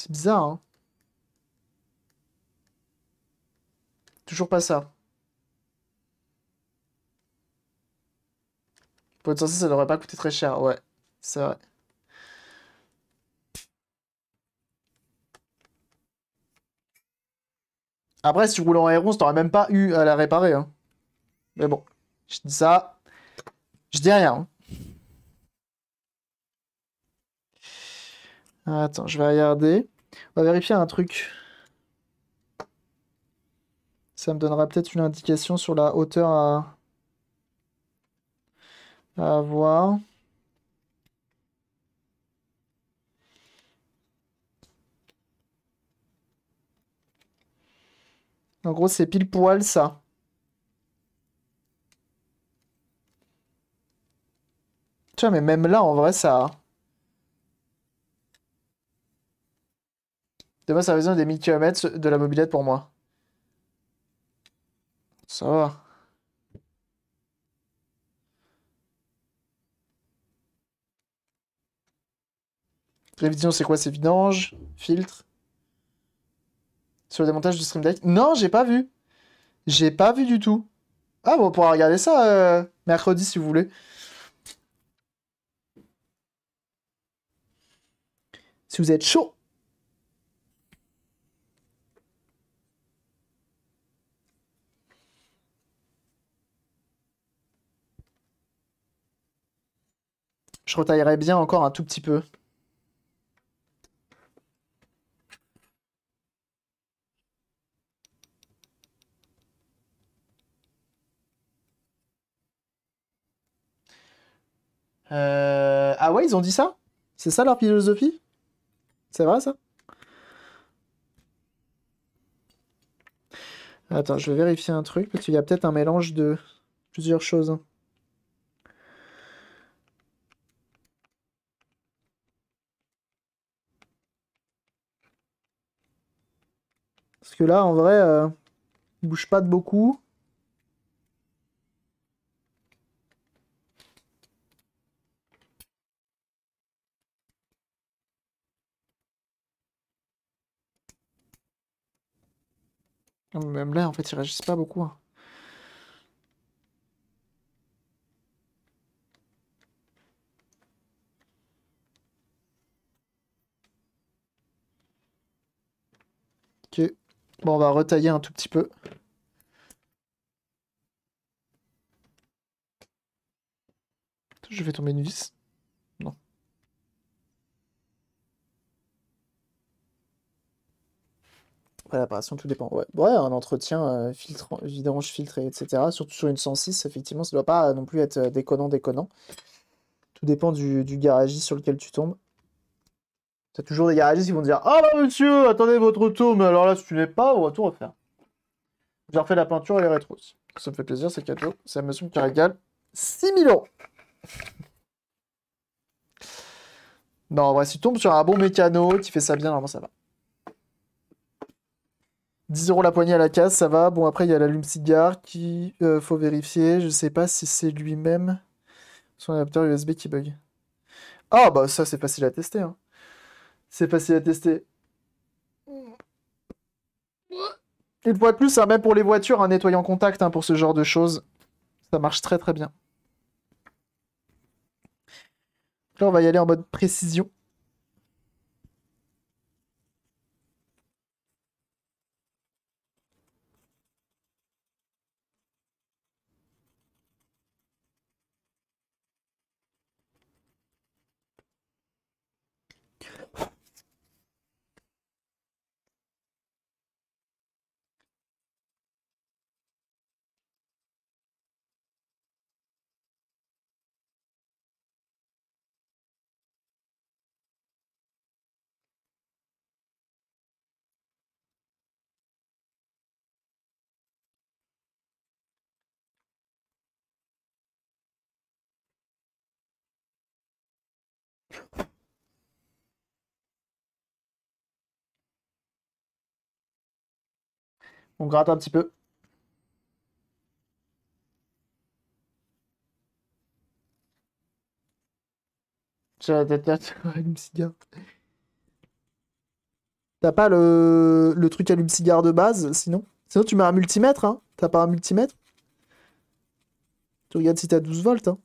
C'est bizarre, hein Toujours pas ça. Pour être censé, ça n'aurait pas coûté très cher, ouais. C'est vrai. Après, si tu roules en aéron, t'aurais même pas eu à la réparer. Hein. Mais bon, je dis ça. Je dis rien. Hein. Ah, attends, je vais regarder. On va vérifier un truc. Ça me donnera peut-être une indication sur la hauteur à, à avoir. En gros, c'est pile poil ça. Tiens, mais même là, en vrai, ça... Demain, ça besoin des 1000 km de la mobilette pour moi. Ça va. Prévision, c'est quoi C'est vidange Filtre Sur le démontage du stream deck Non, j'ai pas vu. J'ai pas vu du tout. Ah bon, on pourra regarder ça euh, mercredi si vous voulez. Si vous êtes chaud. Je retaillerai bien encore un tout petit peu. Euh, ah ouais, ils ont dit ça C'est ça leur philosophie C'est vrai ça Attends, je vais vérifier un truc, parce qu'il y a peut-être un mélange de plusieurs choses. Hein. que là, en vrai, euh, bouge pas de beaucoup. même là, en fait, il réagissent pas beaucoup. Hein. Ok. Bon, on va retailler un tout petit peu. Je vais tomber une vis. Non. voilà l'apparition, tout dépend. Ouais, un entretien, euh, filtre, vidange, filtré, etc. Surtout sur une 106, effectivement, ça ne doit pas euh, non plus être euh, déconnant, déconnant. Tout dépend du, du garagiste sur lequel tu tombes. C'est toujours des garagistes qui vont dire Ah bah monsieur, attendez votre auto mais alors là, si tu n'es pas, on va tout refaire. J'ai refait la peinture et les rétros. Ça me fait plaisir, c'est cadeau. C'est un monsieur qui régale 6000 euros. Non, en vrai, si tu tombes sur un bon mécano, qui fait ça bien, normalement ça va. 10 euros la poignée à la case, ça va. Bon, après, il y a l'allume-cigare qui euh, faut vérifier. Je sais pas si c'est lui-même son adaptateur USB qui bug. Ah, bah ça, c'est facile à tester. Hein. C'est facile à tester. Une fois de plus, même pour les voitures, un nettoyant contact hein, pour ce genre de choses, ça marche très très bien. Là, on va y aller en mode précision. On gratte un petit peu. J'ai la tête là, [laughs] cigare. T'as pas le, le truc allume cigare de base, sinon Sinon, tu mets un multimètre, hein T'as pas un multimètre Tu regardes si t'as 12 volts, hein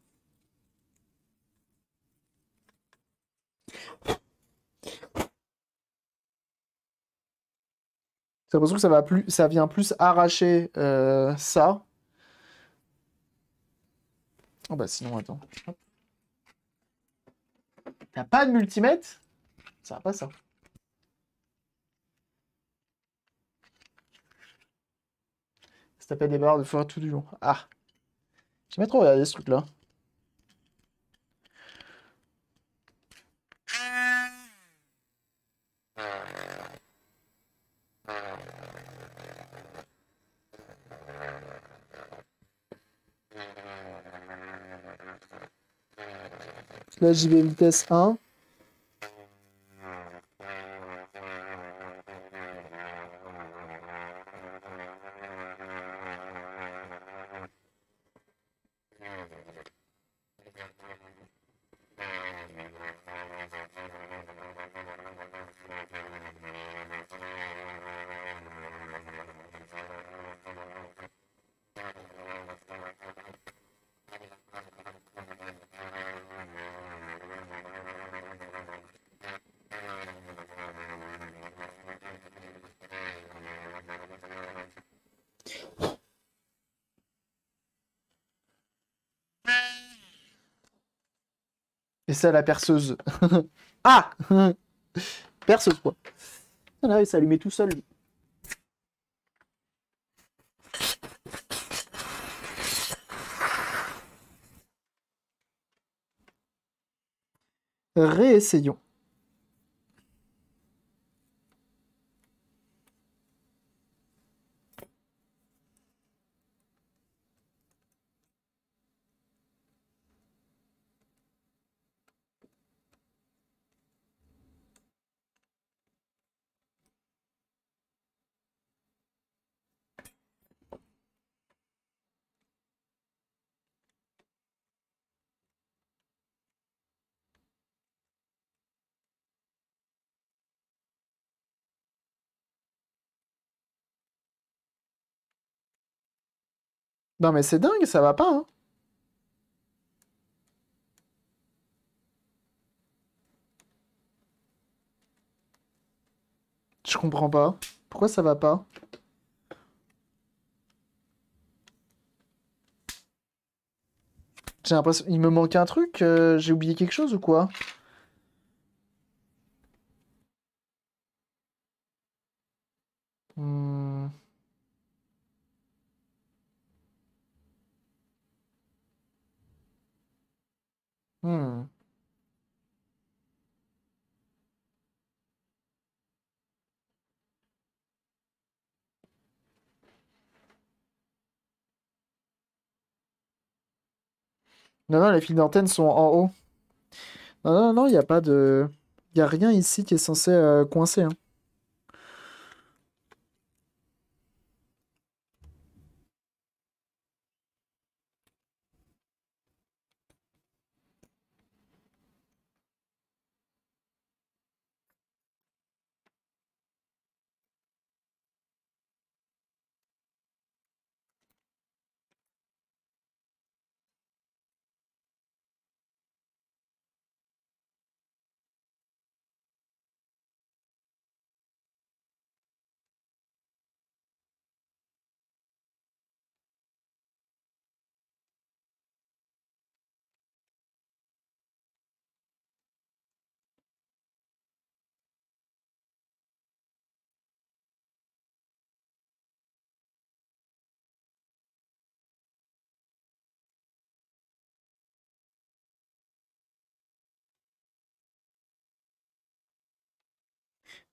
J'ai l'impression que ça, va plus, ça vient plus arracher euh, ça. Oh bah sinon, attends. T'as pas de multimètre Ça va pas ça. Ça taper des barres de fois tout du long. Ah. je trop regarder ce truc là. LGBTs1 à la perceuse. [laughs] ah [laughs] Perceuse, quoi. Ah là, il s'allumer tout seul. Réessayons. Non mais c'est dingue, ça va pas. Hein Je comprends pas. Pourquoi ça va pas J'ai l'impression... Il me manque un truc euh, J'ai oublié quelque chose ou quoi Hmm. Non, non, les fils d'antenne sont en haut. Non, non, non, il n'y a pas de... Il n'y a rien ici qui est censé euh, coincer. Hein.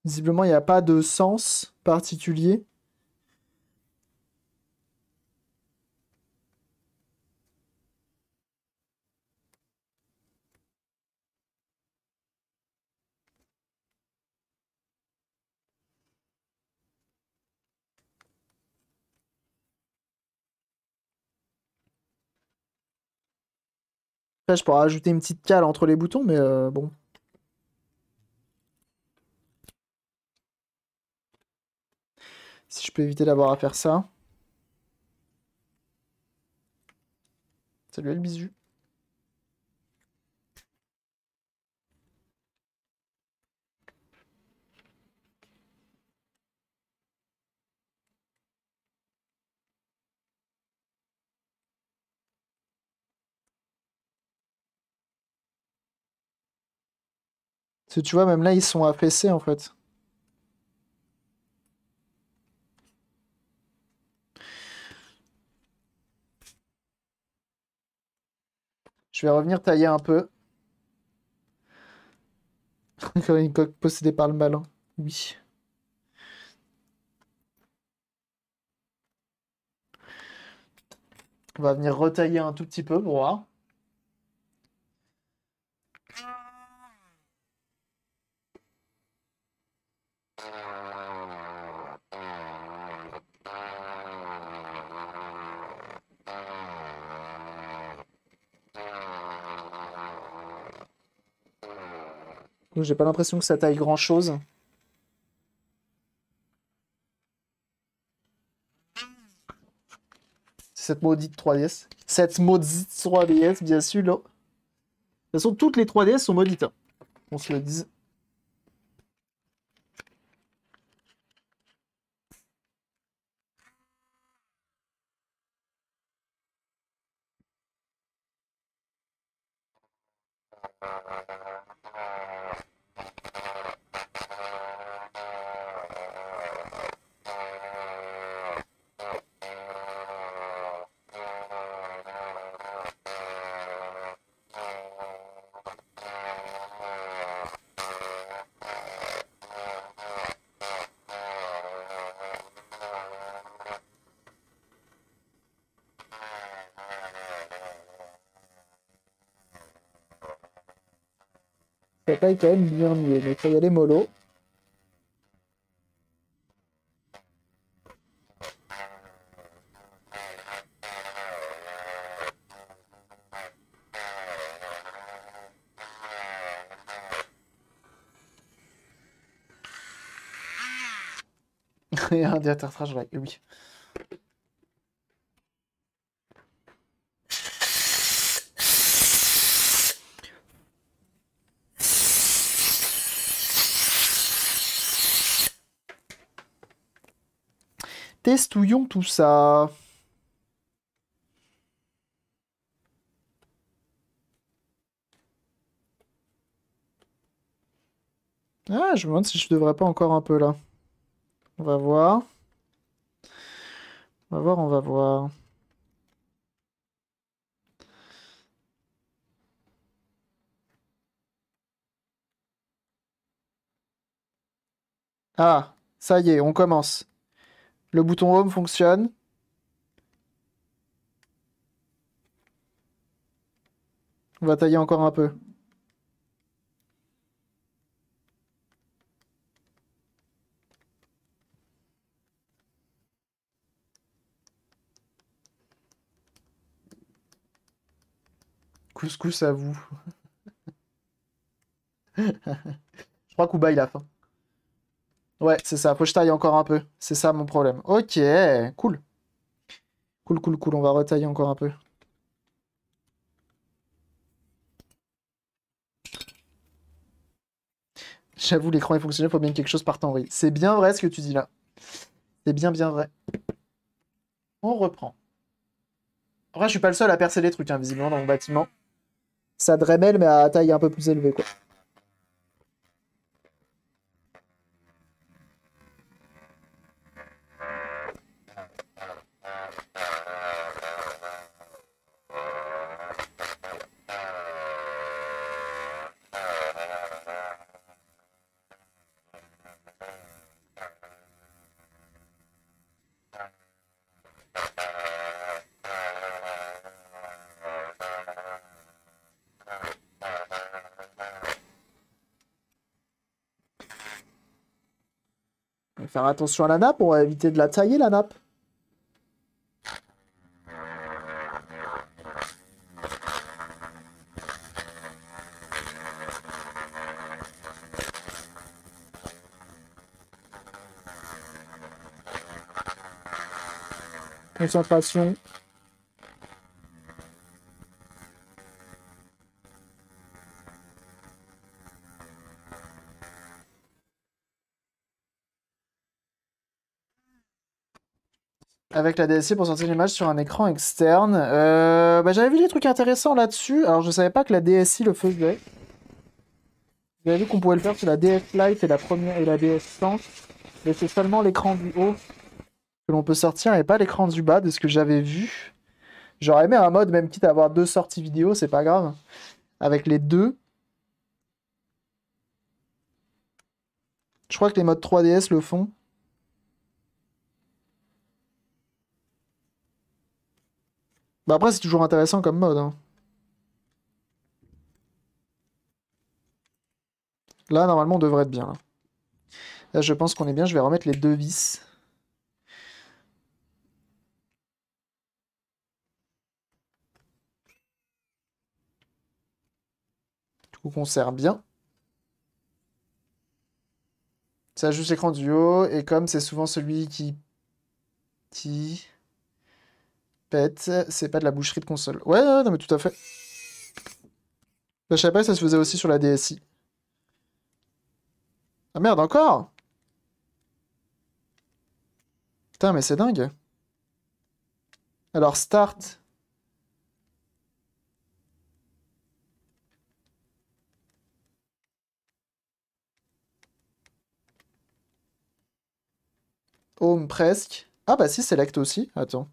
Visiblement, il n'y a pas de sens particulier. je pourrais ajouter une petite cale entre les boutons, mais euh, bon. Si je peux éviter d'avoir à faire ça. Salut le le tu vois, même là, ils sont affaissés en fait. Je vais revenir tailler un peu. Encore [laughs] une coque possédée par le malin. Hein. Oui. On va venir retailler un tout petit peu pour voir. j'ai pas l'impression que ça taille grand chose. Cette maudite 3DS. Cette maudite 3DS, bien sûr, là. De toute façon, toutes les 3DS sont maudites. Hein. On se le dise. taille quand même bien mieux. Donc, il faut y aller mollo. Et [laughs] un diatertrage, oui. Estouillons tout ça. Ah, je me demande si je devrais pas encore un peu là. On va voir. On va voir, on va voir. Ah, ça y est, on commence. Le bouton Home fonctionne. On va tailler encore un peu. Couscous à vous. [laughs] Je crois qu'Ouba il a faim. Ouais, c'est ça. Faut que je taille encore un peu. C'est ça mon problème. Ok, cool. Cool, cool, cool. On va retailler encore un peu. J'avoue, l'écran est fonctionnel, faut bien que quelque chose parte en vrille. C'est bien vrai ce que tu dis là. C'est bien, bien vrai. On reprend. En vrai, je suis pas le seul à percer les trucs, hein, visiblement, dans mon bâtiment. Ça Dremel, mais à taille un peu plus élevée, quoi. Faire attention à la nappe, on va éviter de la tailler la nappe. Concentration. avec la DSI pour sortir l'image sur un écran externe. Euh, bah, J'avais vu des trucs intéressants là-dessus. Alors, je savais pas que la DSI le faisait. J'avais vu qu'on pouvait le faire sur la DS Lite et la, première, et la DS 100. Mais c'est seulement l'écran du haut que l'on peut sortir et pas l'écran du bas de ce que j'avais vu. J'aurais aimé un mode, même quitte à avoir deux sorties vidéo, c'est pas grave. Avec les deux. Je crois que les modes 3DS le font. Bah après, c'est toujours intéressant comme mode. Hein. Là, normalement, on devrait être bien. Là, là je pense qu'on est bien. Je vais remettre les deux vis. Du coup, qu'on bien. Ça juste l'écran du haut. Et comme c'est souvent celui qui... Qui pète, c'est pas de la boucherie de console. Ouais, ouais, non, mais tout à fait. Bah, je savais pas, ça se faisait aussi sur la DSI. Ah merde, encore Putain, mais c'est dingue. Alors, start. Home presque. Ah bah si, select aussi. Attends.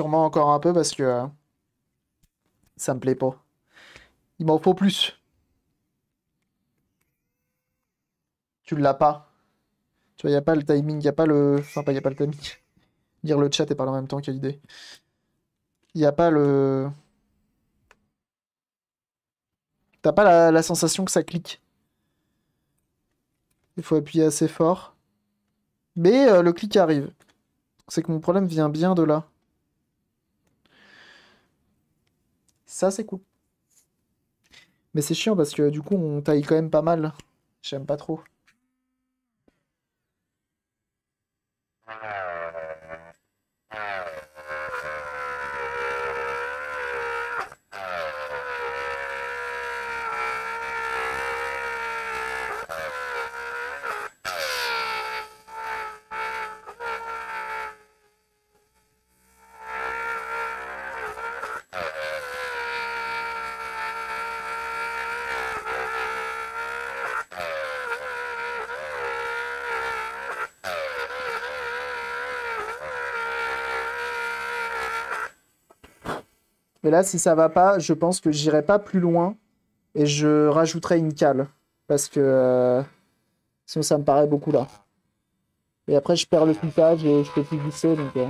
sûrement encore un peu parce que ça me plaît pas. Il m'en faut plus. Tu l'as pas. Tu vois, il n'y a pas le timing, il a pas le... Enfin, il a pas le timing. [laughs] Dire le chat et parler en même temps, quelle idée. Il n'y a pas le... T'as pas la, sensation que ça clique. Il faut appuyer assez fort. Mais euh, le clic arrive. C'est que mon problème vient bien de là. Ça, c'est cool. Mais c'est chiant parce que du coup, on taille quand même pas mal. J'aime pas trop. Et là, si ça va pas, je pense que j'irai pas plus loin et je rajouterai une cale. Parce que euh, sinon, ça me paraît beaucoup là. Et après, je perds le toutage et je peux plus glisser. Donc, euh.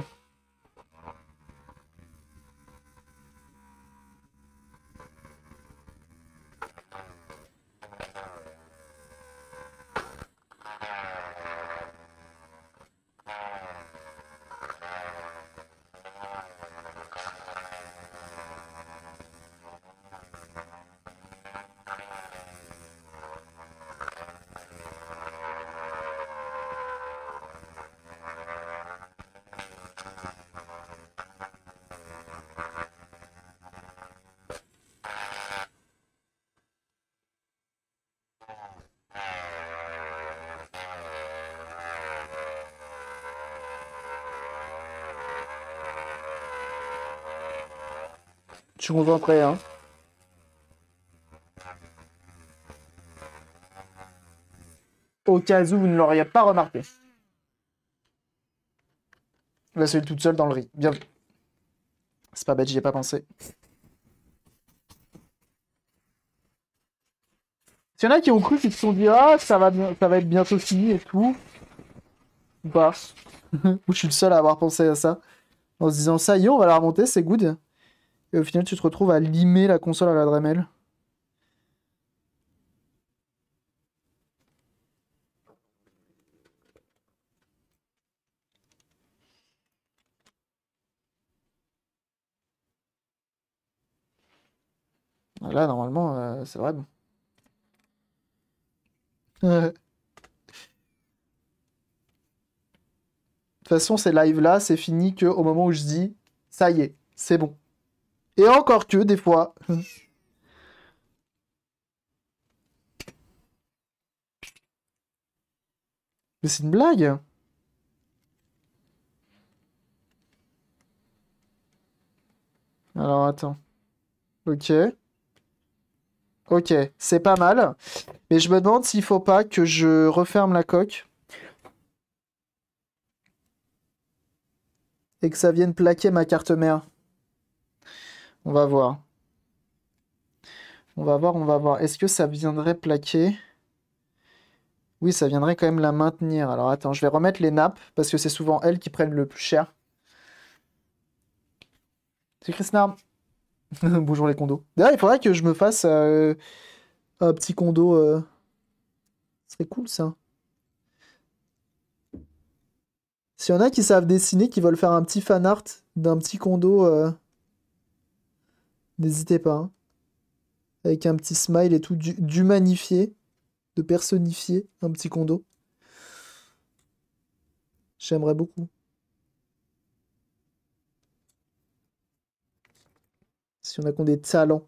après. Hein. Au cas où vous ne l'auriez pas remarqué. La seule toute seule dans le riz. Bien C'est pas bête, j'y ai pas pensé. S'il y en a qui ont cru qu'ils se sont dit Ah, ça va, bien, ça va être bientôt fini et tout. Ou pas. [laughs] je suis le seul à avoir pensé à ça. En se disant Ça y est, on va la remonter, c'est good. Et au final, tu te retrouves à limer la console à la Dremel. Là, normalement, euh, c'est vrai. De toute façon, ces lives-là, c'est fini qu'au moment où je dis, ça y est, c'est bon. Et encore que, des fois. Mais c'est une blague Alors, attends. Ok. Ok, c'est pas mal. Mais je me demande s'il faut pas que je referme la coque. Et que ça vienne plaquer ma carte mère. On va voir. On va voir, on va voir. Est-ce que ça viendrait plaquer Oui, ça viendrait quand même la maintenir. Alors attends, je vais remettre les nappes parce que c'est souvent elles qui prennent le plus cher. C'est Krishna. [laughs] Bonjour les condos. D'ailleurs, il faudrait que je me fasse euh, un petit condo. Euh. Ce serait cool ça. S'il y en a qui savent dessiner, qui veulent faire un petit fan art d'un petit condo. Euh. N'hésitez pas. Hein. Avec un petit smile et tout, d'humanifier, de personnifier un petit condo. J'aimerais beaucoup. Si on a qu'on des talents.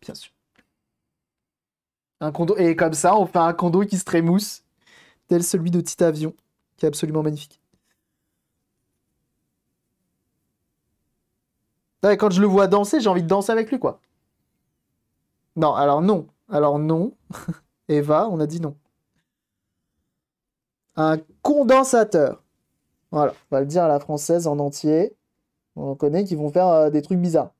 Bien sûr. Un condo. Et comme ça, on fait un condo qui se trémousse, tel celui de Avion, qui est absolument magnifique. quand je le vois danser, j'ai envie de danser avec lui, quoi. Non, alors non. Alors non. [laughs] Eva, on a dit non. Un condensateur. Voilà, on va le dire à la française en entier. On connaît qu'ils vont faire euh, des trucs bizarres.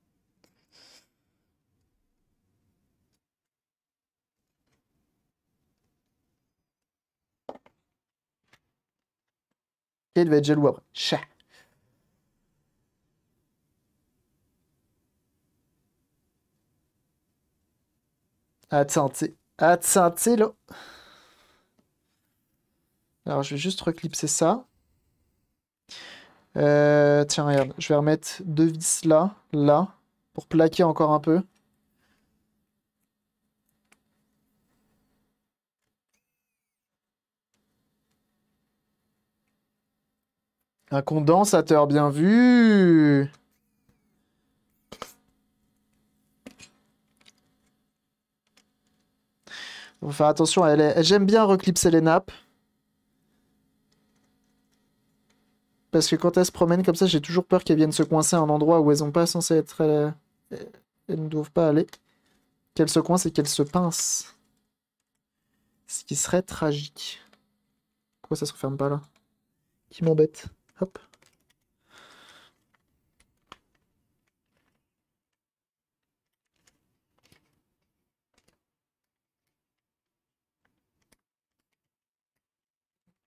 Et il va être après. Attentez, attentez là. Alors, je vais juste reclipser ça. Euh, tiens, regarde. Je vais remettre deux vis là, là, pour plaquer encore un peu. Un condensateur bien vu faut faire attention, elle j'aime bien reclipser les nappes. Parce que quand elles se promènent comme ça, j'ai toujours peur qu'elles viennent se coincer à un endroit où elles n'ont pas censé être... Euh, elles ne doivent pas aller. Qu'elles se coincent et qu'elles se pincent. Ce qui serait tragique. Pourquoi ça se referme pas là Qui m'embête Hop.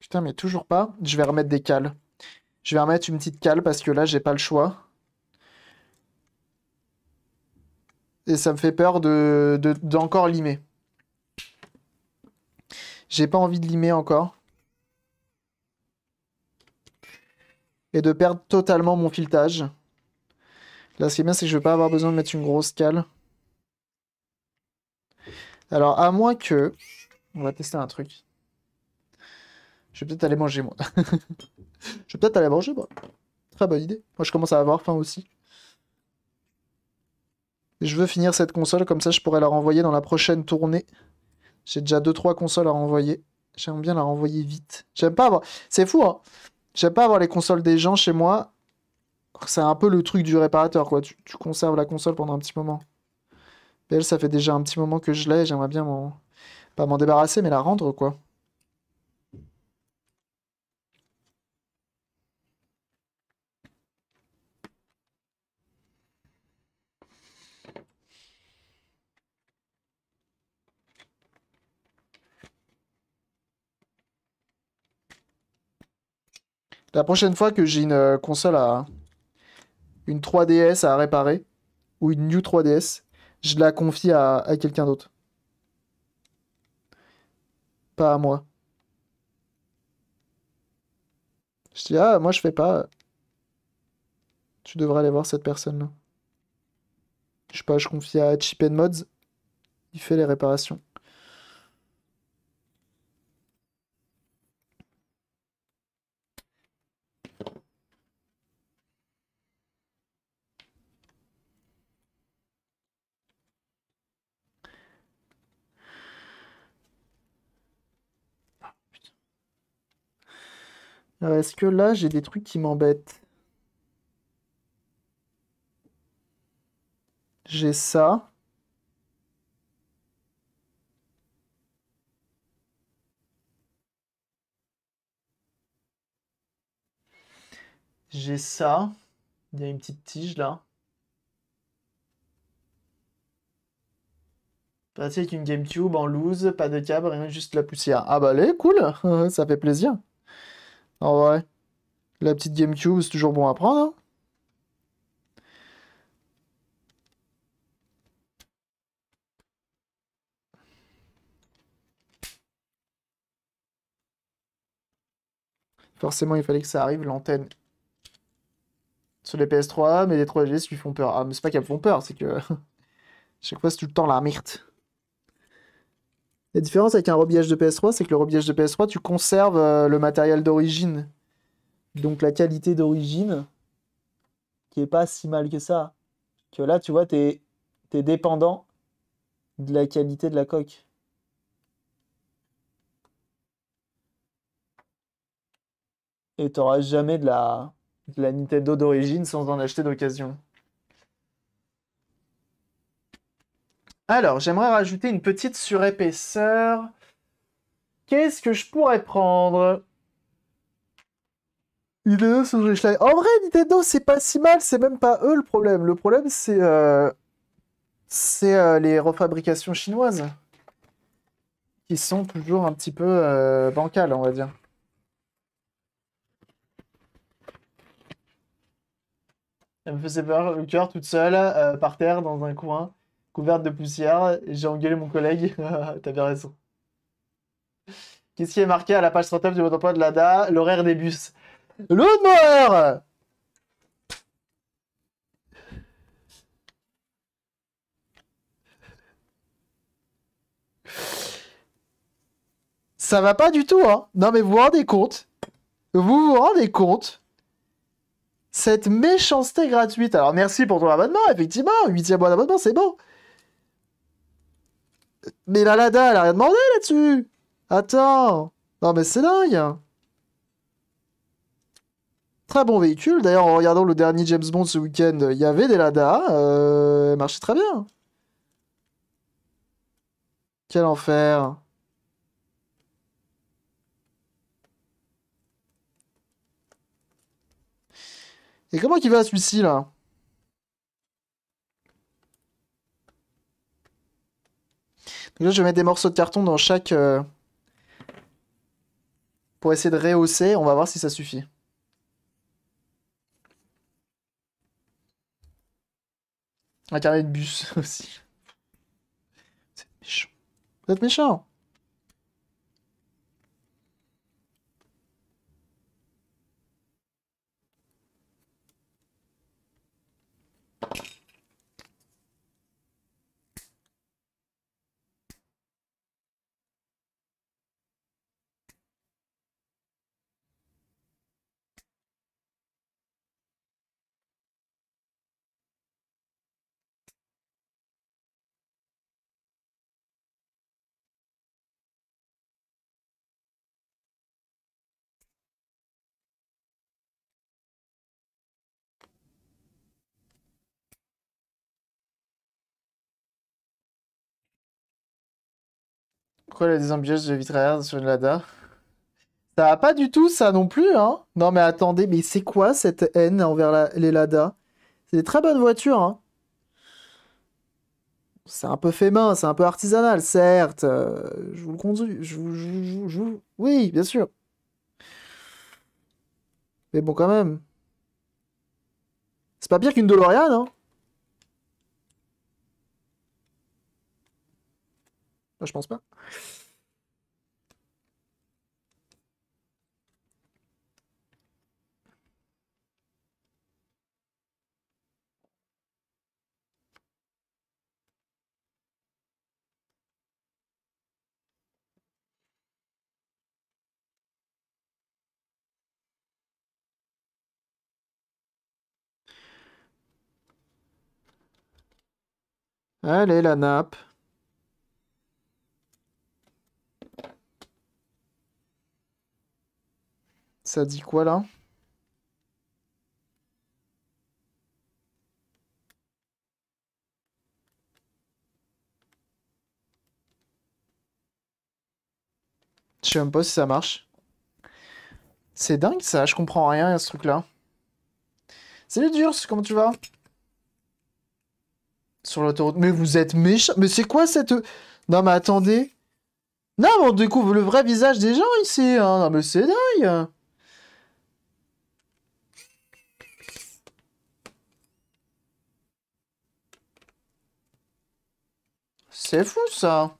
Putain, mais toujours pas. Je vais remettre des cales. Je vais remettre une petite cale parce que là, j'ai pas le choix. Et ça me fait peur de d'encore limer. J'ai pas envie de limer encore. Et de perdre totalement mon filetage. Là, ce qui est bien, c'est que je vais pas avoir besoin de mettre une grosse cale. Alors, à moins que... On va tester un truc. Je vais peut-être aller manger, moi. [laughs] je vais peut-être aller manger, moi. Très bonne idée. Moi, je commence à avoir faim aussi. Je veux finir cette console, comme ça, je pourrais la renvoyer dans la prochaine tournée. J'ai déjà 2-3 consoles à renvoyer. J'aime bien la renvoyer vite. J'aime pas avoir... C'est fou, hein J'aime pas avoir les consoles des gens chez moi. C'est un peu le truc du réparateur, quoi. Tu, conserves la console pendant un petit moment. Belle, ça fait déjà un petit moment que je l'ai. J'aimerais bien Pas m'en débarrasser, mais la rendre, quoi. La prochaine fois que j'ai une euh, console à. Une 3DS à réparer, ou une New 3DS, je la confie à, quelqu'un d'autre. Pas à moi. Je dis, ah, moi je fais pas. Tu devrais aller voir cette personne-là. Je sais pas, je confie à Chip Mods. Il fait les réparations. Alors, est-ce que là, j'ai des trucs qui m'embêtent J'ai ça. J'ai ça. Il y a une petite tige là. c'est une GameCube en loose, pas de câble, rien, juste la poussière. Ah bah allez, cool, [laughs] ça fait plaisir. En ah vrai. La petite GameCube, c'est toujours bon à prendre. Hein. Forcément, il fallait que ça arrive, l'antenne. Sur les PS3, mais les 3G, ce qui font peur. Ah, mais c'est pas qu'elles font peur, c'est que... [laughs] chaque fois, c'est tout le temps la merde. La différence avec un rebillage de PS3, c'est que le rebillage de PS3, tu conserves euh, le matériel d'origine. Donc la qualité d'origine, qui est pas si mal que ça. Que là, tu vois, tu es, dépendant de la qualité de la coque. Et tu n'auras jamais de la, de la Nintendo d'origine sans en acheter d'occasion. Alors, j'aimerais rajouter une petite surépaisseur. Qu'est-ce que je pourrais prendre Nintendo sur En vrai, Nintendo, c'est pas si mal, c'est même pas eux le problème. Le problème, c'est euh, euh, les refabrications chinoises qui sont toujours un petit peu euh, bancales, on va dire. Elle me faisait peur, le cœur toute seule, par terre, dans un coin couverte de poussière. J'ai engueulé mon collègue. [laughs] T'as bien raison. Qu'est-ce qui est marqué à la page 39 du votre emploi de l'ADA L'horaire des bus. L'honneur Ça va pas du tout, hein Non mais vous vous rendez compte Vous vous rendez compte Cette méchanceté gratuite. Alors merci pour ton abonnement, effectivement. 8ème mois d'abonnement, c'est bon. Mais la Lada, elle a rien demandé là-dessus Attends Non mais c'est dingue hein. Très bon véhicule. D'ailleurs, en regardant le dernier James Bond ce week-end, il y avait des Lada. Euh, elle marchait très bien. Quel enfer. Et comment il va celui-ci là Là, je mets des morceaux de carton dans chaque... Euh, pour essayer de rehausser, on va voir si ça suffit. Un carnet de bus [laughs] aussi. Vous êtes méchant. Vous êtes méchant Pourquoi la de vitraire sur une Lada Ça va pas du tout, ça non plus, hein Non, mais attendez, mais c'est quoi cette haine envers les Lada C'est des très bonnes voitures, hein c'est un peu fait main, c'est un peu artisanal, certes. Euh, je vous le conduis. Je vous, Oui, bien sûr. Mais bon, quand même. C'est pas pire qu'une DeLorean, hein Bah, je pense pas. Allez, la nappe. Ça dit quoi là Je sais même pas si ça marche. C'est dingue ça, je comprends rien à ce truc là. Salut Durs, comment tu vas Sur l'autoroute. Mais vous êtes méchant. Mais c'est quoi cette. Non mais attendez. Non, mais on découvre le vrai visage des gens ici. Hein. Non mais c'est dingue. C'est fou ça.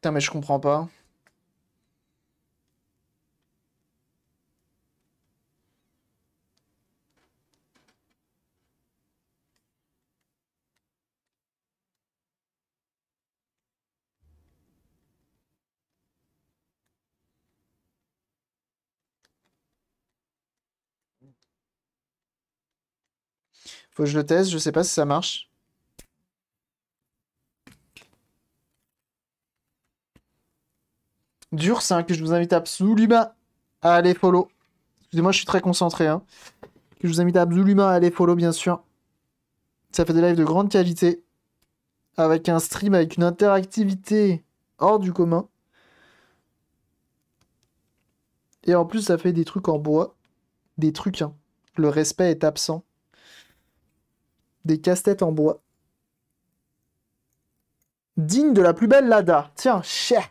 Putain mais je comprends pas. je le teste, je sais pas si ça marche. Dur que je vous invite absolument à aller follow. Excusez-moi, je suis très concentré. Hein. Je vous invite absolument à aller follow, bien sûr. Ça fait des lives de grande qualité. Avec un stream, avec une interactivité hors du commun. Et en plus, ça fait des trucs en bois. Des trucs, hein. Le respect est absent. Des casse-têtes en bois. Digne de la plus belle Lada. Tiens, chère.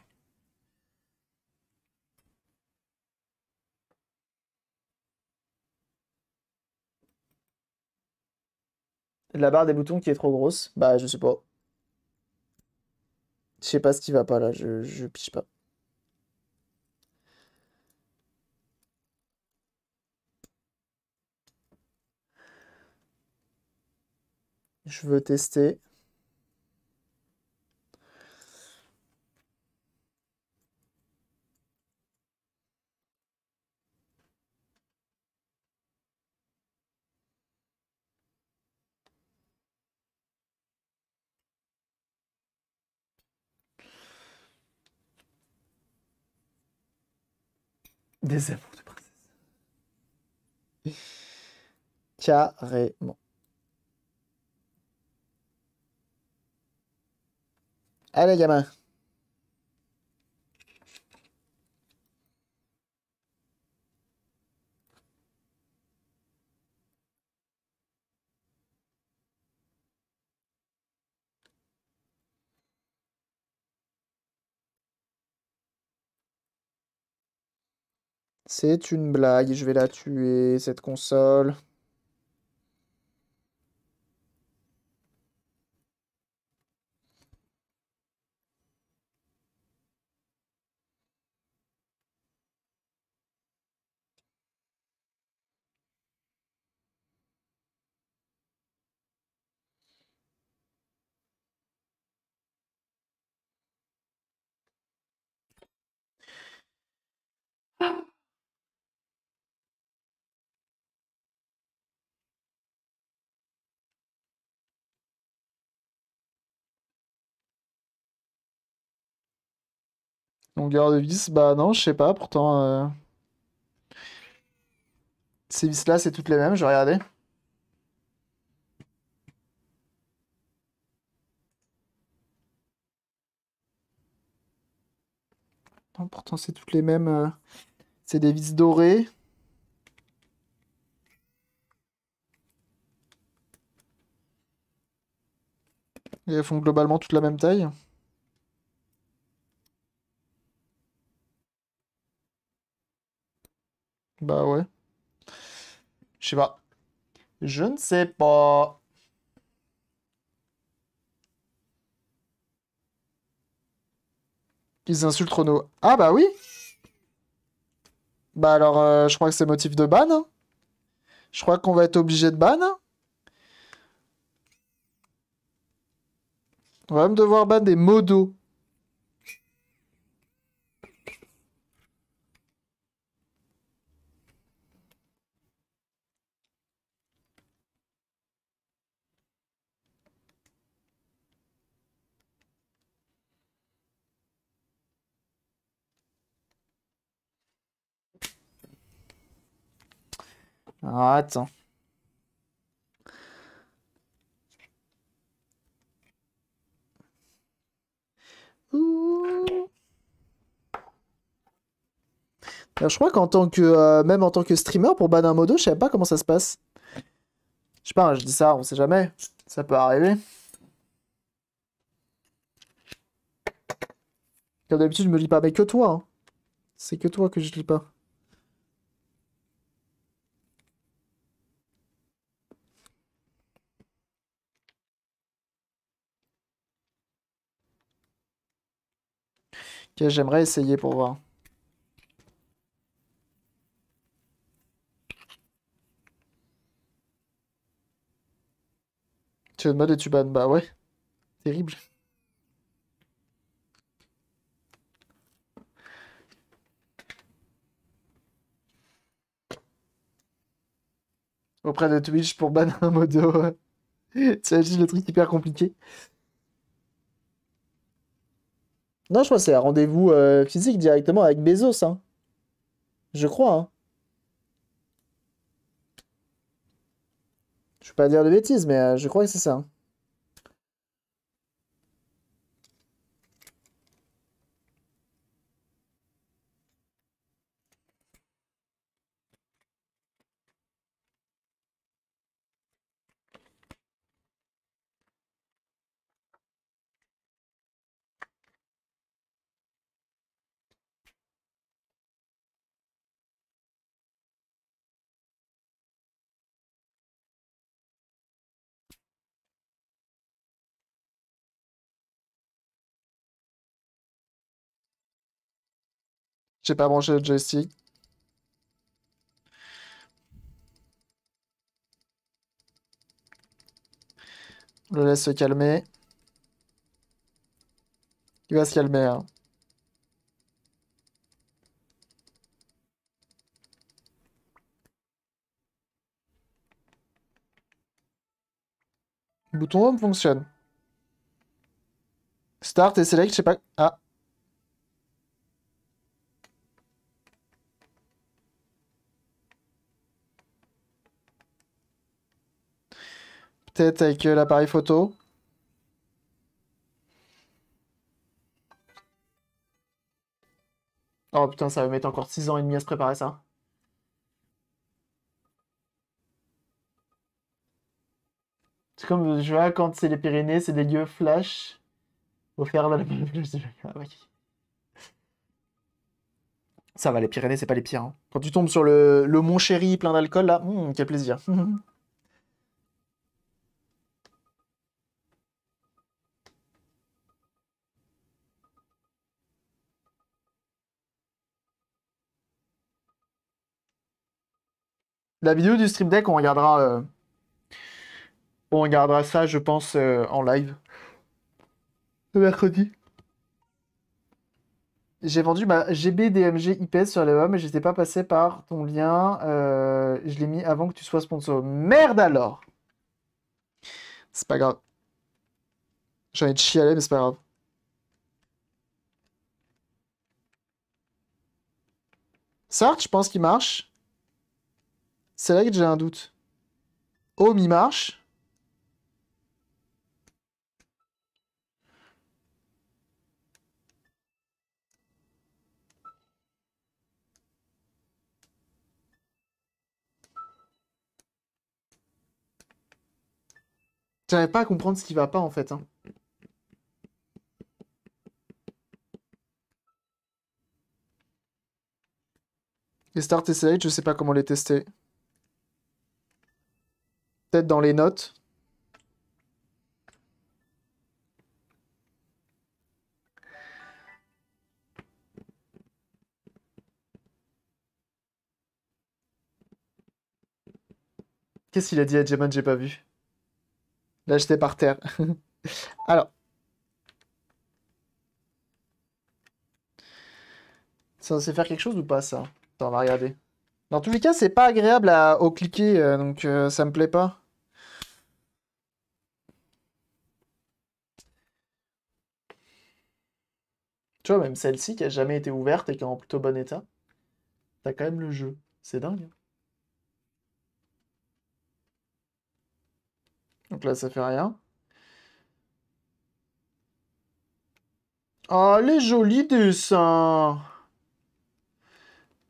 La barre des boutons qui est trop grosse. Bah, je sais pas. Je sais pas ce qui va pas là, je, je pas. Je veux tester. Des amours de princesse. Carrément. Allez, gamin. C'est une blague, je vais la tuer, cette console. Longueur de vis, bah non, je sais pas, pourtant. Euh, ces vis-là, c'est toutes les mêmes, je vais regarder. pourtant, c'est toutes les mêmes. Euh, c'est des vis dorées. Et elles font globalement toute la même taille. Bah ouais. Je sais pas. Je ne sais pas. Ils insultent Renault. Ah bah oui Bah alors, euh, je crois que c'est motif de ban. Hein. Je crois qu'on va être obligé de ban. On va même devoir ban des modos. Ah, attends. je crois qu'en tant que euh, même en tant que streamer pour ban un je sais pas comment ça se passe. Je sais pas, hein, je dis ça, on sait jamais, ça peut arriver. Comme d'habitude, je me lis pas, mais que toi. Hein. C'est que toi que je lis pas. Ok, j'aimerais essayer pour voir. Tu es de mode et tu bannes. Bah ouais. Terrible. Auprès de Twitch pour ban un modo. juste [laughs] le truc hyper compliqué. Non, je crois que c'est un rendez-vous euh, physique directement avec Bezos. Hein. Je crois. Hein. Je ne vais pas dire de bêtises, mais euh, je crois que c'est ça. Hein. J'ai pas branché le joystick. On le laisse se calmer. Il va se calmer. Le hein. bouton home fonctionne. Start et select, je sais pas. Ah, avec euh, l'appareil photo. Oh putain, ça va mettre encore 6 ans et demi à se préparer ça. C'est comme, je vois, quand c'est les Pyrénées, c'est des lieux flash la [laughs] ah, Ça va, les Pyrénées, c'est pas les pires. Hein. Quand tu tombes sur le, Mont Chéri plein d'alcool, là, hmm, quel plaisir. [laughs] La vidéo du Stream Deck, on regardera, euh, ça, je pense, euh, en live. Le mercredi. J'ai vendu ma GBDMG IPS sur mais je n'étais pas passé par ton lien. Euh, je l'ai mis avant que tu sois sponsor. Merde alors C'est pas grave. J'ai envie de chialer, mais c'est pas grave. Sartre, je pense qu'il marche. C'est que j'ai un doute. Oh, il marche. J'arrive pas à comprendre ce qui va pas en fait. Hein. Les start et select, je sais pas comment les tester peut-être dans les notes. Qu'est-ce qu'il a dit à Jemon J'ai pas vu. Là, j'étais par terre. [laughs] Alors. C'est censé faire quelque chose ou pas, ça on va regarder. Dans tous les cas, c'est pas agréable à, au cliquer, euh, donc euh, ça me plaît pas. même celle-ci qui a jamais été ouverte et qui est en plutôt bon état, t'as quand même le jeu. C'est dingue. Hein. Donc là, ça fait rien. Oh, ah, les jolis dessins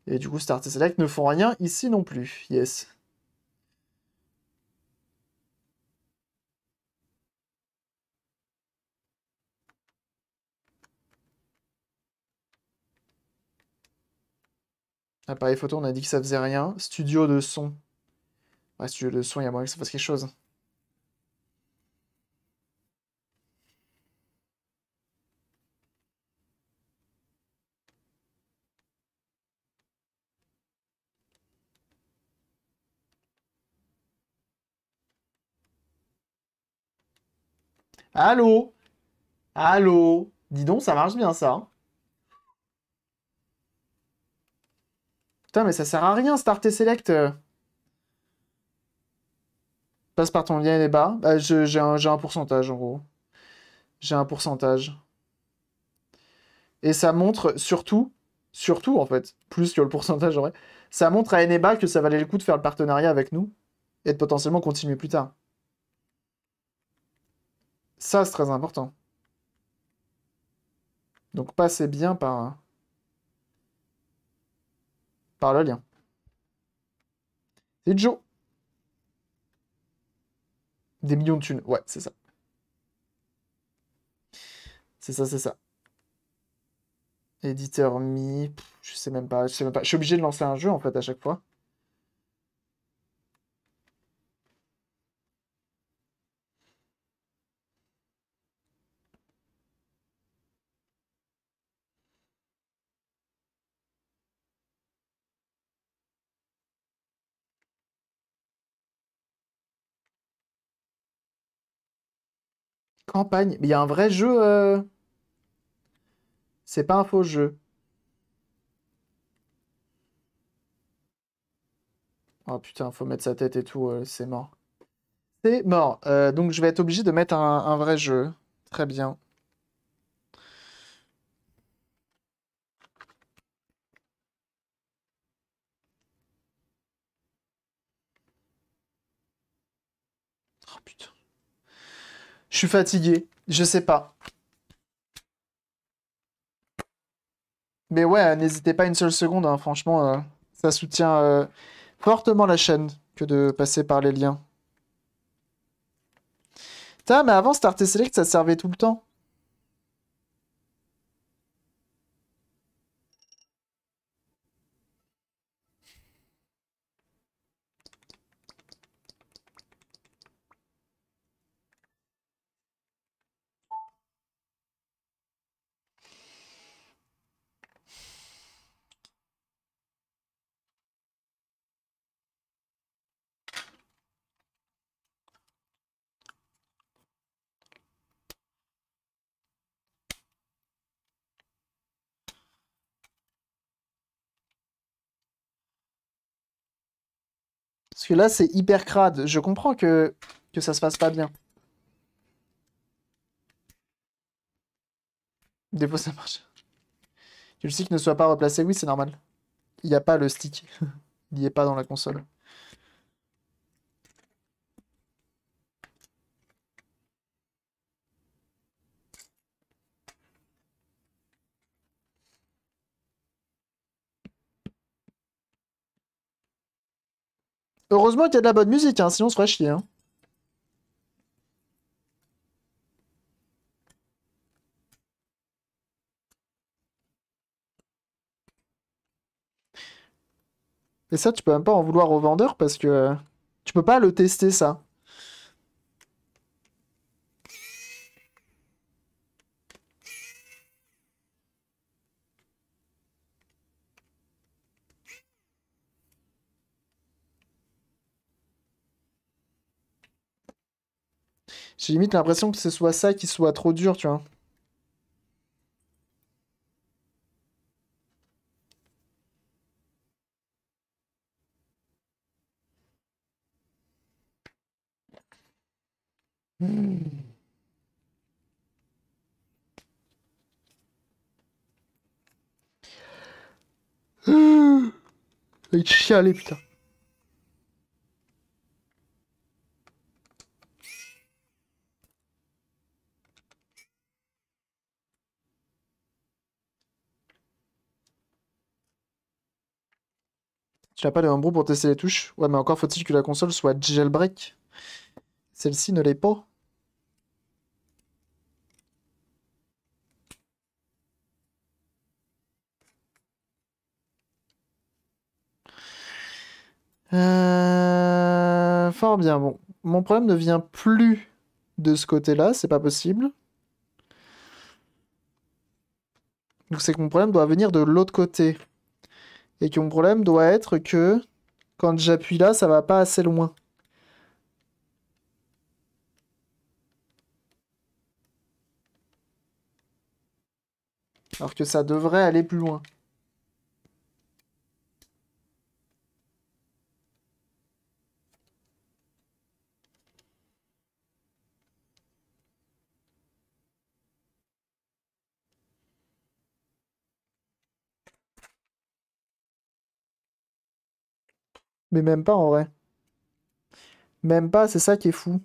Et du coup, Start et Select ne font rien ici non plus. Yes. Appareil photo, on a dit que ça faisait rien. Studio de son. Ouais, studio de son, il y a moyen que ça fasse quelque chose. Allô Allô Dis donc, ça marche bien ça. Hein. Putain, mais ça sert à rien, starter select. Euh. Passe par ton lien et bas. Ah, j'ai un, un, pourcentage, en gros. J'ai un pourcentage. Et ça montre surtout, surtout en fait, plus que le pourcentage en vrai, ça montre à Eneba que ça valait le coup de faire le partenariat avec nous et de potentiellement continuer plus tard. Ça, c'est très important. Donc passez bien par... Euh, par le lien. C'est Joe. Des millions de thunes. Ouais, c'est ça. C'est ça, c'est ça. Éditeur Mi, je sais même pas, je sais même pas. Je suis obligé de lancer un jeu en fait à chaque fois. Campagne. il y a un vrai jeu. Euh, c'est pas un faux jeu. Oh putain, faut mettre sa tête et tout, euh, c'est mort. C'est mort. Euh, donc je vais être obligé de mettre un vrai jeu. Très bien. Je suis fatigué. Je sais pas. Mais ouais, n'hésitez pas une seule seconde. Hein. Franchement, euh, ça soutient euh, fortement la chaîne que de passer par les liens. Putain, mais avant, Starter Select, ça servait tout le temps. que là, c'est hyper crade. Je comprends que, que ça se passe pas bien. Des ça marche. Que le stick ne soit pas replacé, oui, c'est normal. Il n'y a pas le stick. [laughs] Il n'y est pas dans la console. Heureusement qu'il y a de la bonne musique, hein, sinon on se ferait chier. Hein. Et ça, tu peux même pas en vouloir au vendeur parce que euh, tu peux pas le tester ça. J'ai limite l'impression que ce soit ça qui soit trop dur, tu vois. Il Mmh. Il chialait, putain. Tu n'as pas le homebrew pour tester les touches Ouais, mais encore faut-il que la console soit jailbreak. Celle-ci ne l'est pas. Euh, fort bien. Bon, mon problème ne vient plus de ce côté-là, c'est pas possible. Donc c'est que mon problème doit venir de l'autre côté et que mon problème doit être que quand j'appuie là, ça va pas assez loin. Alors que ça devrait aller plus loin. Mais même pas en vrai. Même pas, c'est ça qui est fou.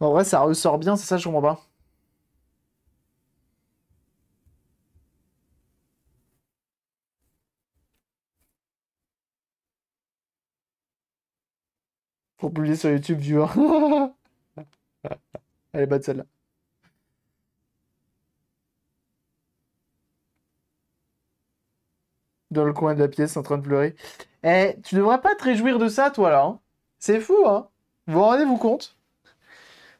En vrai, ça ressort bien, c'est ça, je comprends pas. Pour publier sur YouTube, viewer. [laughs] Elle est bonne celle-là. dans le coin de la pièce en train de pleurer. Eh, tu devrais pas te réjouir de ça, toi, là. Hein. C'est fou, hein Vous vous rendez-vous compte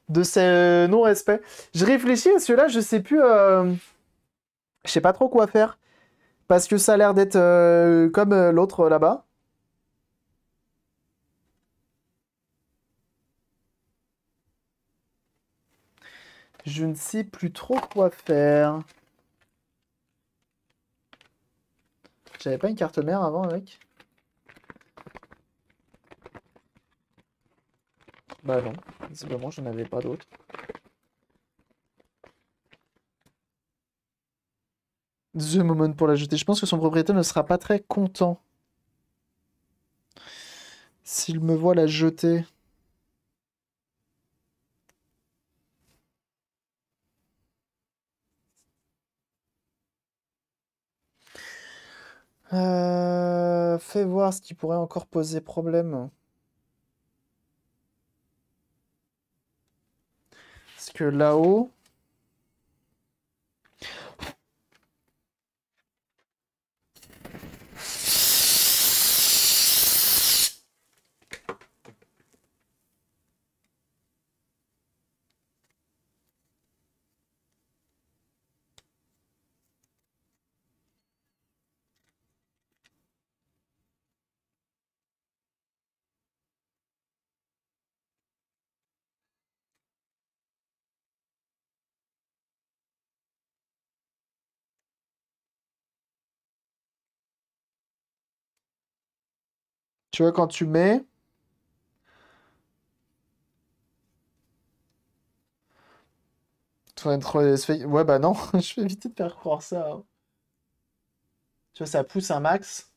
de ce non-respect Je réfléchis à là, je sais plus... Euh... Je sais pas trop quoi faire. Parce que ça a l'air d'être euh, comme euh, l'autre euh, là-bas. Je ne sais plus trop quoi faire. J'avais pas une carte mère avant avec Bah non, visiblement n'en avais pas d'autre. The Moment pour la jeter. Je pense que son propriétaire ne sera pas très content. S'il me voit la jeter. Euh, fais voir ce qui pourrait encore poser problème. Parce que là-haut, Tu vois, quand tu mets... Ouais, bah non, [laughs] je vais éviter de faire croire ça. Hein. Tu vois, ça pousse un max.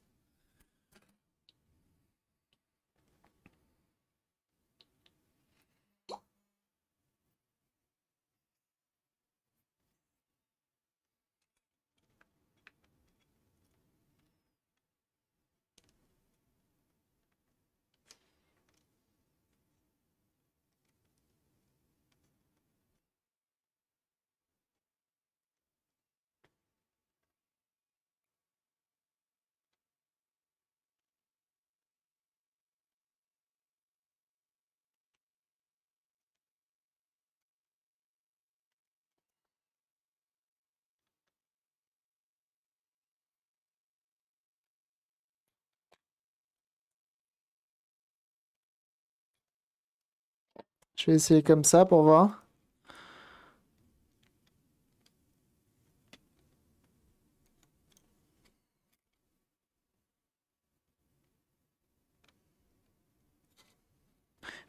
Je vais essayer comme ça pour voir.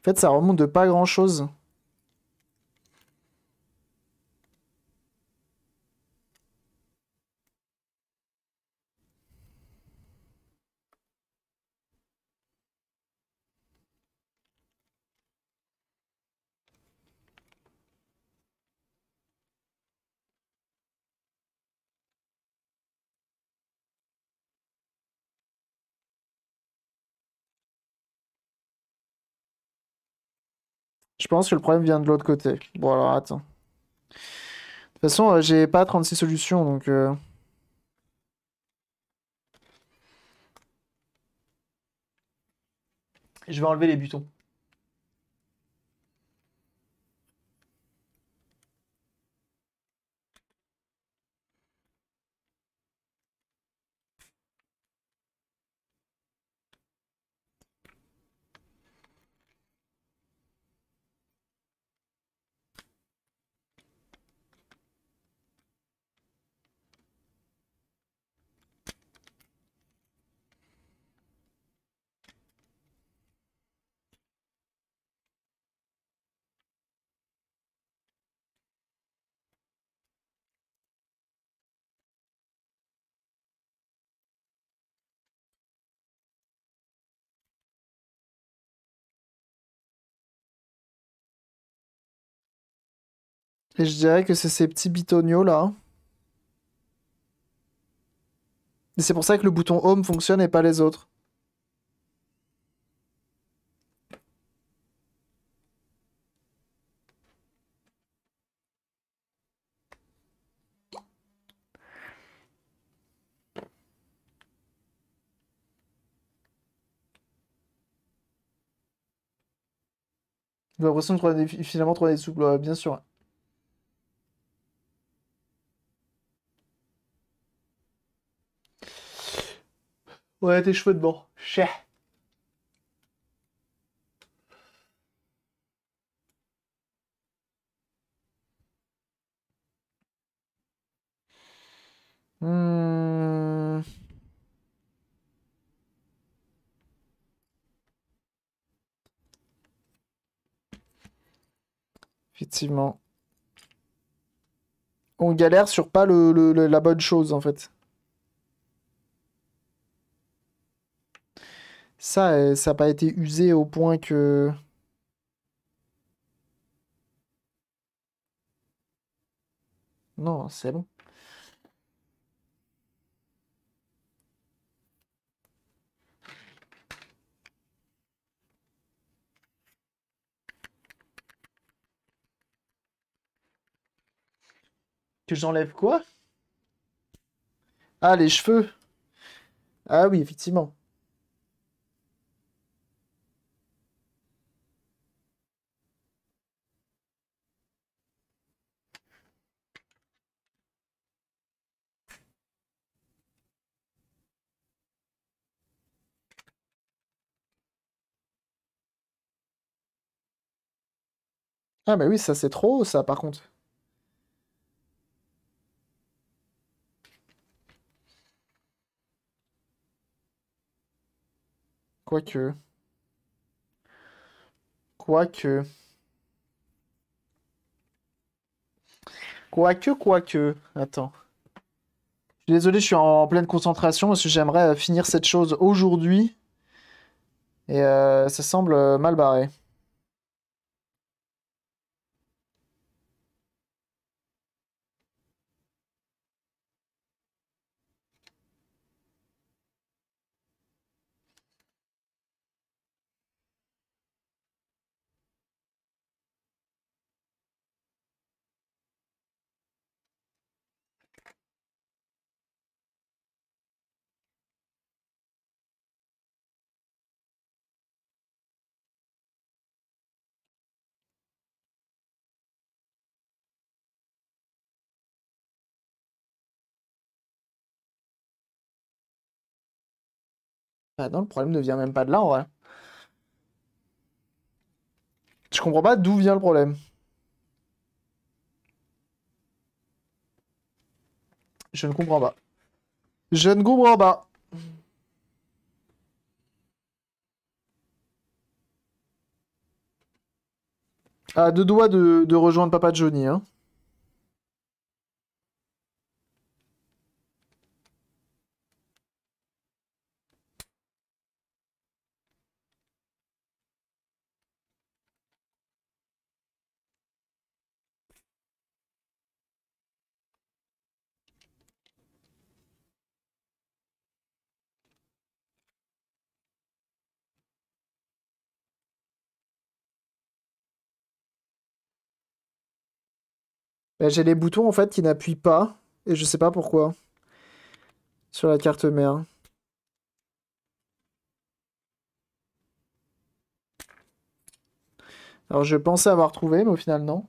En fait, ça remonte de pas grand-chose. je pense que le problème vient de l'autre côté. Bon, alors attends. De toute façon, euh, j'ai pas 36 solutions, donc. Euh. Je vais enlever les butons. Et je dirais que c'est ces petits bitonios là. Et c'est pour ça que le bouton Home fonctionne et pas les autres. J'ai l'impression de finalement trouver des souples, euh, bien sûr. Ouais, tes cheveux de bord. Cher. Hmm. Effectivement. On galère sur pas le, la bonne chose en fait. ça, euh, ça n'a pas été usé au point que... Non, c'est bon. Que j'enlève quoi Ah, les cheveux. Ah oui, effectivement. Ah bah oui, ça c'est trop ça par contre. Quoique. Quoique. Quoique, quoique. Attends. Je suis désolé, je suis en pleine concentration parce que j'aimerais euh, finir cette chose aujourd'hui. Et euh, ça semble euh, mal barré. non, le problème ne vient même pas de là en vrai. Je comprends pas d'où vient le problème. Je ne comprends pas. Je ne comprends pas. À deux doigts de, de rejoindre Papa Johnny. Hein. Bah, j'ai les boutons en fait qui n'appuient pas, et je sais pas pourquoi, sur la carte mère. Alors je pensais avoir trouvé, mais au final non.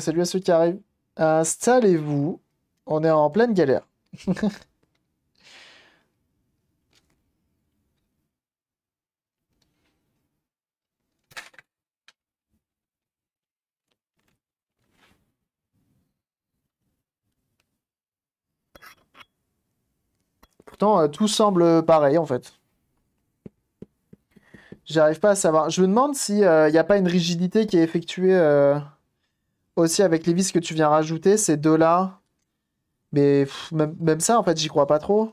salut à ceux qui arrivent. Installez-vous. On est en pleine galère. [laughs] Pourtant, euh, tout semble pareil en fait. J'arrive pas à savoir. Je me demande s'il n'y euh, a pas une rigidité qui est effectuée. Euh, aussi avec les vis que tu viens rajouter, ces deux-là. Mais même, ça, en fait, j'y crois pas trop.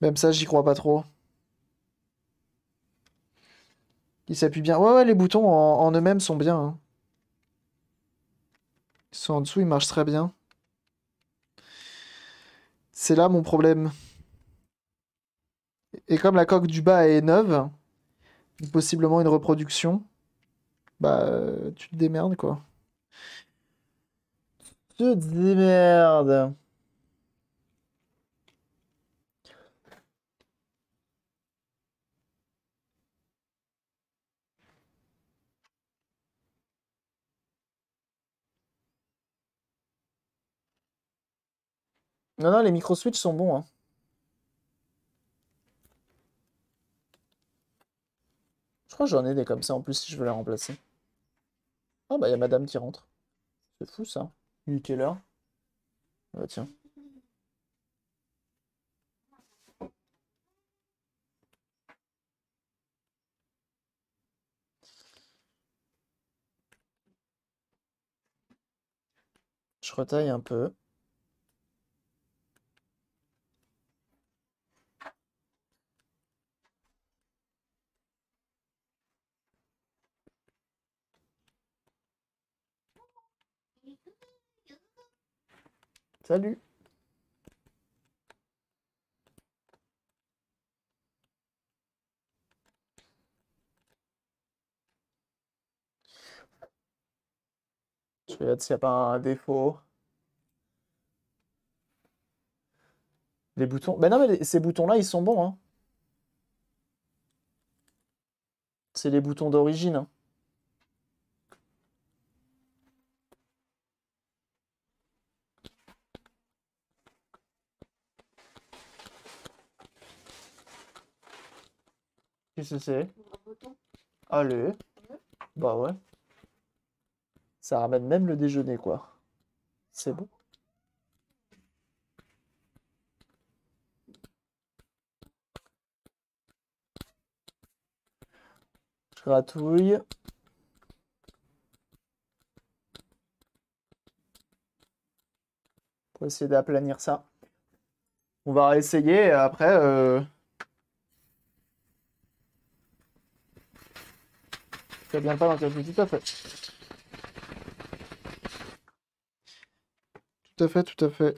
Même ça, j'y crois pas trop. Il s'appuie bien. Ouais, ouais, les boutons en, eux-mêmes sont bien. Hein. Ils sont en dessous, ils marchent très bien. C'est là mon problème. Et comme la coque du bas est neuve, possiblement une reproduction bah, euh, tu te démerdes, quoi. Tu te démerdes. Non, non, les micro-switch sont bons. Hein. Je crois que j'en ai des comme ça en plus si je veux les remplacer. Ah, bah il y a madame qui rentre. C'est fou ça. Il quelle ah, bah, tiens. Je retaille un peu. Salut Je vais être s'il n'y a pas un défaut. Les boutons. Ben non, mais ces boutons-là, ils sont bons. Hein. C'est les boutons d'origine. Hein. Allez. Bah ouais. Ça ramène même le déjeuner, quoi. C'est bon. Je gratouille. Pour essayer d'aplanir ça. On va essayer, après... Euh Ça bien pas dans ta petit tout à fait. Tout à fait, tout à fait.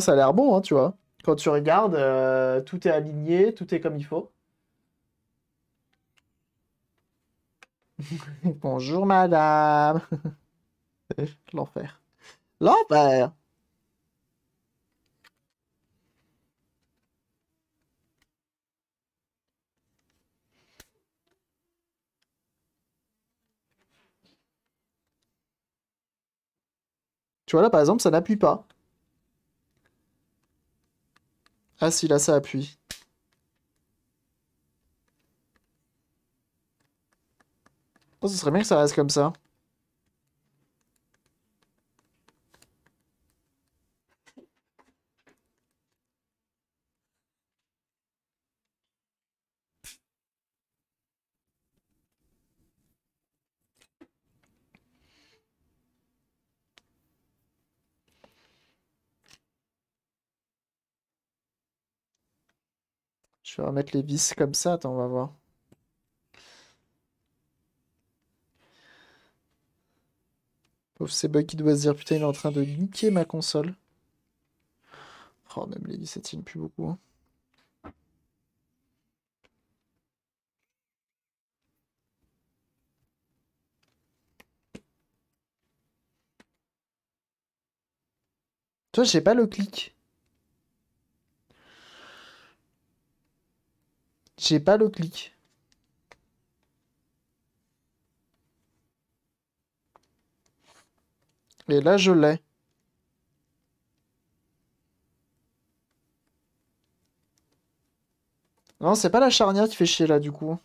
ça a l'air bon, hein, tu vois. Quand tu regardes, euh, tout est aligné, tout est comme il faut. [laughs] Bonjour madame. [laughs] L'enfer. L'enfer. Tu vois là par exemple ça n'appuie pas. Ah si, là ça appuie. Oh, ce serait bien que ça reste comme ça. Je vais remettre les vis comme ça. Attends, on va voir. Pauvre c'est bug qui doit se dire putain, il est en train de niquer ma console. Oh, même les vis, ça tient plus beaucoup. Hein. Toi, j'ai pas le clic. J'ai pas le clic. Et là, je l'ai. Non, c'est pas la charnière qui fait chier là, du coup.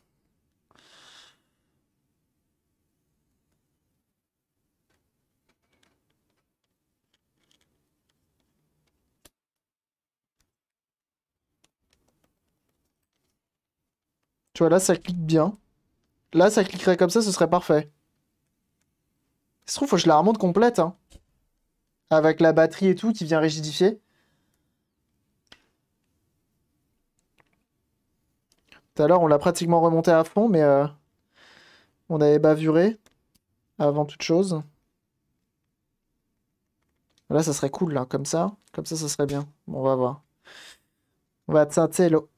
là, ça clique bien. Là, ça cliquerait comme ça, ce serait parfait. il se trouve, faut que je la remonte complète, hein. Avec la batterie et tout qui vient rigidifier. Tout à l'heure, on l'a pratiquement remonté à fond, mais euh, on avait bavuré avant toute chose. Là, ça serait cool, là, comme ça. Comme ça, ça serait bien. Bon, on va voir. On va teinter l'eau.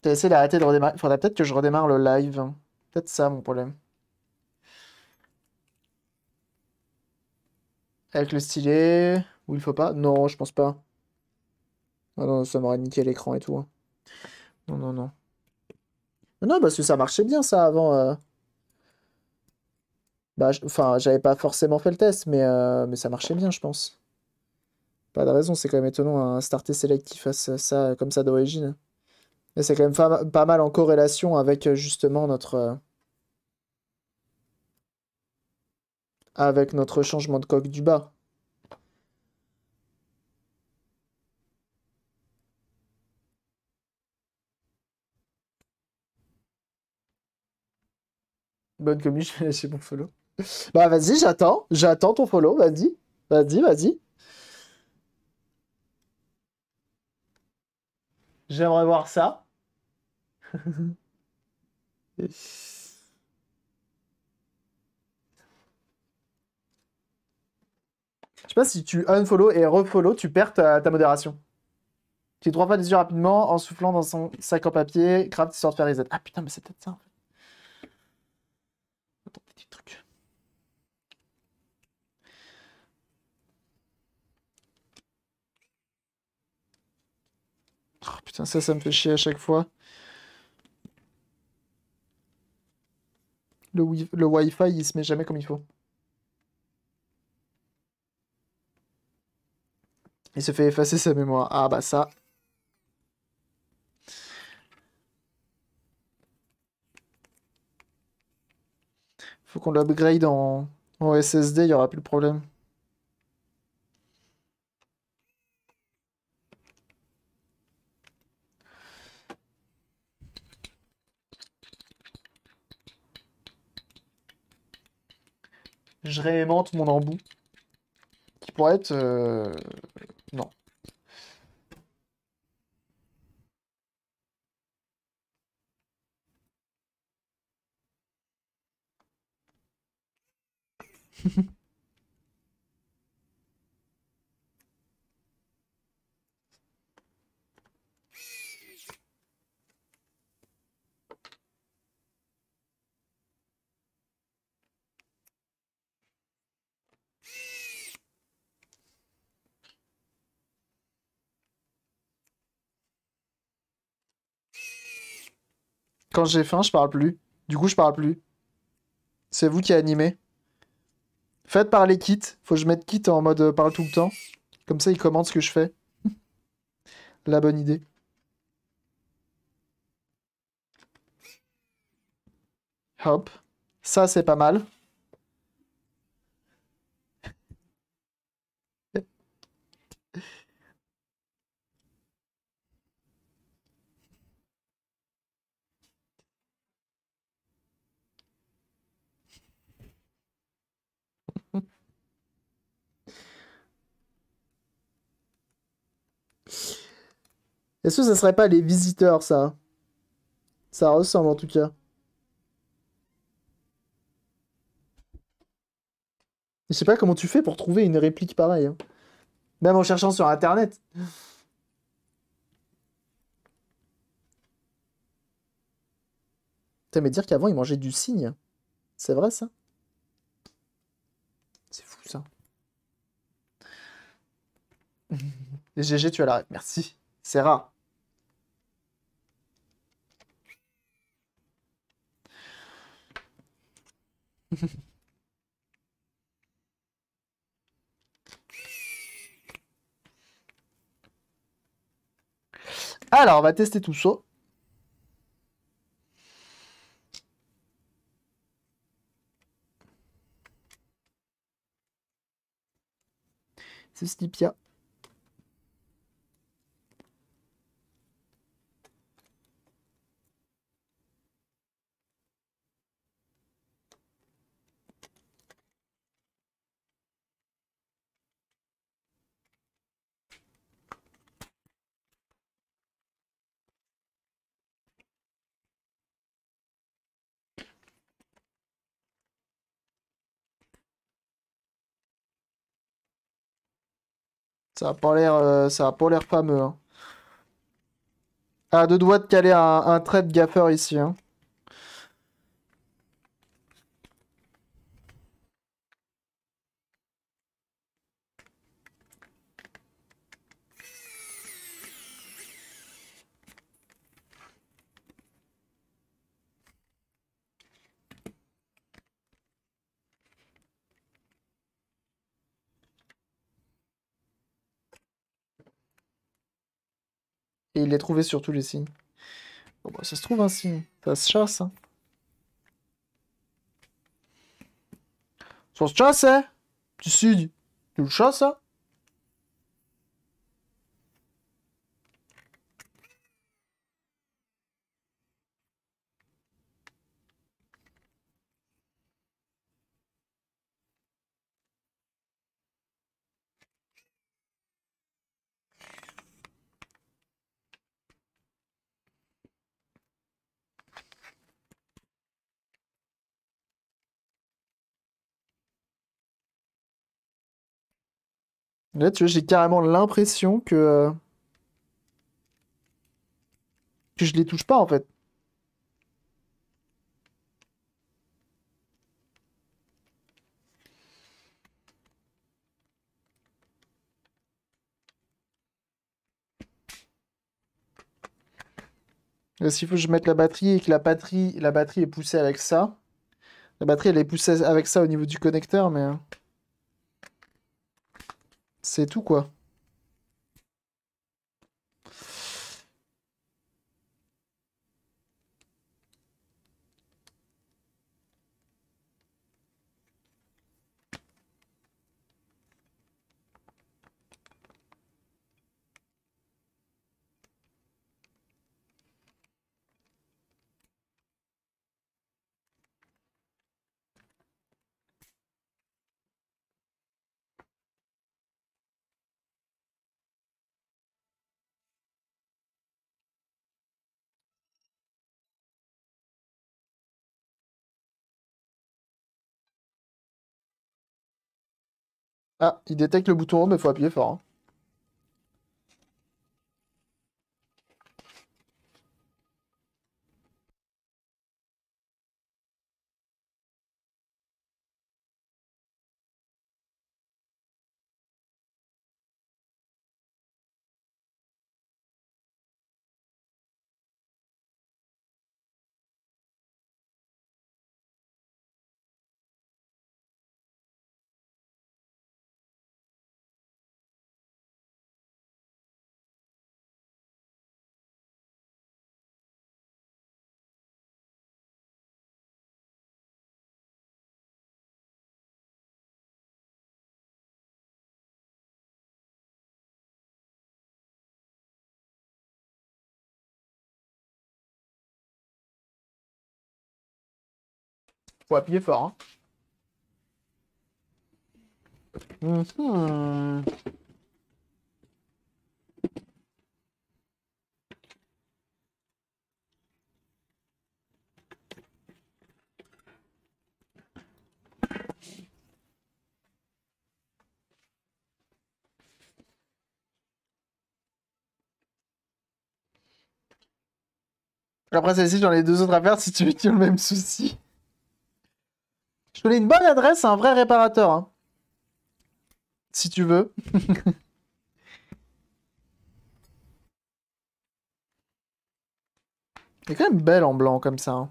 T'as essayé d'arrêter de redémarrer. Il faudrait peut-être que je redémarre le live. Hein. Peut-être ça mon problème. Avec le stylet. Ou il faut pas Non, je pense pas. Ah non, ça m'aurait niqué l'écran et tout. Hein. Non, non, non. Non, parce que ça marchait bien ça avant. Euh. Bah, enfin, j'avais pas forcément fait le test, mais, euh, mais ça marchait bien, je pense. Pas de raison, c'est quand même étonnant un starter select qui fasse ça comme ça d'origine. Mais c'est quand même pas mal en corrélation avec euh, justement notre. Euh, avec notre changement de coque du bas. Bonne commu, [laughs] j'ai laissé mon follow. Bah vas-y, j'attends, j'attends ton follow, vas-y, vas-y, vas-y. J'aimerais voir ça. Je sais pas si tu unfollow et refollow, tu perds ta, modération. Tu es pas fois yeux rapidement en soufflant dans son sac en papier, craft histoire de faire les Z Ah putain, mais c'est peut-être ça en fait. Attends, petit truc. Oh putain, ça, ça me fait chier à chaque fois. le, wi il se met jamais comme il faut. Il se fait effacer sa mémoire. Ah bah ça. Faut qu'on l'upgrade en... en SSD, il n'y aura plus de problème. je réaimante mon embout. Qui pourrait être... Euh, non. [laughs] Quand j'ai faim, je parle plus. Du coup, je parle plus. C'est vous qui animez. Faites parler Kit. Faut que je mette Kit en mode euh, parle tout le temps. Comme ça, il commande ce que je fais. [laughs] La bonne idée. Hop. Ça, c'est pas mal. Est-ce que ça serait pas les visiteurs, ça Ça ressemble en tout cas. Je sais pas comment tu fais pour trouver une réplique pareille. Hein. Même en cherchant sur Internet. mais dire qu'avant, ils mangeaient du cygne. C'est vrai, ça C'est fou, ça. GG, [laughs] tu as l'arrêt. Merci. C'est rare. [laughs] Alors, on va tester tout ça. C'est Slipia. Ça a pas l'air, euh, ça a pas l'air fameux. Hein. À ah, deux doigts de caler un, un trait de gaffeur ici. Hein. il les trouvait sur tous les signes. Bon, bah, ça se trouve un signe. Ça se chasse. Hein. Ça se chasse, hein Tu Tu le chasses, hein tu vois, j'ai carrément l'impression que... Euh, que je les touche pas, en fait. S'il faut que je mette la batterie et que la batterie, la batterie est poussée avec ça. La batterie, elle est poussée avec ça au niveau du connecteur, mais... Hein c'est tout quoi. Ah, il détecte le bouton haut, mais il faut appuyer fort. Hein. Faut appuyer fort. Hein. Mhm. Après celle-ci, j'en ai deux autres à faire si tu veux, tu as le même souci. Je voulais une bonne adresse à un vrai réparateur. Hein. Si tu veux. Elle [laughs] est quand même belle en blanc comme ça. Hein.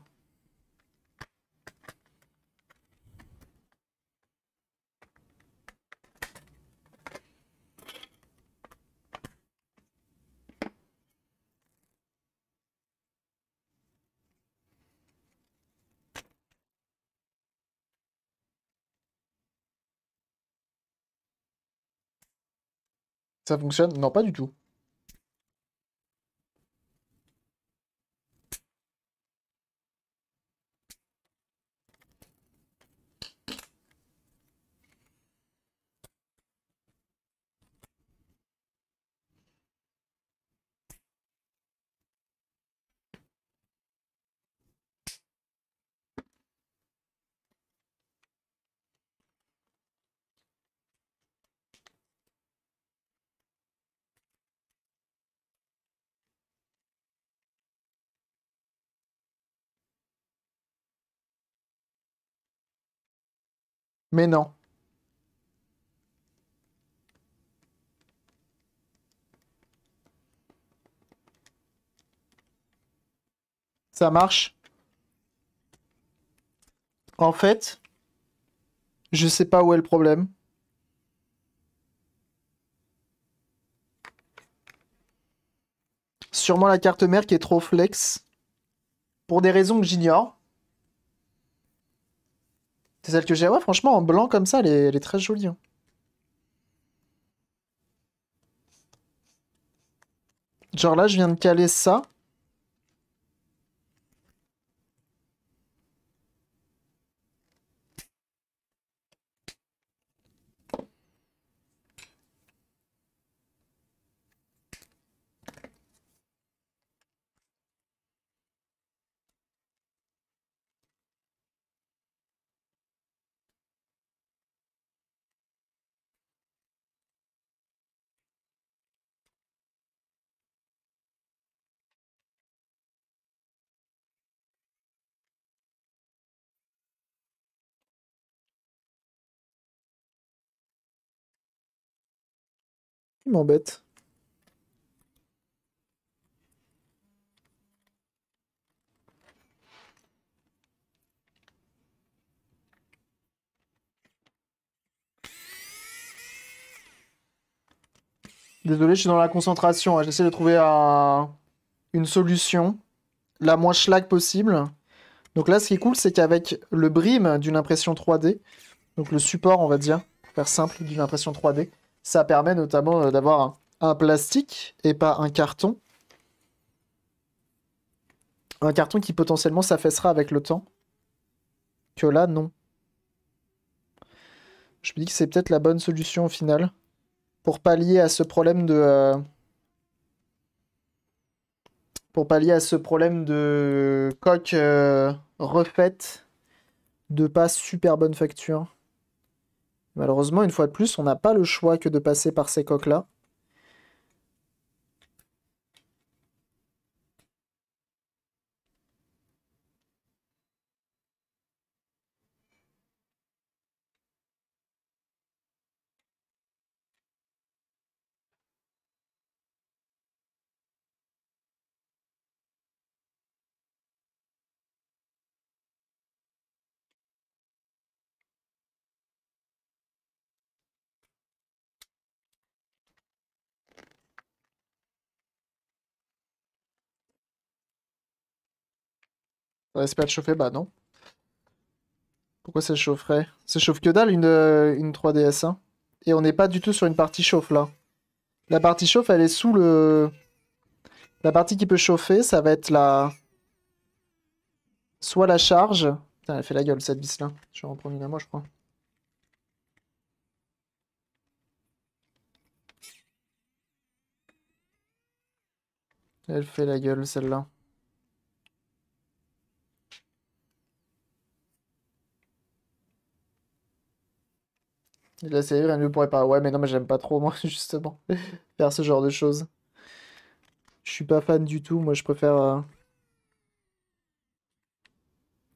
Ça fonctionne Non, pas du tout. Mais non. Ça marche. En fait, je sais pas où est le problème. Sûrement la carte mère qui est trop flex. Pour des raisons que j'ignore. C'est celle que j'ai. Ouais, franchement, en blanc comme ça, elle est, très jolie. Hein. Genre là, je viens de caler ça. m'embête. Désolé, je suis dans la concentration. Hein. J'essaie de trouver une solution la moins schlag possible. Donc là, ce qui est cool, c'est qu'avec le brim d'une impression 3D, donc le support, on va dire, faire simple, d'une impression 3D, ça permet notamment euh, d'avoir un, plastique et pas un carton. Un carton qui potentiellement s'affaissera avec le temps. Que là, non. Je me dis que c'est peut-être la bonne solution au final. Pour pallier à ce problème de... Euh, pour pallier à ce problème de coque euh, refaite de pas super bonne facture. Malheureusement, une fois de plus, on n'a pas le choix que de passer par ces coques-là. Ça pas de chauffer, bah non. Pourquoi ça chaufferait Ça chauffe que dalle une, euh, une 3DS. Hein. Et on n'est pas du tout sur une partie chauffe là. La partie chauffe, elle est sous le... La partie qui peut chauffer, ça va être la... Soit la charge... Putain, elle fait la gueule cette vis là. Je vais en prendre une à moi, je crois. Elle fait la gueule celle-là. La série rien ne pourrait pas Ouais, mais non, mais j'aime pas trop, moi, [laughs] justement, faire ce genre de choses. Je suis pas fan du tout, moi, je préfère... Euh,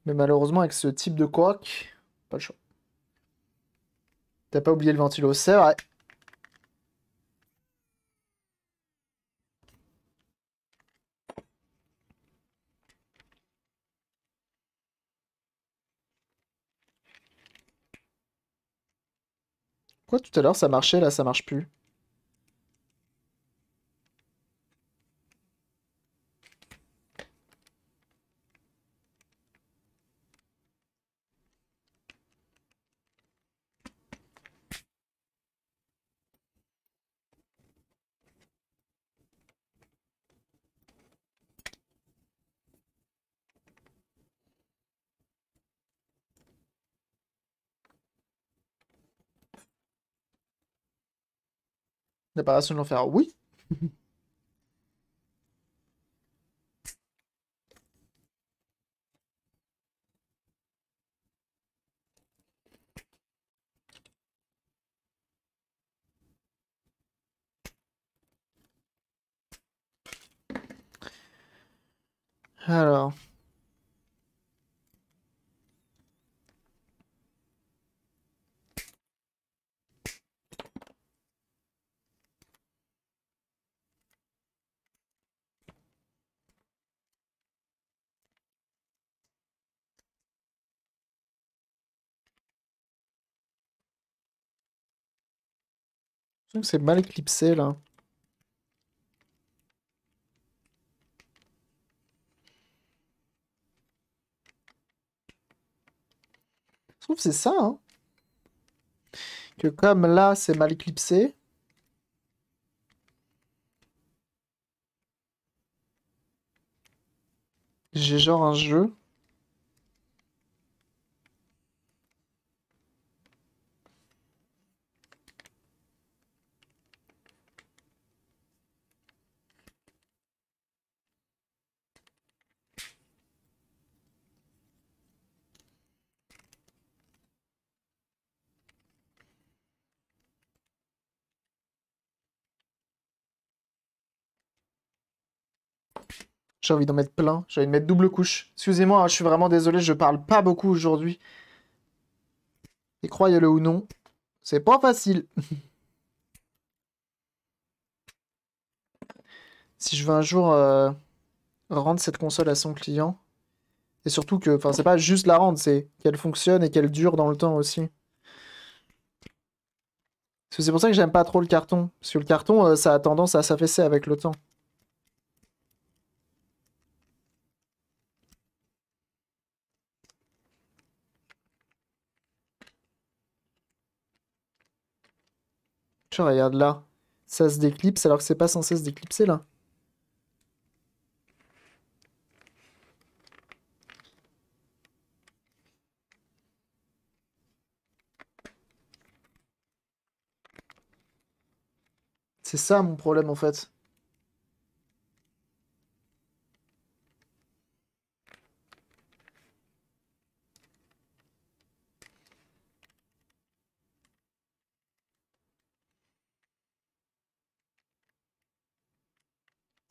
mais malheureusement, avec ce type de coac, pas le choix. T'as pas oublié le ventilo, c'est vrai. Pourquoi tout à l'heure ça marchait, là ça marche plus Préparation de l'enfer Oui. Alors. c'est mal éclipsé là. Je trouve c'est ça. Hein. Que comme là c'est mal éclipsé. J'ai genre un jeu J'ai envie d'en mettre plein. J'ai envie de mettre double couche. Excusez-moi, hein, je suis vraiment désolé, je parle pas beaucoup aujourd'hui. Et croyez-le ou non, c'est pas facile. [laughs] si je veux un jour euh, rendre cette console à son client, et surtout que, enfin, c'est pas juste la rendre, c'est qu'elle fonctionne et qu'elle dure dans le temps aussi. C'est pour ça que j'aime pas trop le carton. Parce que le carton, euh, ça a tendance à s'affaisser avec le temps. Tiens, regarde là. Ça se déclipse alors que c'est pas censé se déclipser là. C'est ça mon problème en fait.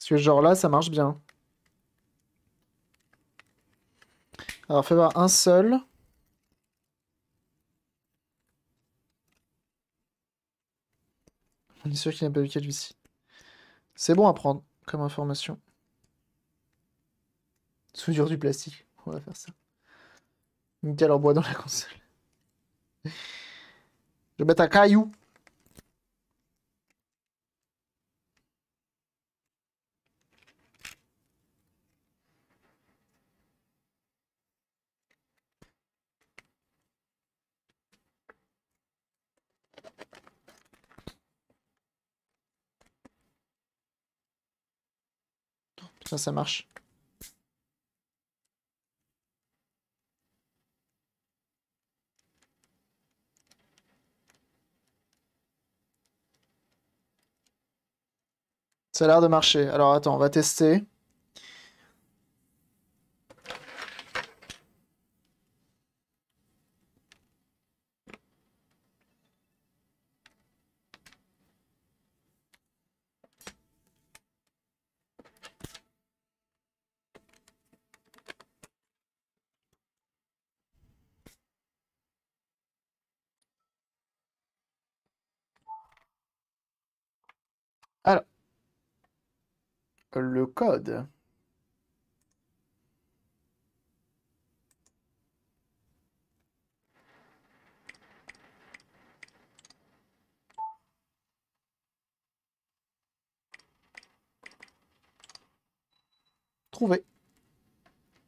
Parce que genre là, ça marche bien. Alors, fais voir un seul. On est sûr qu'il n'y a pas eu ici. C'est bon à prendre comme information. Soudure du plastique. On va faire ça. Nickel en bois dans la console. Je vais mettre un caillou. ça marche. Ça a l'air de marcher. Alors attends, on va tester. le code. Trouvé.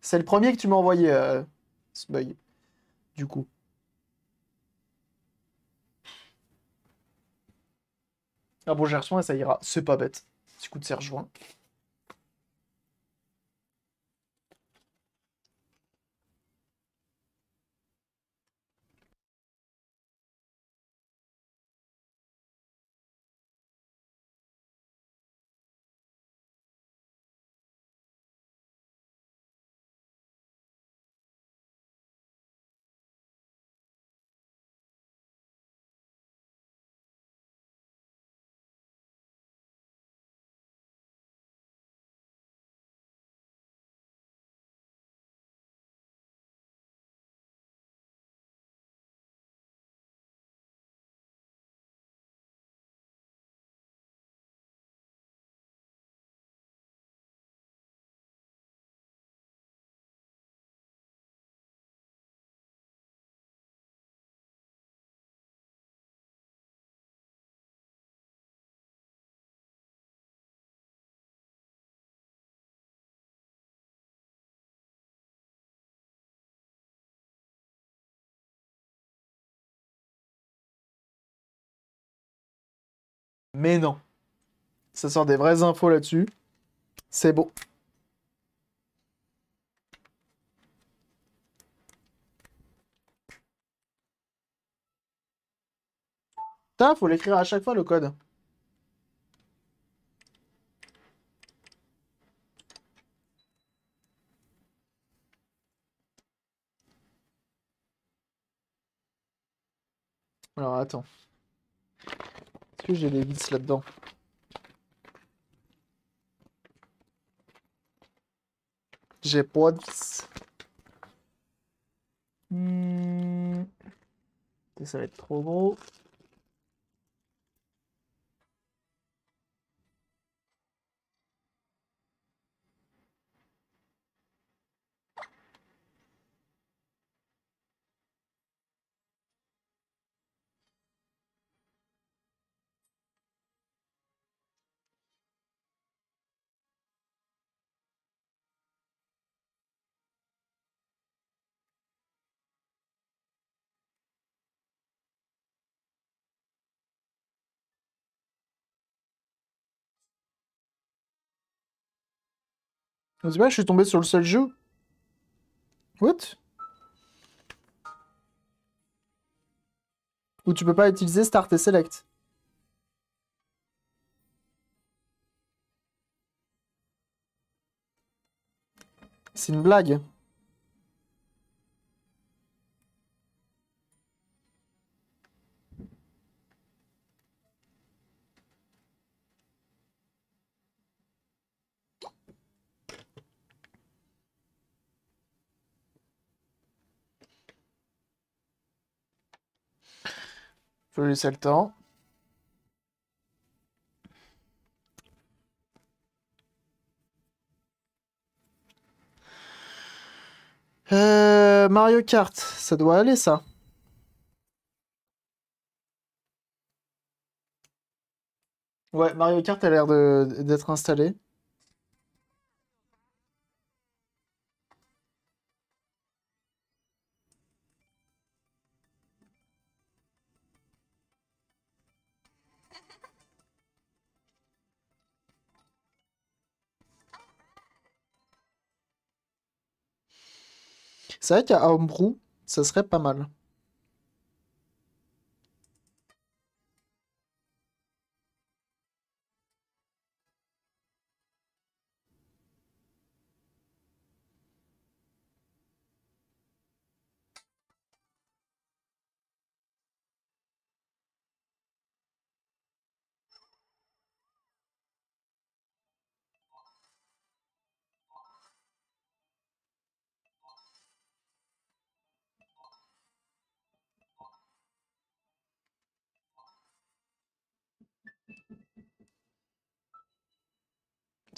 C'est le premier que tu m'as envoyé, euh, du coup. Ah bon, j'ai reçu ça ira. C'est pas bête. Du coup de serre Mais non. Ça sort des vraies infos là-dessus. C'est beau. Putain, faut l'écrire à chaque fois le code. Alors attends. Est-ce que j'ai des vis là-dedans. J'ai pas de vis. Hmm. Ça va être trop gros. Je sais pas, je suis tombé sur le seul jeu. What Ou tu peux pas utiliser Start et Select. C'est une blague. Je laisser le temps. Euh, Mario Kart, ça doit aller ça. Ouais, Mario Kart a l'air d'être installé. à à ça serait pas mal.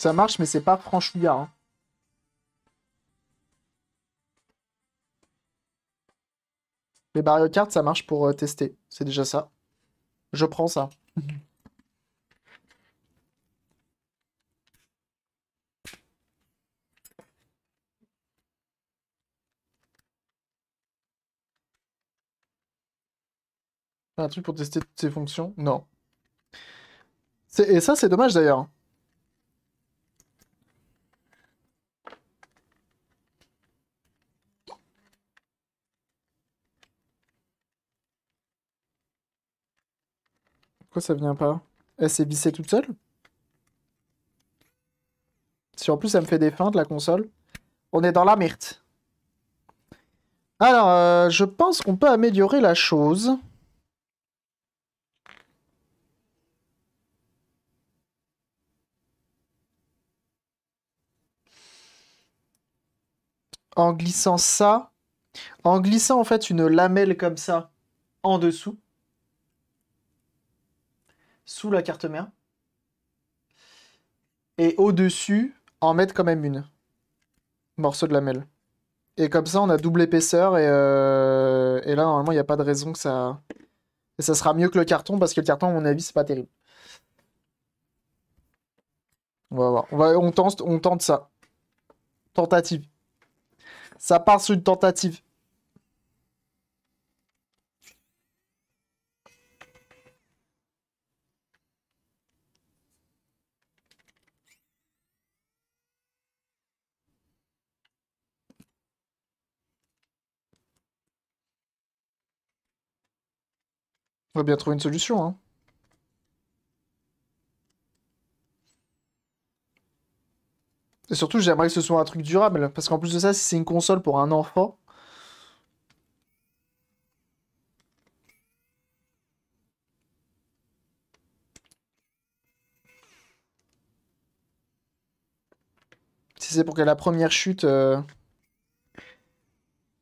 Ça marche, mais c'est pas franchouillard. Hein. Les de cartes, ça marche pour euh, tester. C'est déjà ça. Je prends ça. Un truc pour tester toutes ses fonctions Non. Et ça, c'est dommage d'ailleurs. ça vient pas Elle eh, s'est vissée toute seule Si en plus ça me fait des feintes, la console. On est dans la merde. Alors, euh, je pense qu'on peut améliorer la chose. En glissant ça. En glissant en fait une lamelle comme ça en dessous sous la carte mère. Et au-dessus, en mettre quand même une. Morceau de lamelle. Et comme ça, on a double épaisseur. Et, euh, là, normalement, il n'y a pas de raison que ça. Et ça sera mieux que le carton, parce que le carton, à mon avis, c'est pas terrible. On va voir. On, va... on, tente... on tente ça. Tentative. Ça part sur une tentative. On va bien trouver une solution, hein. Et surtout, j'aimerais que ce soit un truc durable, parce qu'en plus de ça, si c'est une console pour un enfant... Si c'est pour que la première chute euh,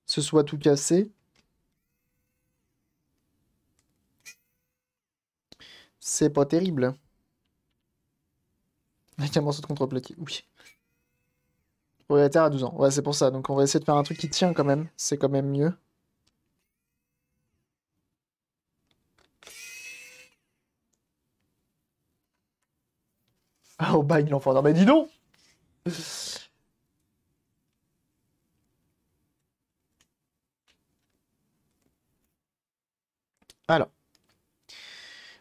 se soit tout cassé. C'est pas terrible. Hein. [laughs] Avec un morceau de contreplaqué, oui. Propriétaire à 12 ans. Ouais, c'est pour ça. Donc on va essayer de faire un truc qui tient quand même. C'est quand même mieux. Ah, au bagne, l'enfant. Non, mais dis donc Alors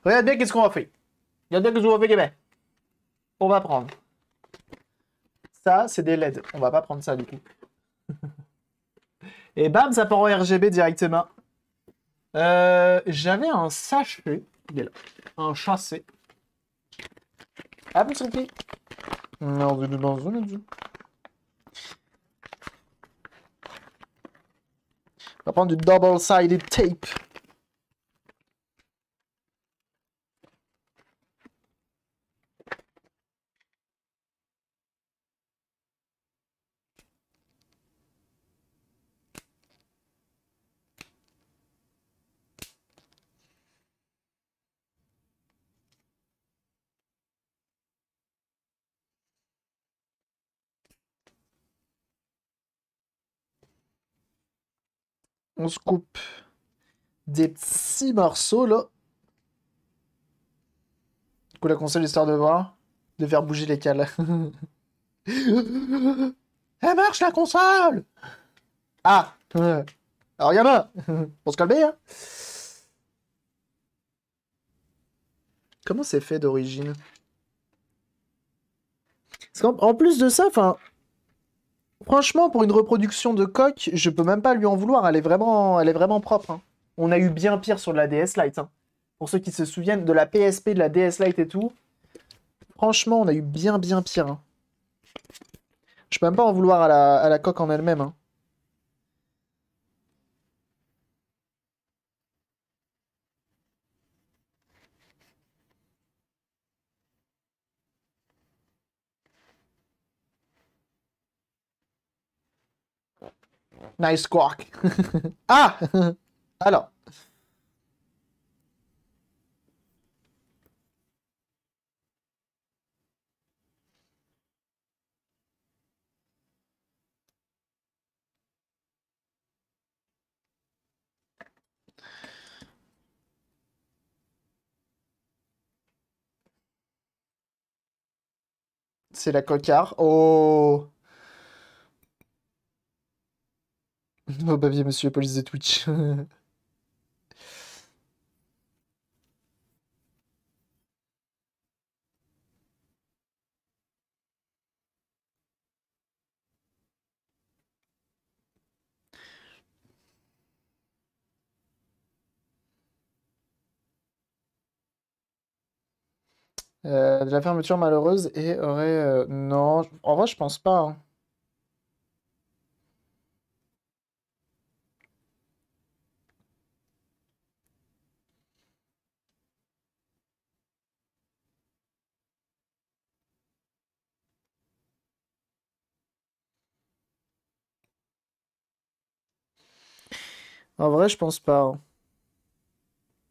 bien qu'est-ce qu'on va faire. Regardez qu'est-ce qu'on va faire, On va prendre. Ça, c'est des LED. On va pas prendre ça du coup. [laughs] Et bam, ça part en RGB directement. Euh, J'avais un sachet. Il est là. Un chassé. Ah, petit Non, dans on va prendre du double-sided tape. On se coupe des petits morceaux, là. Du coup, la console, histoire de voir, de faire bouger les cales. [laughs] Elle marche, la console Ah Alors, gamin, on se calme hein Comment c'est fait d'origine En plus de ça, enfin, Franchement, pour une reproduction de coque, je peux même pas lui en vouloir. Elle est vraiment, elle est vraiment propre. Hein. On a eu bien pire sur la DS Lite. Hein. Pour ceux qui se souviennent de la PSP, de la DS Lite et tout. Franchement, on a eu bien, bien pire. Hein. Je peux même pas en vouloir à la coque en elle-même. Nice quark. [laughs] ah [laughs] Alors. C'est la cocarde. Oh Au [laughs] oh, bavier, monsieur police de Twitch. [laughs] Euh, de la fermeture malheureuse et aurait... Euh, non, en vrai je pense pas. Hein. En vrai, je pense pas hein.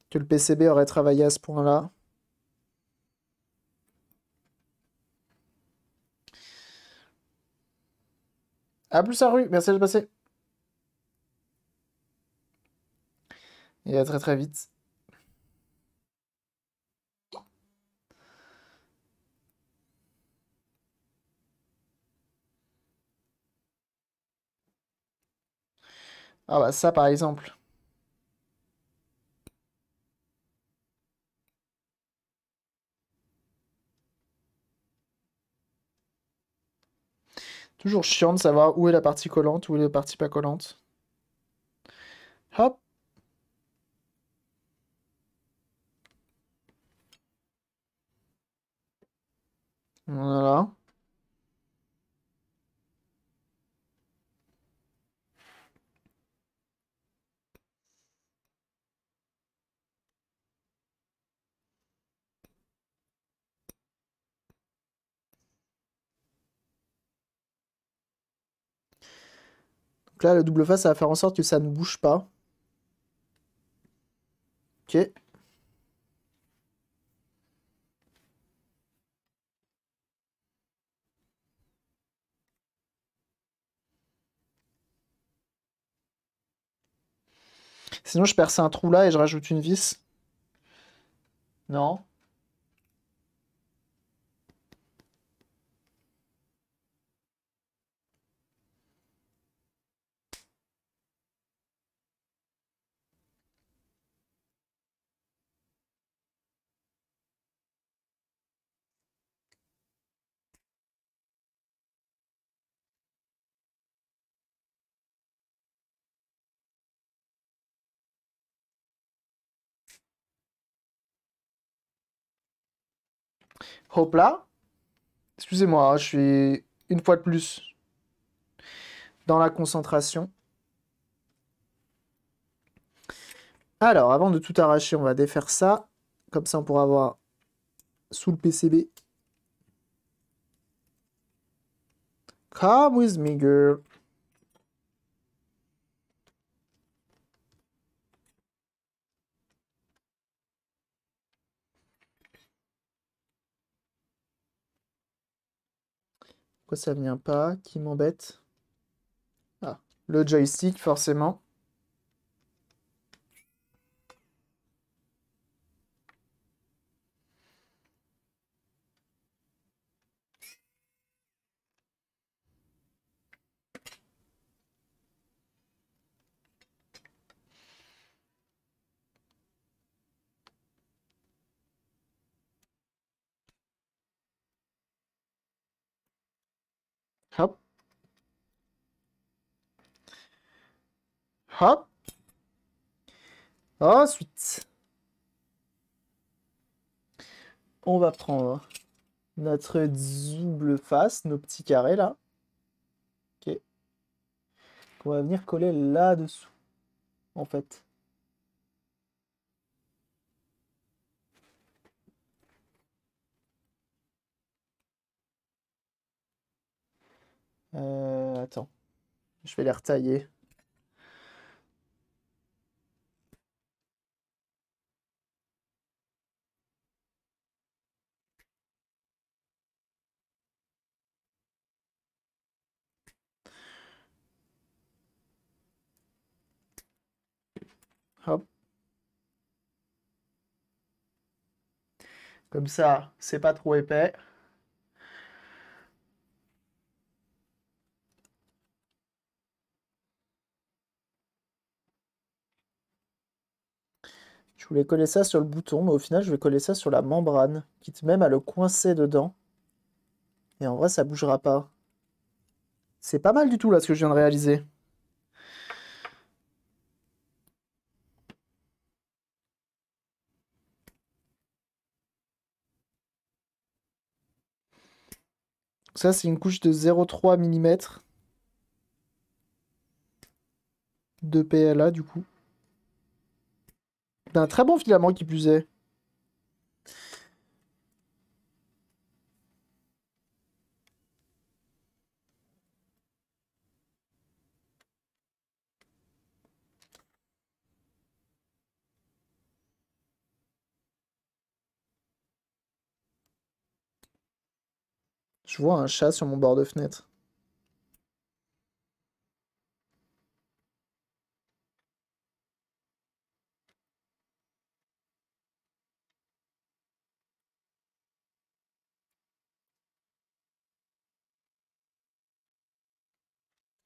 que le PCB aurait travaillé à ce point-là. A plus à rue, merci de passer. Et à très très vite. Ah bah ça par exemple. Toujours chiant de savoir où est la partie collante, où est la partie pas collante. Hop. Voilà. Donc là, le double face, ça va faire en sorte que ça ne bouge pas. Ok. Sinon, je perce un trou là et je rajoute une vis. Non. Hop là. Excusez-moi, hein, je suis une fois de plus dans la concentration. Alors, avant de tout arracher, on va défaire ça. Comme ça, on pourra avoir sous le PCB. Come with me, girl. ça vient pas Qui m'embête Ah, le joystick, forcément. Ensuite, on va prendre notre double face, nos petits carrés là. Ok. on va venir coller là-dessous, en fait. Euh, attends, je vais les retailler. Comme ça, c'est pas trop épais. Je voulais coller ça sur le bouton, mais au final, je vais coller ça sur la membrane, quitte même à le coincer dedans. Et en vrai, ça bougera pas. C'est pas mal du tout, là, ce que je viens de réaliser. ça, c'est une couche de 0,3 mm de PLA, du coup. D'un très bon filament qui plus est. je vois un chat sur mon bord de fenêtre.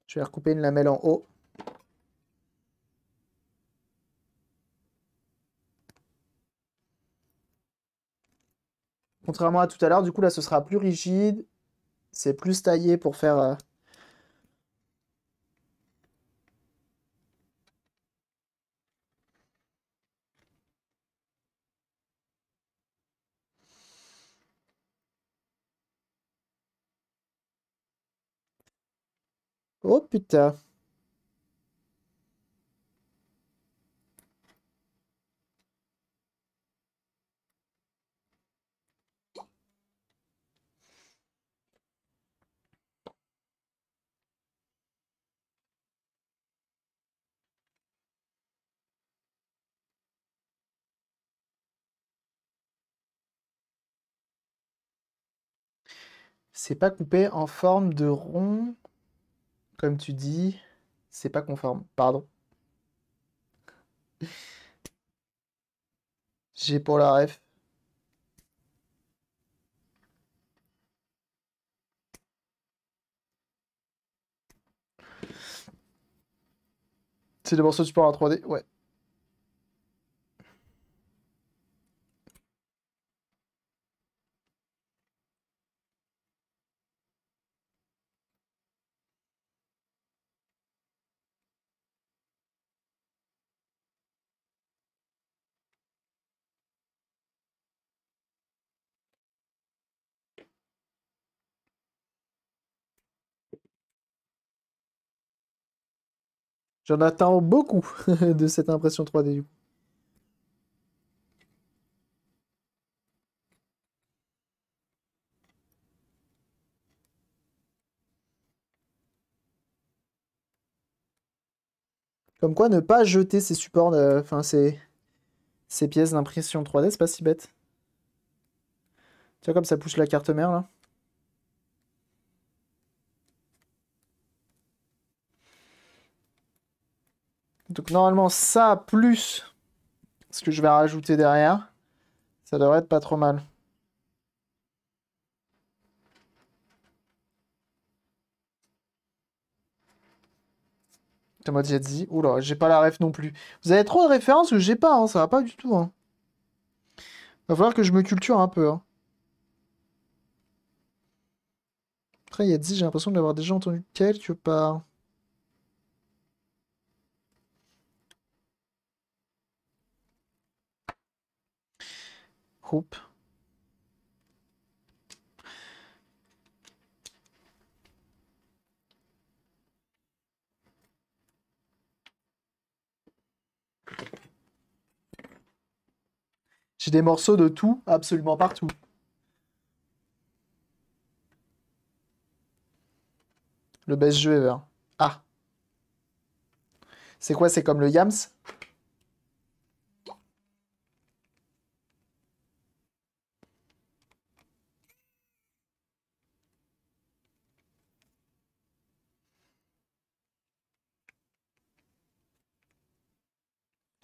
Je vais recouper une lamelle en haut. Contrairement à tout à l'heure, du coup là ce sera plus rigide c'est plus taillé pour faire... Euh, oh putain C'est pas coupé en forme de rond, comme tu dis. C'est pas conforme, pardon. J'ai pour la ref. C'est le morceau de support en 3D Ouais. J'en attends beaucoup [laughs] de cette impression 3D Comme quoi, ne pas jeter ces supports, euh, enfin ces, ces pièces d'impression 3D, c'est pas si bête. Tu vois comme ça pousse la carte mère là. Donc normalement ça plus ce que je vais rajouter derrière, ça devrait être pas trop mal. dit Yadzi, Oula, j'ai pas la ref non plus. Vous avez trop de références que j'ai pas, hein, ça va pas du tout. Hein. Va falloir que je me culture un peu. Hein. Après, Yadzi, j'ai l'impression de l'avoir déjà entendu quelque part. J'ai des morceaux de tout, absolument partout. Le best jeu ever. Ah. C'est quoi, c'est comme le Yams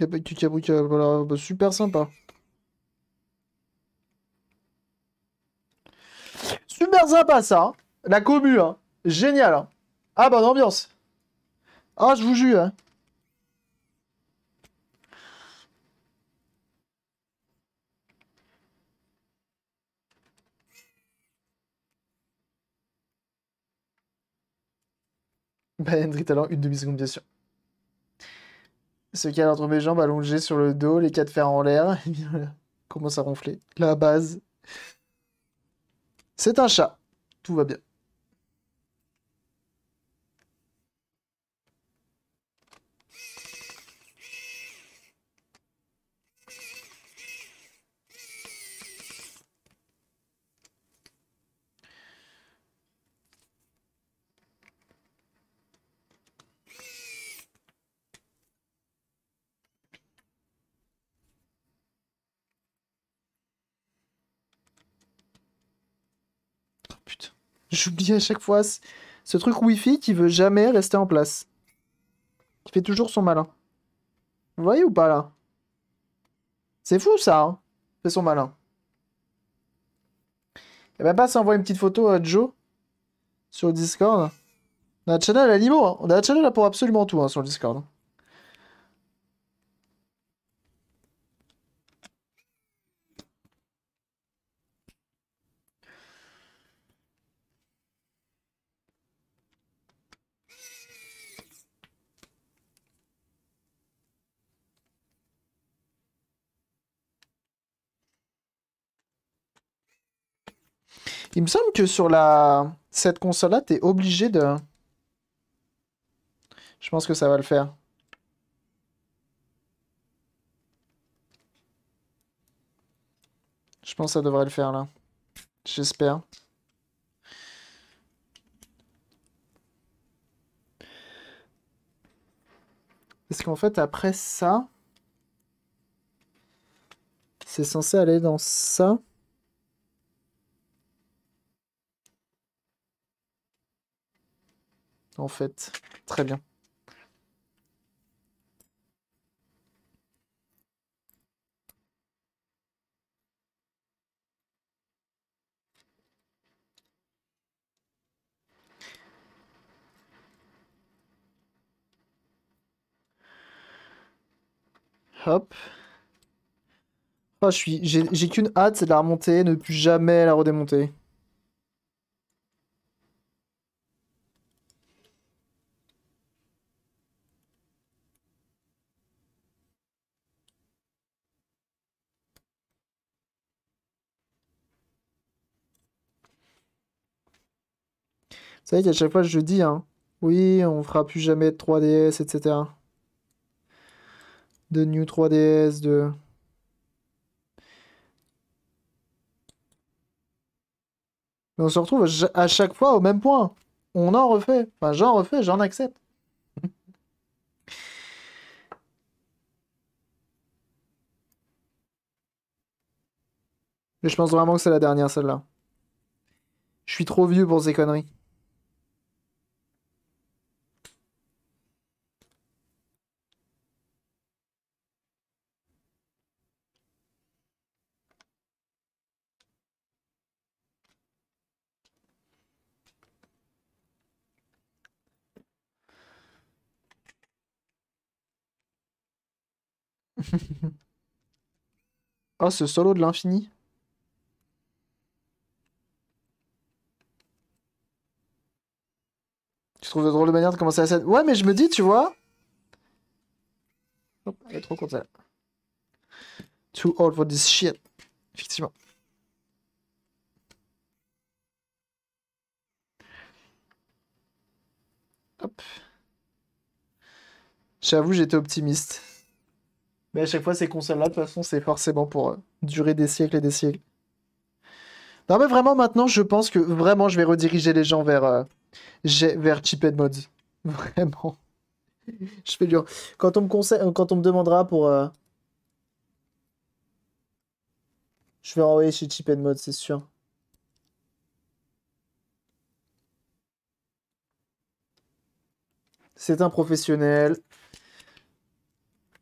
Bah, super sympa. Super sympa ça. Hein. La commu, hein. Génial. Hein. Ah bonne ambiance. Ah je vous jure. Hein. Ben, une demi-seconde bien sûr se a entre mes jambes allongées sur le dos, les quatre fers en l'air. commence à ronfler. La base. C'est un chat. Tout va bien. j'oublie à chaque fois ce truc Wi-Fi qui veut jamais rester en place. Qui fait toujours son malin. Vous voyez ou pas là C'est fou ça, hein, fait son malin. Et eh ben passe, envoie une petite photo à Joe sur le Discord. On a un channel à hein. on a un channel pour absolument tout hein, sur le Discord. Il me semble que sur la cette console-là, t'es obligé de... Je pense que ça va le faire. Je pense que ça devrait le faire, là. J'espère. Parce qu'en fait, après ça, c'est censé aller dans ça. en fait. Très bien. Hop. Ah, suis j'ai qu'une hâte, c'est de la remonter, ne plus jamais la redémonter. C'est vrai qu'à chaque fois, je dis, hein, oui, on fera plus jamais de 3DS, etc. De New 3DS, de... Mais on se retrouve à chaque fois au même point. On en refait. Enfin, j'en refais, j'en accepte. Mais je pense vraiment que c'est la dernière, celle-là. Je suis trop vieux pour ces conneries. Ah, oh, ce solo de l'infini. Tu trouves de drôle de manière de commencer la scène Ouais, mais je me dis, tu vois. Hop, elle est trop courte celle Too old for this shit. Effectivement. Hop. J'avoue, j'étais optimiste. Mais à chaque fois, ces consoles-là, de toute façon, c'est forcément pour euh, durer des siècles et des siècles. Non, mais vraiment, maintenant, je pense que vraiment, je vais rediriger les gens vers, euh, vers Mode. Mods. [laughs] Vraiment. je fais dur. Quand on me, euh, quand on me demandera pour. Euh, je vais renvoyer chez Cheap Mods, c'est sûr. C'est un professionnel.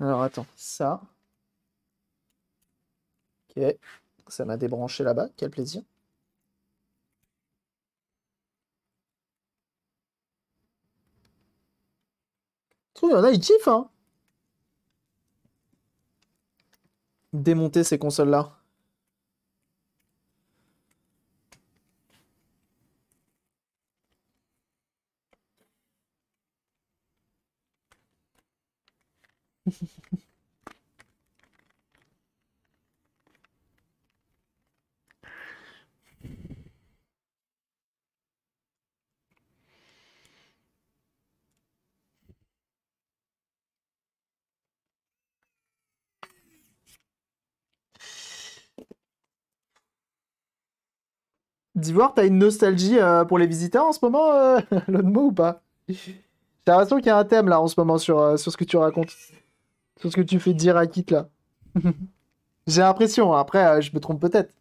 Alors attends, ça. Ok, ça m'a débranché là-bas, quel plaisir. il y en a, ils kiffent, hein Démonter ces consoles-là. D'Ivoire t'as une nostalgie euh, pour les visiteurs en ce moment, euh, [laughs] l'autre mot ou pas J'ai l'impression qu'il y a un thème là en ce moment sur, euh, sur ce que tu racontes sur ce que tu fais dire à Kit là. [laughs] J'ai l'impression, après euh, je me trompe peut-être.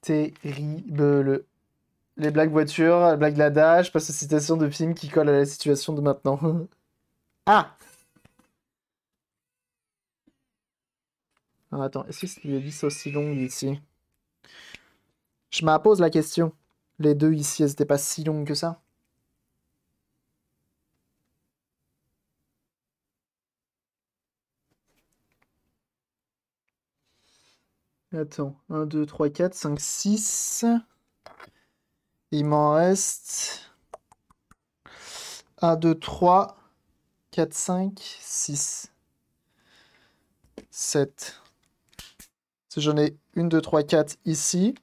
Terrible les blagues voitures, la blague l'adage, passe aux citations de films qui collent à la situation de maintenant. [laughs] ah Alors ah, attends, est-ce que c'est des aussi longue ici Je me pose la question. Les deux ici, elles n'étaient pas si longues que ça Attends, 1, 2, 3, 4, 5, 6. Il m'en reste 1, 2, 3, 4, 5, 6, 7. j'en ai 1, 2, 3, 4 ici.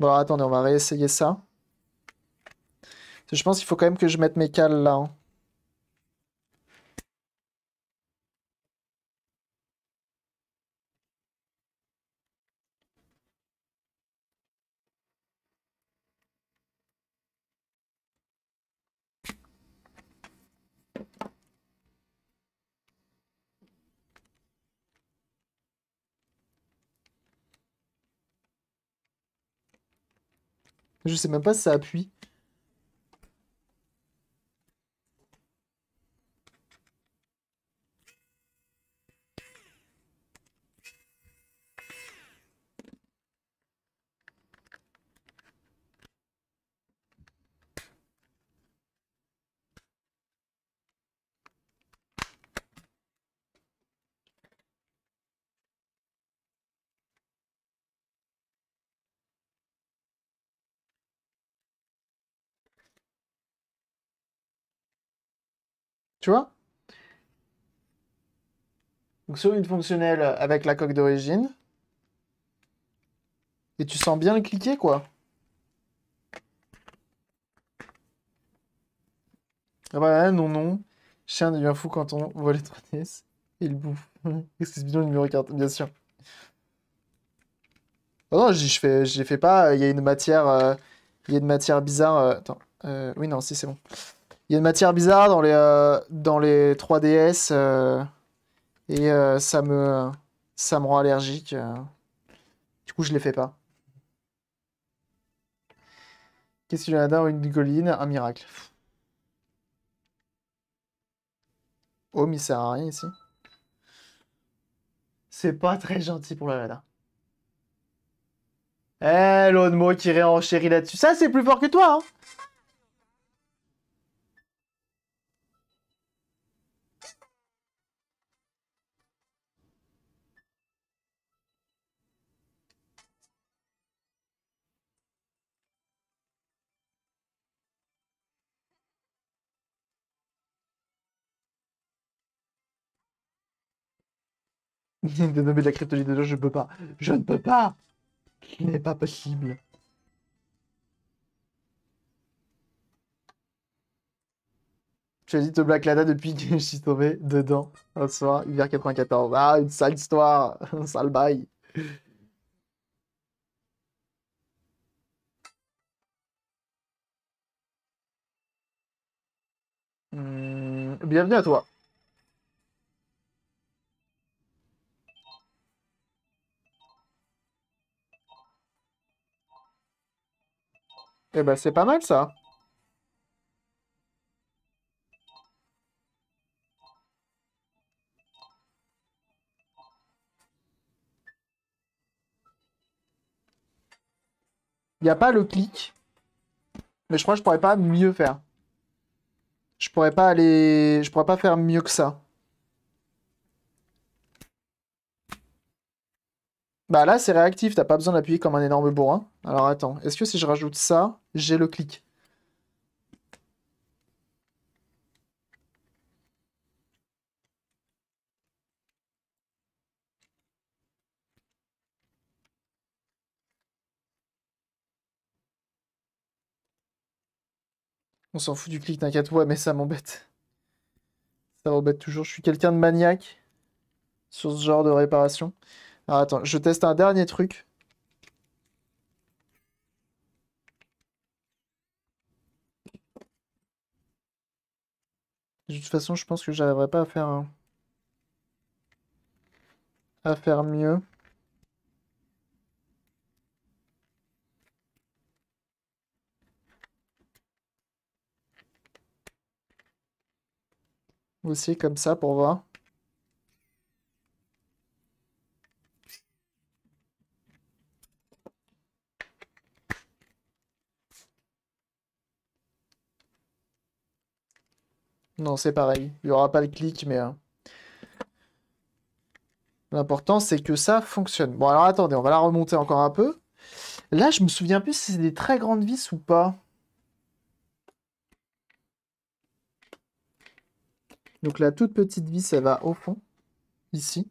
Bon, attendez, on va réessayer ça. Je pense qu'il faut quand même que je mette mes cales là. Hein. Je sais même pas si ça appuie. Tu vois Donc sur une fonctionnelle avec la coque d'origine. Et tu sens bien le cliquer, quoi. Ouais, non, non. Chien devient fou quand on voit les trois ds Il bouffe. [laughs] Excuse moi le numéro carte, bien sûr. Oh non, je fais, j'ai fait pas. Il y a une matière, euh, il y a une matière bizarre. Euh, attends, euh, oui non, si c'est bon. Il y a une matière bizarre dans les, euh, dans les 3DS euh, et euh, ça, me, ça me rend allergique. Du coup, je les fais pas. Qu'est-ce qu'il y en a Une colline Un miracle. Oh, mais il sert à rien ici. C'est pas très gentil pour la Lada. Eh, l'autre mot qui réenchérit là-dessus. Ça, c'est plus fort que toi, hein de nommer de la cryptologie de je peux pas. Je ne peux pas Ce n'est pas possible. as dit de Black depuis que je suis tombé dedans un soir, hiver 94. Ah, une sale histoire, un sale bail. Hmm, bienvenue à toi. Eh ben, c'est pas mal, ça. Il n'y a pas le clic. Mais je crois que je pourrais pas mieux faire. Je pourrais pas aller... Je pourrais pas faire mieux que ça. Bah là, c'est réactif. T'as pas besoin d'appuyer comme un énorme bourrin. Alors attends. Est-ce que si je rajoute ça j'ai le clic. On s'en fout du clic, t'inquiète. Ouais, mais ça m'embête. Ça m'embête toujours. Je suis quelqu'un de maniaque sur ce genre de réparation. Alors attends, je teste un dernier truc. De toute façon, je pense que j'arriverai pas à faire à faire mieux. Aussi comme ça pour voir. Non, c'est pareil. Il n'y aura pas le clic, mais... Euh, l'important, c'est que ça fonctionne. Bon, alors attendez, on va la remonter encore un peu. Là, je me souviens plus si c'est des très grandes vis ou pas. Donc la toute petite vis, elle va au fond, ici.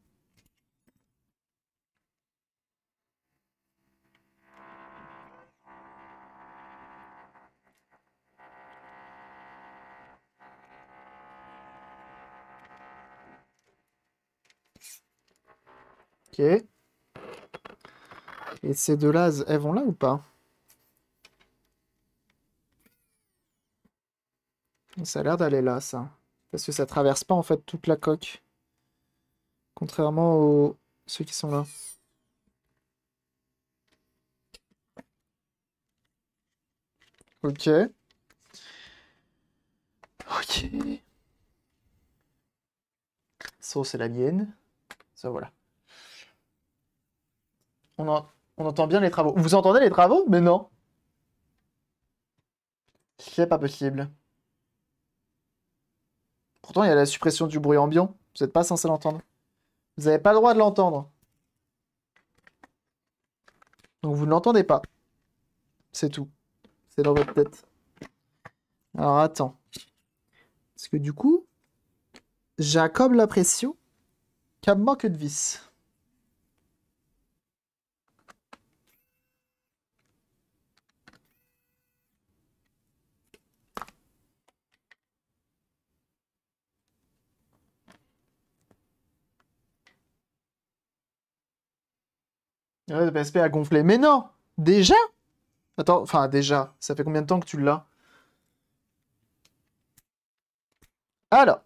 Ok. Et ces deux-là, elles vont là ou pas Ça a l'air d'aller là, ça. Parce que ça traverse pas, en fait, toute la coque. Contrairement aux ceux qui sont là. Ok. Ok. Ça, c'est la mienne. Ça, voilà. On, entend bien les travaux. Vous entendez les travaux Mais non. C'est pas possible. Pourtant, il y a la suppression du bruit ambiant. Vous n'êtes pas censé l'entendre. Vous n'avez pas le droit de l'entendre. Donc vous ne l'entendez pas. C'est tout. C'est dans votre tête. Alors attends. Parce que du coup, Jacob la pression, moi manque de vis. Le PSP a gonflé. Mais non Déjà Attends, enfin déjà, ça fait combien de temps que tu l'as Alors.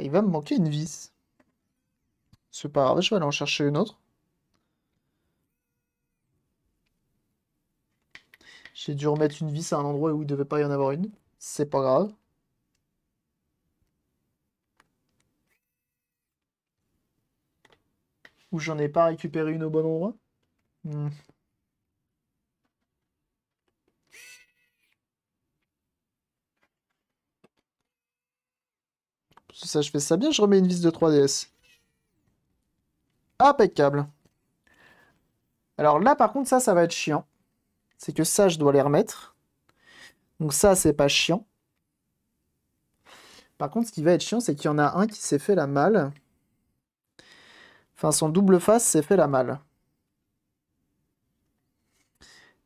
Il va me manquer une vis. C'est pas grave, je vais aller en chercher une autre. J'ai dû remettre une vis à un endroit où il devait pas y en avoir une. C'est pas grave. Ou j'en ai pas récupéré une au bon endroit hmm. Ça, je fais ça bien, je remets une vis de 3DS. Impeccable. Alors là, par contre, ça, ça va être chiant c'est que ça, je dois les remettre. Donc ça, c'est pas chiant. Par contre, ce qui va être chiant, c'est qu'il y en a un qui s'est fait la malle. Enfin, son double face s'est fait la malle.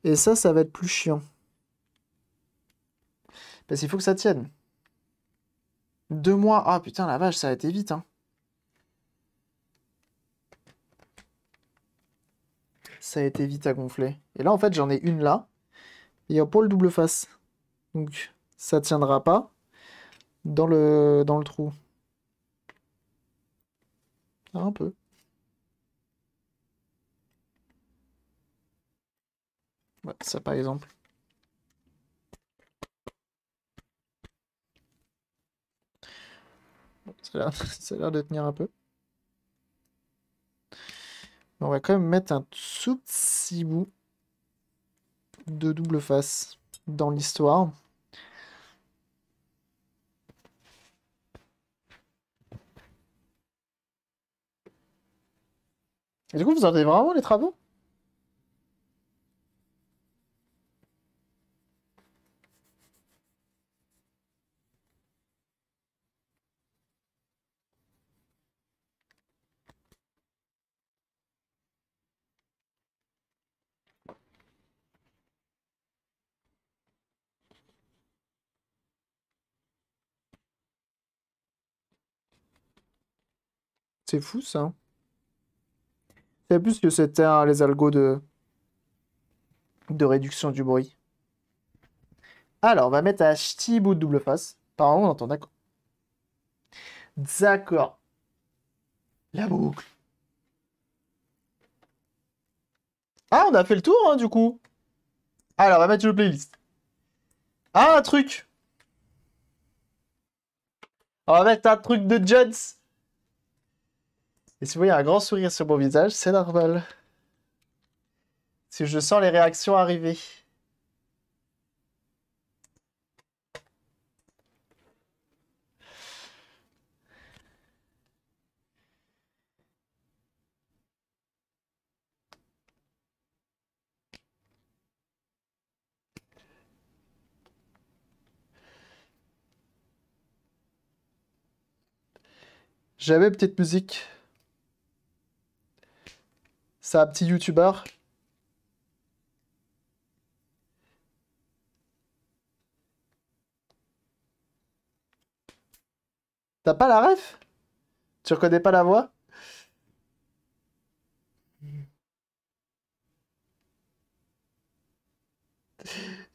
Et ça, ça va être plus chiant. Parce qu'il faut que ça tienne. Deux mois. Ah putain, la vache, ça a été vite. Hein. ça a été vite à gonfler. Et là, en fait, j'en ai une là. Et il n'y a pas le double face. Donc, ça tiendra pas dans le, dans le trou. Un peu. ça par exemple. [laughs] ça a l'air de tenir un peu on va quand même mettre un tout petit bout de double face dans l'histoire. Et du coup, vous avez vraiment les travaux C'est fou ça. C'est hein. plus que c'était hein, les algos de... de réduction du bruit. Alors, on va mettre un petit bout de double face. Apparemment, on entend, d'accord. D'accord. La boucle. Ah, on a fait le tour, hein, du coup. Alors, on va mettre le playlist. Ah, un truc. On va mettre un truc de Jones. Et si vous voyez un grand sourire sur mon visage, c'est normal. Si je sens les réactions arriver. J'avais petite musique. C'est un petit youtubeur. T'as pas la ref Tu reconnais pas la voix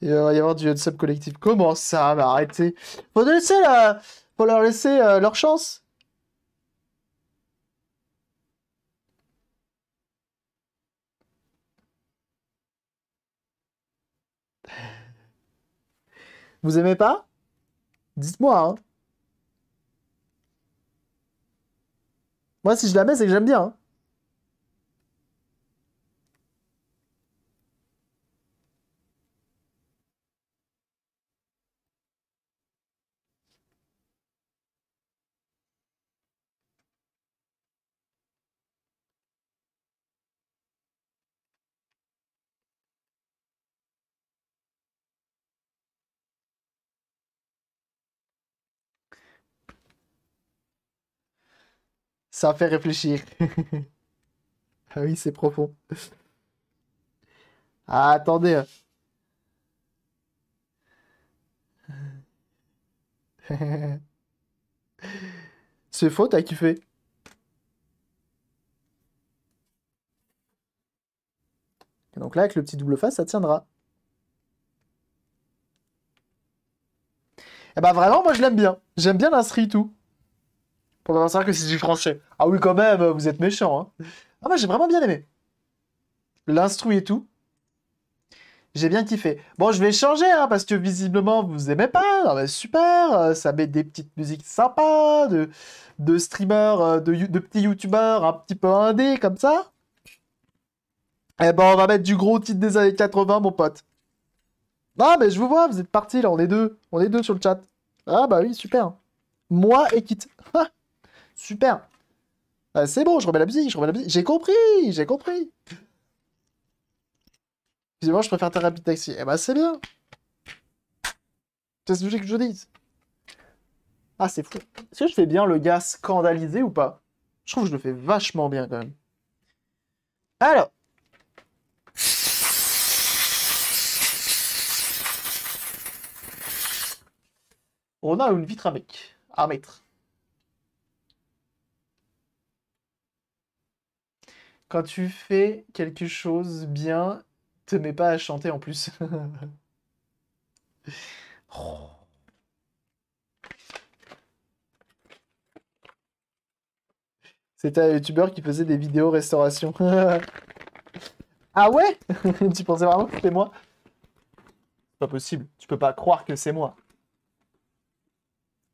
Il va y avoir du sub collectif. Comment ça Mais arrêtez Faut, laisser la... Euh, faut leur laisser euh, leur chance Vous aimez pas Dites-moi. Hein. Moi, si je la mets, c'est que j'aime bien. Hein. Ça fait réfléchir. [laughs] ah oui, c'est profond. Ah, attendez. Hein. [laughs] c'est faux, t'as kiffé. donc là, avec le petit double face, ça tiendra. Eh bah ben vraiment, moi je l'aime bien. J'aime bien l'inscrit tout pour pas savoir que c'est du français. Ah oui, quand même, vous êtes méchant. Hein. Ah bah, j'ai vraiment bien aimé. L'instru et tout. J'ai bien kiffé. Bon, je vais changer, hein, parce que visiblement, vous aimez pas. Non, mais super, euh, ça met des petites musiques sympas, de, de streamers, euh, de, de, petits youtubeurs un petit peu indé, comme ça. Eh bah, on va mettre du gros titre des années 80, mon pote. Ah mais je vous vois, vous êtes partis, là, on est deux. On est deux sur le chat. Ah bah oui, super. Moi et Kit. [laughs] Super. Bah, c'est bon, je remets la musique, je remets la musique. J'ai compris, j'ai compris. Visiblement, je préfère rapide' taxi. Eh ben, c'est bien. C'est ce que je dis. Ah, c'est fou. Est-ce que je fais bien le gars scandalisé ou pas Je trouve que je le fais vachement bien quand même. Alors. On a une vitre à mec. À mettre. quand tu fais quelque chose bien, te mets pas à chanter en plus. [laughs] Oh. C'était un youtubeur qui faisait des vidéos restauration. [laughs] ah ouais [laughs] Tu pensais vraiment que c'était moi Pas possible, tu peux pas croire que c'est moi.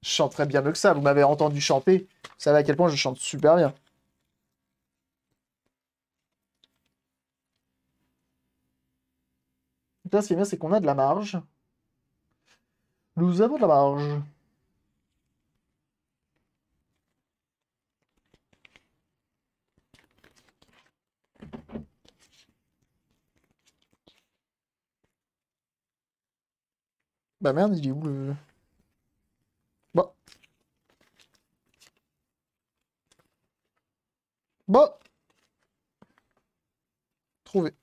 Je chanterais bien mieux que ça, vous m'avez entendu chanter, vous savez à quel point je chante super bien. là, ce qui est bien, c'est qu'on a de la marge. Nous avons de la marge. Bah merde, il est où le... Bon. Bon. Trouvé.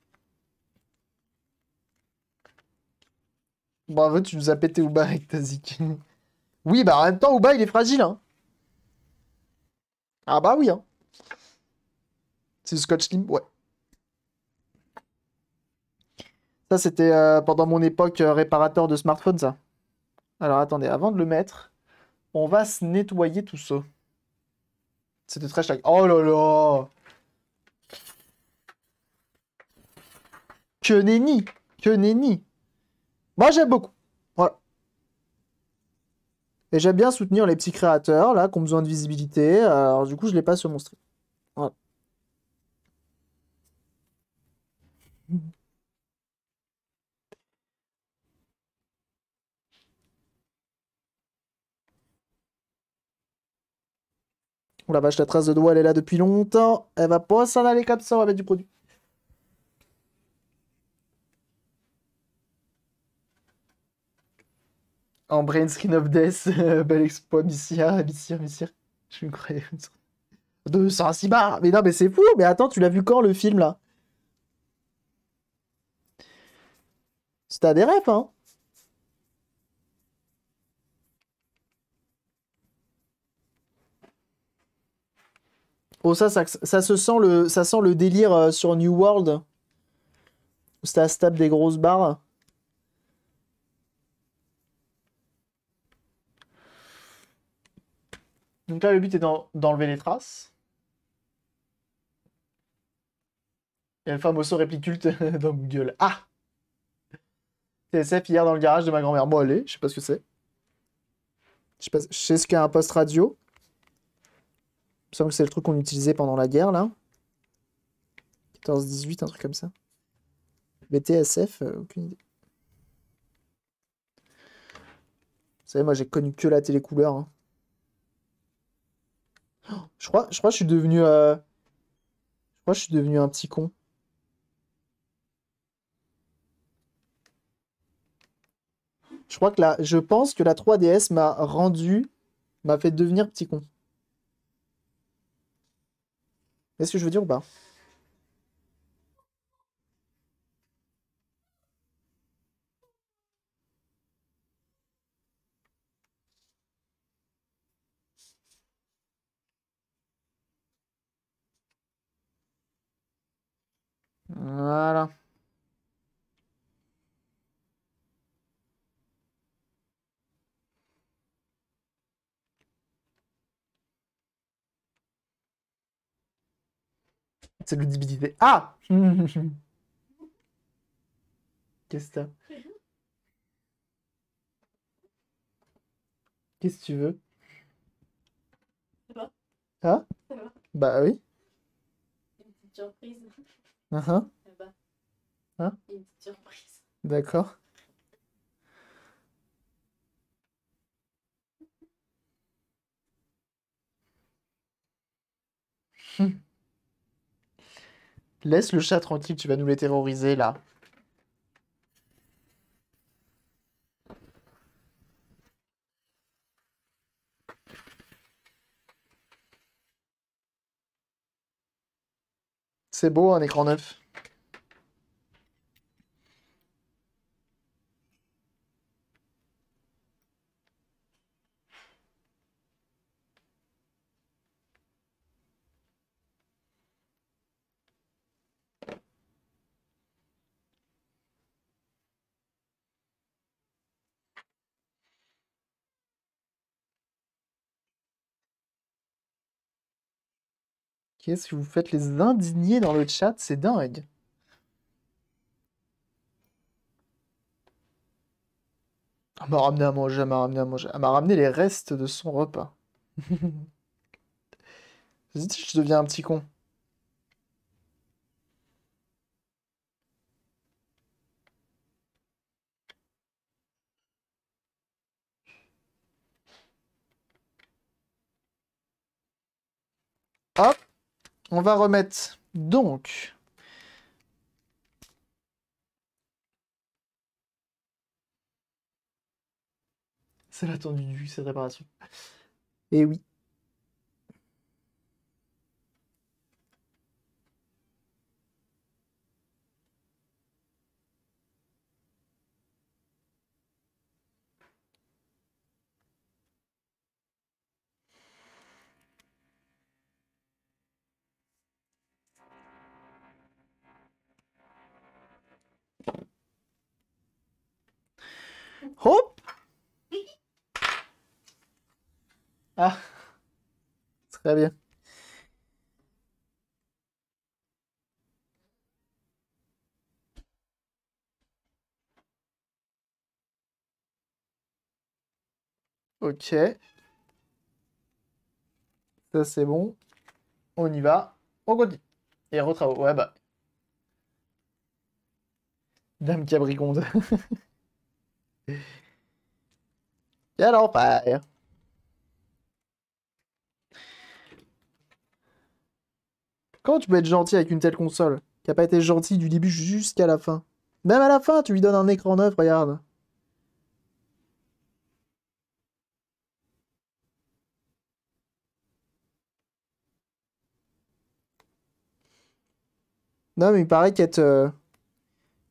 Bravo, tu nous as pété Ouba avec ta zik. oui, bah en même temps, Ouba, il est fragile. Hein. Ah bah oui. Hein. C'est le scotch slim, ouais. Ça, c'était euh, pendant mon époque euh, réparateur de smartphone, ça. Alors attendez, avant de le mettre, on va se nettoyer tout ça. C'était très chagrin. Oh là là Que nenni Que nenni moi, j'aime beaucoup. Voilà. Et j'aime bien soutenir les petits créateurs, là, qui ont besoin de visibilité. Alors, du coup, je l'ai pas sur mon stream. Voilà. La vache, la trace de doigt, elle est là depuis longtemps. Elle va pas s'en aller comme ça, on va mettre du produit. en Brain Screen of Death, [laughs] euh, bel exploit, Missia. Missy Missia. Je me croyais. 206 bars Mais non, mais c'est fou Mais attends, tu l'as vu quand le film là C'était à des refs, hein Oh, ça, ça, se sent le, ça sent le délire euh, sur New World. C'était à se tape des grosses barres. Donc là, le but est d'enlever les traces. a le famoso répliculte [laughs] dans Google. Ah TSF hier dans le garage de ma grand-mère. Bon allez, je sais pas ce que c'est. Je sais, ce qu'est un poste radio. Il me semble que c'est le truc qu'on utilisait pendant la guerre, là. 14-18, un truc comme ça. BTSF, euh, aucune idée. Vous savez, moi, j'ai connu que la télécouleur. Hein. Je crois, je crois que je suis devenu... Euh, je je suis devenu un petit con. Je crois que je pense que la 3DS m'a rendu, m'a fait devenir petit con. Est-ce que je veux dire ou pas C'est l'audibilité. Ah [laughs] Qu'est-ce que t'as Qu'est-ce que tu veux Ça va hein Ça va Bah oui. Une petite surprise. Uh ah, -huh. Ah. Hein Une petite surprise. D'accord. [laughs] Laisse le chat tranquille, tu vas nous les terroriser là. C'est beau un écran neuf. Qu'est-ce que vous faites les indignés dans le chat C'est dingue. Elle m'a ramené à manger, elle m'a ramené à manger. Elle m'a ramené les restes de son repas. je [laughs] deviens un petit con. Hop on va remettre donc... C'est l'attendu c'est cette réparation. Et eh oui. Hop Ah Très bien. Ok. Ça, c'est bon. On y va. On continue. Et retravaux. Ouais, bah. Dame Cabrigonde. [laughs] Quel enfer! Comment tu peux être gentil avec une telle console Qui a pas été gentil du début jusqu'à la fin. Même à la fin, tu lui donnes un écran neuf, regarde. Non, mais il paraît qu'être euh,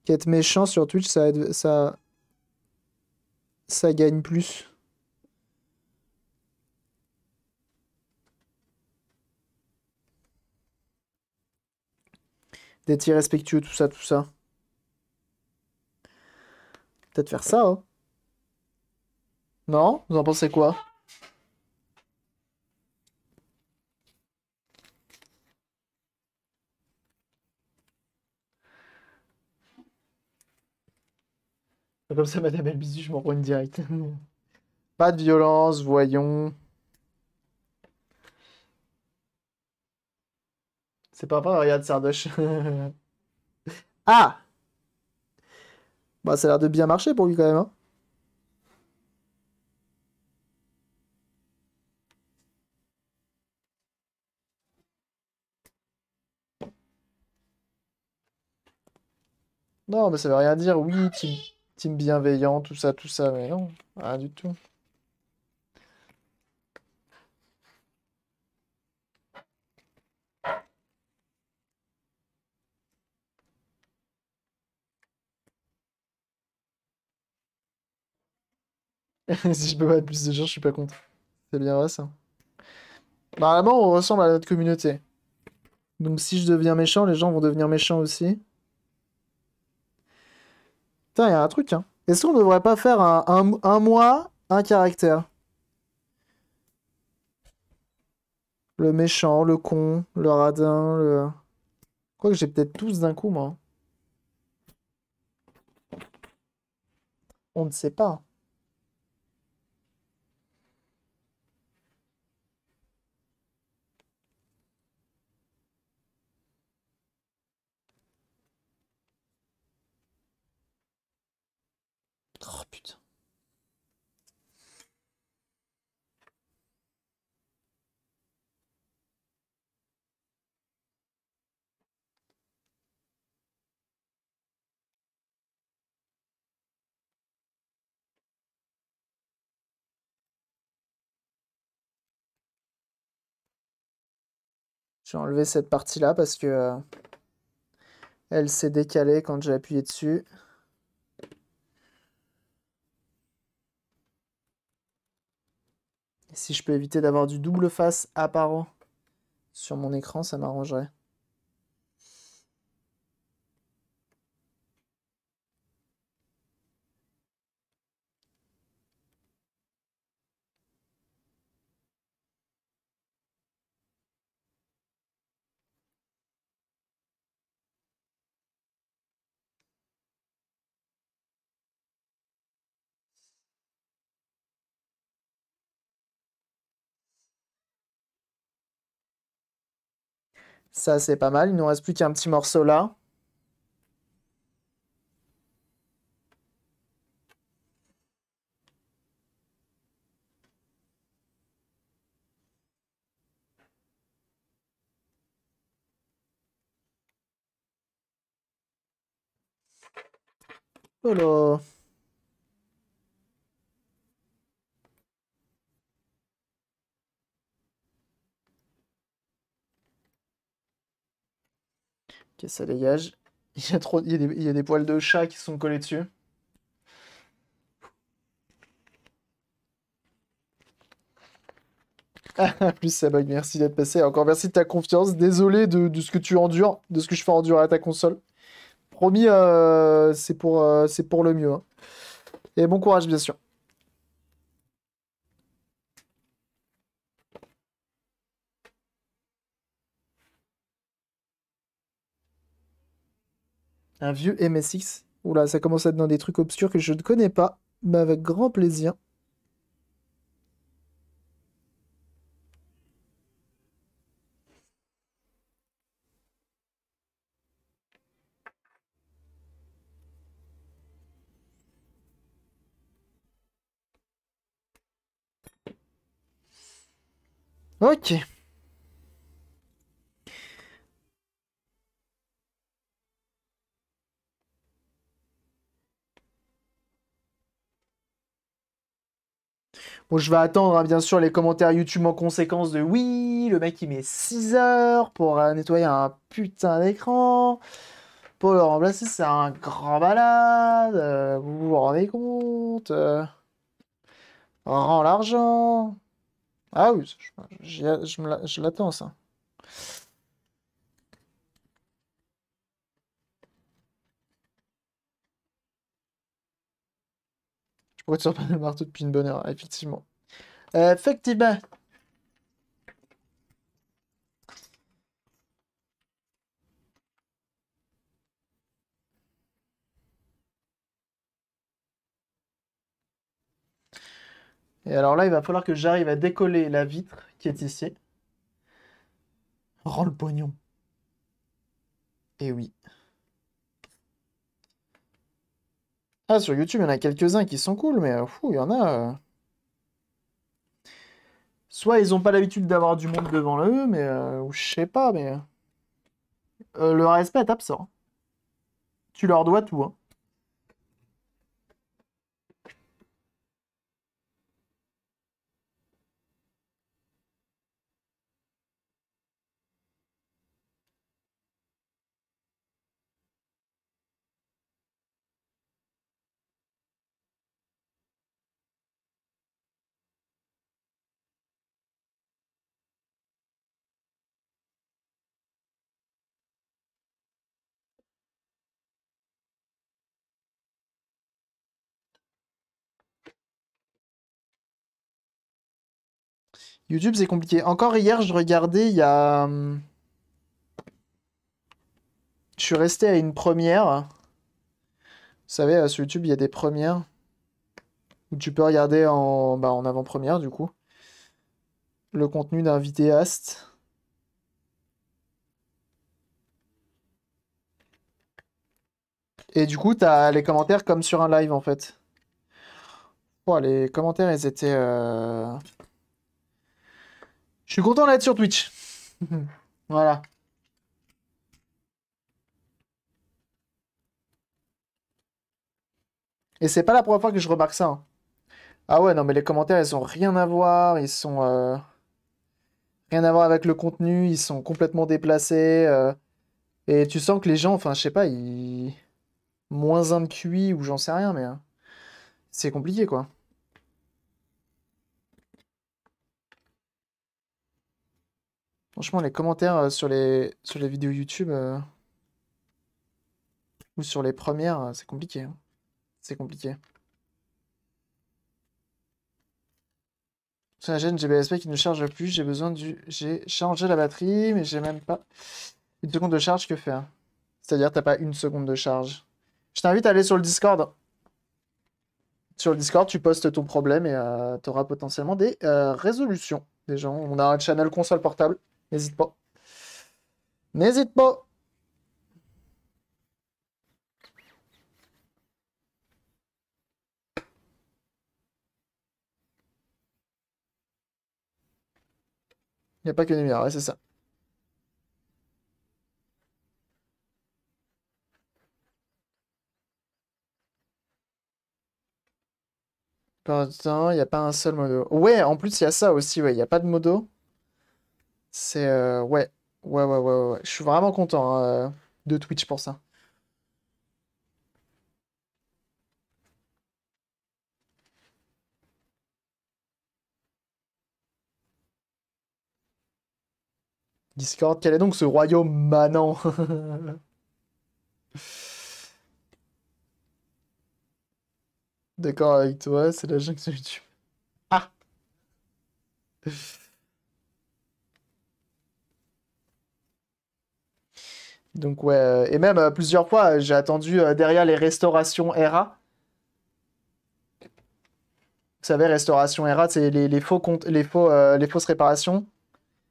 qu'être méchant sur Twitch, ça, ça ça gagne plus D'être irrespectueux, tout ça, tout ça. Peut-être faire ça, hein Non Vous en pensez quoi Comme ça, Madame Elbizu, je m'en direct. [laughs] Pas de violence, voyons. C'est pas vrai, regarde Sardoche. [laughs] ah Bah, ça a l'air de bien marcher pour lui quand même. Hein non, mais ça veut rien dire. Oui, tu team bienveillant, tout ça, tout ça, mais non, rien du tout. [laughs] si je peux pas être plus de gens, je suis pas contre. C'est bien vrai ça. Normalement, on ressemble à notre communauté. Donc si je deviens méchant, les gens vont devenir méchants aussi il y a un truc, hein. Est-ce qu'on ne devrait pas faire un, un, mois, un caractère Le méchant, le con, le radin, le... Quoi que j'ai peut-être tous d'un coup, moi. On ne sait pas. Oh putain. J'ai enlevé cette partie-là parce que euh, elle s'est décalée quand j'ai appuyé dessus. si je peux éviter d'avoir du double face apparent sur mon écran, ça m'arrangerait. Ça, c'est pas mal. Il nous reste plus qu'un petit morceau là. Ok, ça dégage. Il y, a trop... il, y a des... poils de chat qui sont collés dessus. Ah, [laughs] plus ça bug, merci d'être passé. Encore merci de ta confiance. Désolé de, ce que tu endures, de ce que je fais endurer à ta console. Promis, euh, c'est pour, euh, pour, le mieux. Hein. Et bon courage, bien sûr. Un vieux MSX. Oula, ça commence à être dans des trucs obscurs que je ne connais pas, mais avec grand plaisir. Ok. Bon, je vais attendre, hein, bien sûr, les commentaires YouTube en conséquence de oui, le mec il met 6 heures pour euh, nettoyer un putain d'écran. Pour le remplacer, c'est un grand balade, euh, vous vous rendez compte euh, Rends l'argent. Ah oui, je l'attends ça. Pourquoi tu pas le marteau depuis une bonne heure Effectivement. Euh, effectivement. Et alors là, il va falloir que j'arrive à décoller la vitre qui est ici. Rends le pognon. Et eh oui. Ah, sur YouTube, il y en a quelques-uns qui sont cool, mais euh, fou, il y en a. Euh. Soit ils n'ont pas l'habitude d'avoir du monde devant eux, mais. Euh, ou je sais pas, mais. le respect est absent. Tu leur dois tout, hein. YouTube, c'est compliqué. Encore hier, je regardais, il y a. Hum, je suis resté à une première. Vous savez, euh, sur YouTube, il y a des premières. Où tu peux regarder en, bah, en avant-première, du coup. Le contenu d'un vidéaste. Et du coup, tu as les commentaires comme sur un live, en fait. Oh, les commentaires, ils étaient. Euh, je suis content d'être sur Twitch. [laughs] voilà. Et c'est pas la première fois que je remarque ça. Hein. Ah ouais, non, mais les commentaires, ils ont rien à voir. Ils sont. Euh, rien à voir avec le contenu. Ils sont complètement déplacés. Euh. Et tu sens que les gens, enfin, je sais pas, ils. Moins un de QI ou j'en sais rien, mais. Hein. C'est compliqué, quoi. Franchement, les commentaires euh, sur les, sur les vidéos YouTube euh, ou sur les premières, euh, c'est compliqué. Hein. C'est compliqué. Sur la GBSP qui ne charge plus, j'ai besoin du. J'ai changé la batterie, mais j'ai même pas une seconde de charge, que faire C'est-à-dire, t'as pas une seconde de charge. Je t'invite à aller sur le Discord. Sur le Discord, tu postes ton problème et t'auras potentiellement des résolutions. Des gens, on a un channel console portable. N'hésite pas. N'hésite pas. Il n'y a pas que lumière, ouais, c'est ça. il n'y a pas un seul modo. Ouais, en plus, il y a ça aussi, ouais. Il n'y a pas de modo. C'est euh, ouais. ouais. ouais, ouais, ouais, Je suis vraiment content hein, euh, de Twitch pour ça. Discord, quel est donc ce royaume manant [laughs] D'accord avec toi, c'est la jungle sur YouTube. Ah Donc ouais, euh, et même euh, plusieurs fois, euh, j'ai attendu derrière les restaurations RA. Vous savez, restauration RA, c'est les, faux comptes, les les fausses réparations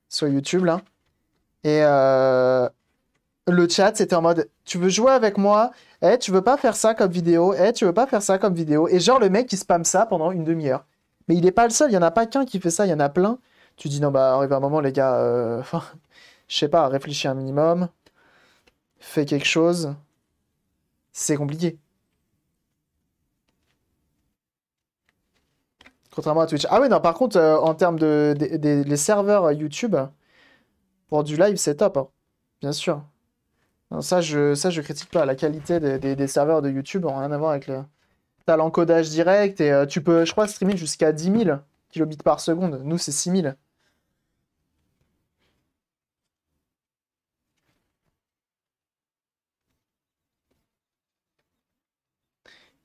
sur YouTube là. Et le chat, c'était en mode, tu veux jouer avec moi Eh, tu veux pas faire ça comme vidéo Eh, tu veux pas faire ça comme vidéo Et genre le mec qui spamme ça pendant une demi-heure. Mais il est pas le seul, il y en a pas qu'un qui fait ça, il y en a plein. Tu dis non bah arrive un moment les gars, [laughs] enfin, je sais pas, réfléchis un minimum fait quelque chose, c'est compliqué. Contrairement à Twitch. Ah oui, non, par contre, euh, en termes de, les serveurs YouTube, pour du live, c'est top. Hein. Bien sûr. ça, je, ça, je critique pas. La qualité des, serveurs de YouTube n'a rien à voir avec le. T'as l'encodage direct et euh, tu peux, je crois, streamer jusqu'à 10 000 kilobits par seconde. Nous, c'est 6 000.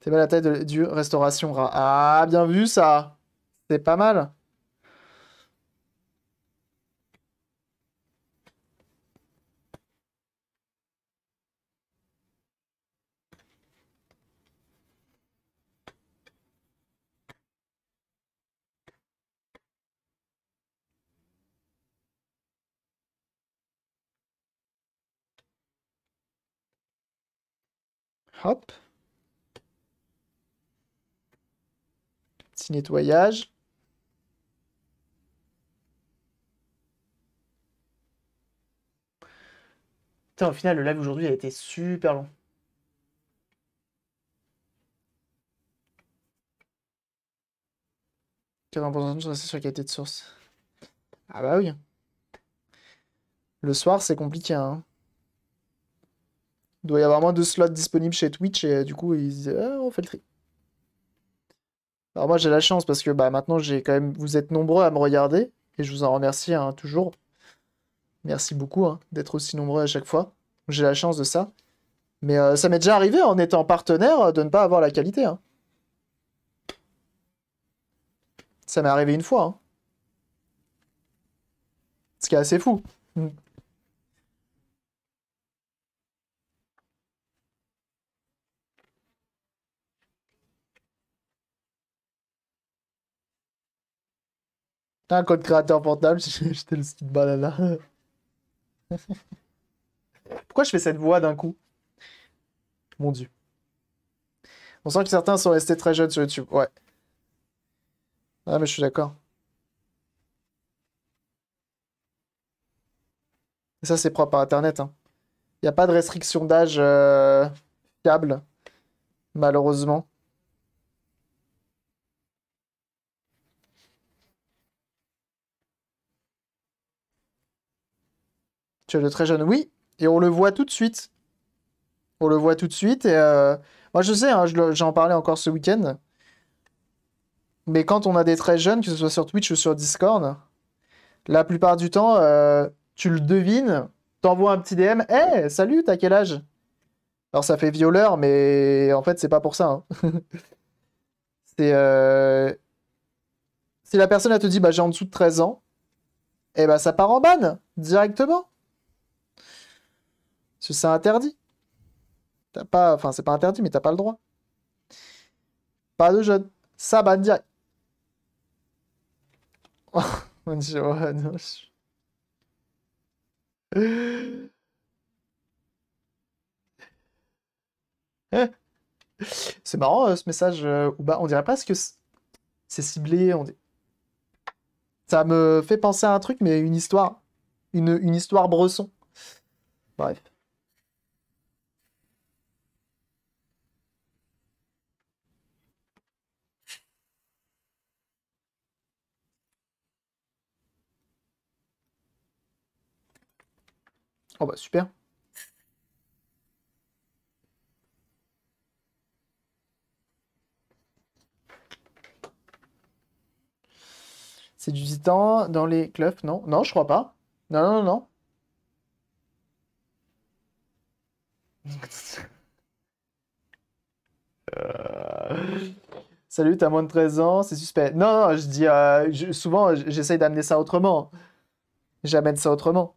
C'est pas la taille du restauration Ah, bien vu ça C'est pas mal Hop. nettoyage. au final, le live aujourd'hui a été super long. sur la qualité de source. Ah bah oui. Le soir, c'est compliqué. Hein. doit y avoir moins de slots disponibles chez Twitch et euh, du coup, ils ont euh, fait le tri. Alors moi j'ai la chance parce que bah, maintenant j'ai quand même vous êtes nombreux à me regarder et je vous en remercie hein, toujours. Merci beaucoup hein, d'être aussi nombreux à chaque fois. J'ai la chance de ça. Mais euh, ça m'est déjà arrivé en étant partenaire de ne pas avoir la qualité. Hein. Ça m'est arrivé une fois. Ce qui est assez fou. Un code créateur portable, [laughs] j'ai le site banana. Pourquoi je fais cette voix d'un coup Mon dieu. On sent que certains sont restés très jeunes sur YouTube. Ouais. Ah, mais je suis d'accord. Ça, c'est propre à Internet. Hein. Il n'y a pas de restriction d'âge euh, fiable, malheureusement. Tu très jeune, oui. Et on le voit tout de suite. On le voit tout de suite. Et euh, Moi, je sais, hein, j'en parlais encore ce week-end. Mais quand on a des très jeunes, que ce soit sur Twitch ou sur Discord, la plupart du temps, euh, tu le devines, t'envoies un petit DM. Hé, salut, t'as quel âge Alors, ça fait violeur, mais en fait, c'est pas pour ça. Hein. [laughs] c'est. Euh, si la personne, elle te dit, bah, j'ai en dessous de 13 ans, et eh bah, ça part en ban directement c'est interdit. pas, enfin, c'est pas interdit, mais t'as pas le droit. Pas de jeunes. Ça va direct. [laughs] Mon non, oh, [laughs] C'est marrant euh, ce message euh, on dirait presque que c'est ciblé. On Ça me fait penser à un truc, mais une histoire. Une, une histoire bresson. Bref. Oh, bah, super. C'est du titan dans les clubs, non Non, je crois pas. Non, non, non. Euh. Salut, t'as moins de 13 ans, c'est suspect. Non, non, je dis, euh, souvent, j'essaye d'amener ça autrement. J'amène ça autrement.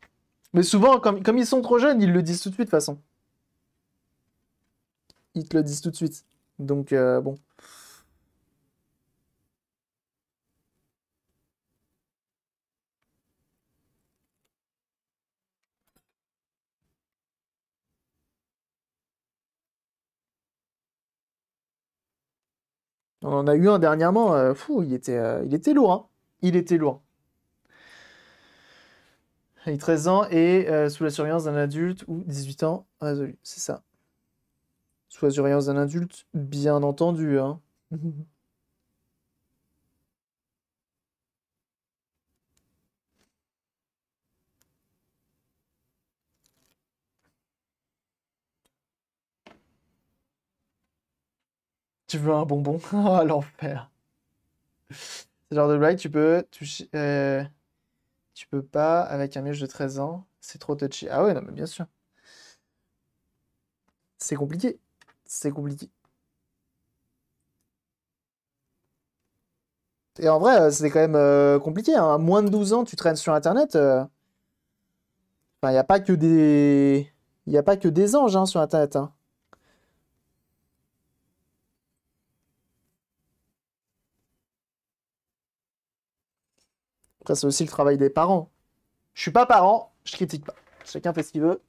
Mais souvent, comme, ils sont trop jeunes, ils le disent tout de suite, de toute façon. Ils te le disent tout de suite. Donc, euh, bon. On en a eu un dernièrement, euh, fou, il était, euh, il était lourd. Hein. Il était lourd. 13 ans et euh, sous la surveillance d'un adulte ou 18 ans résolu. C'est ça. Sous la surveillance d'un adulte, bien entendu. Hein. [laughs] tu veux un bonbon [laughs] Oh l'enfer. C'est genre de blague, tu peux toucher. Euh, tu peux pas avec un mèche de 13 ans, c'est trop touchy. Ah ouais, non, mais bien sûr. C'est compliqué. C'est compliqué. Et en vrai, euh, c'est quand même euh, compliqué. Hein. À Moins de 12 ans, tu traînes sur Internet. Euh. Enfin, il n'y a pas que des... Il a pas que des anges hein, sur Internet. Hein. c'est aussi le travail des parents. Je suis pas parent, je critique pas. Chacun fait ce qu'il veut.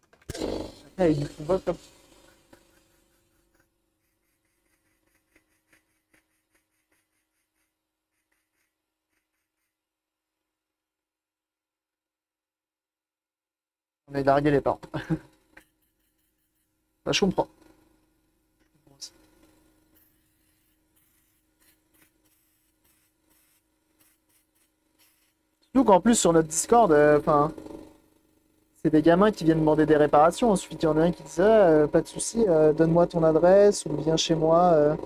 On est largué les parents. [laughs] Bah, je comprends. qu'en plus sur notre Discord, euh, enfin, c'est des gamins qui viennent demander des réparations. Ensuite, il y en a un qui dit euh, pas de souci, euh, donne-moi ton adresse ou viens chez moi.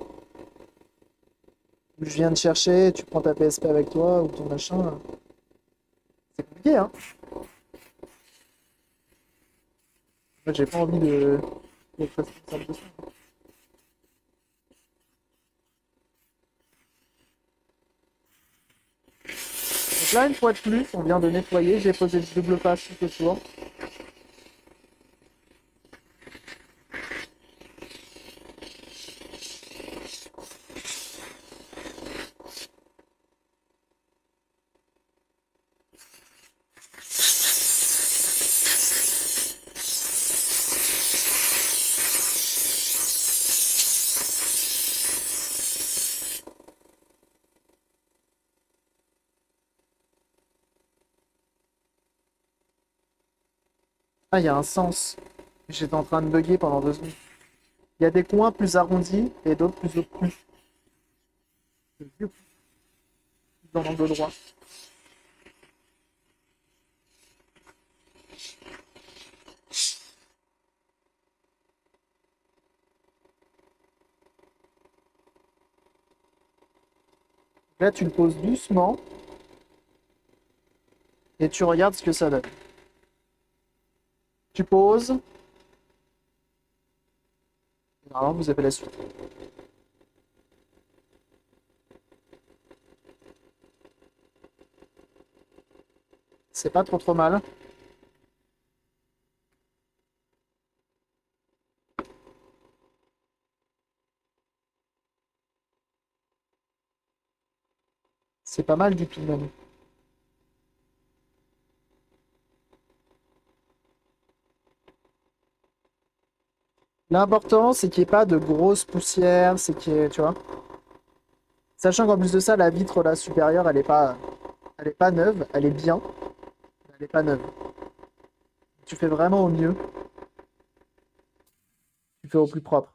je viens de chercher, tu prends ta PSP avec toi ou ton machin. C'est compliqué, hein J'ai pas envie de, Là, une fois de plus, on vient de nettoyer. J'ai posé le double passe tout le Ah, il y a un sens. J'étais en train de bugger pendant deux secondes. Il y a des coins plus arrondis et d'autres plus obtus. Dans l'angle droit. Là, tu le poses doucement et tu regardes ce que ça donne. Tu poses. Normalement, vous avez la suite. C'est pas trop trop mal. C'est pas mal du tout L'important, c'est qu'il n'y ait pas de grosses poussière, c'est qu'il y ait, tu vois. Sachant qu'en plus de ça, la vitre là supérieure, elle est pas, elle est pas neuve, elle est bien, elle est pas neuve. Tu fais vraiment au mieux. Tu fais au plus propre.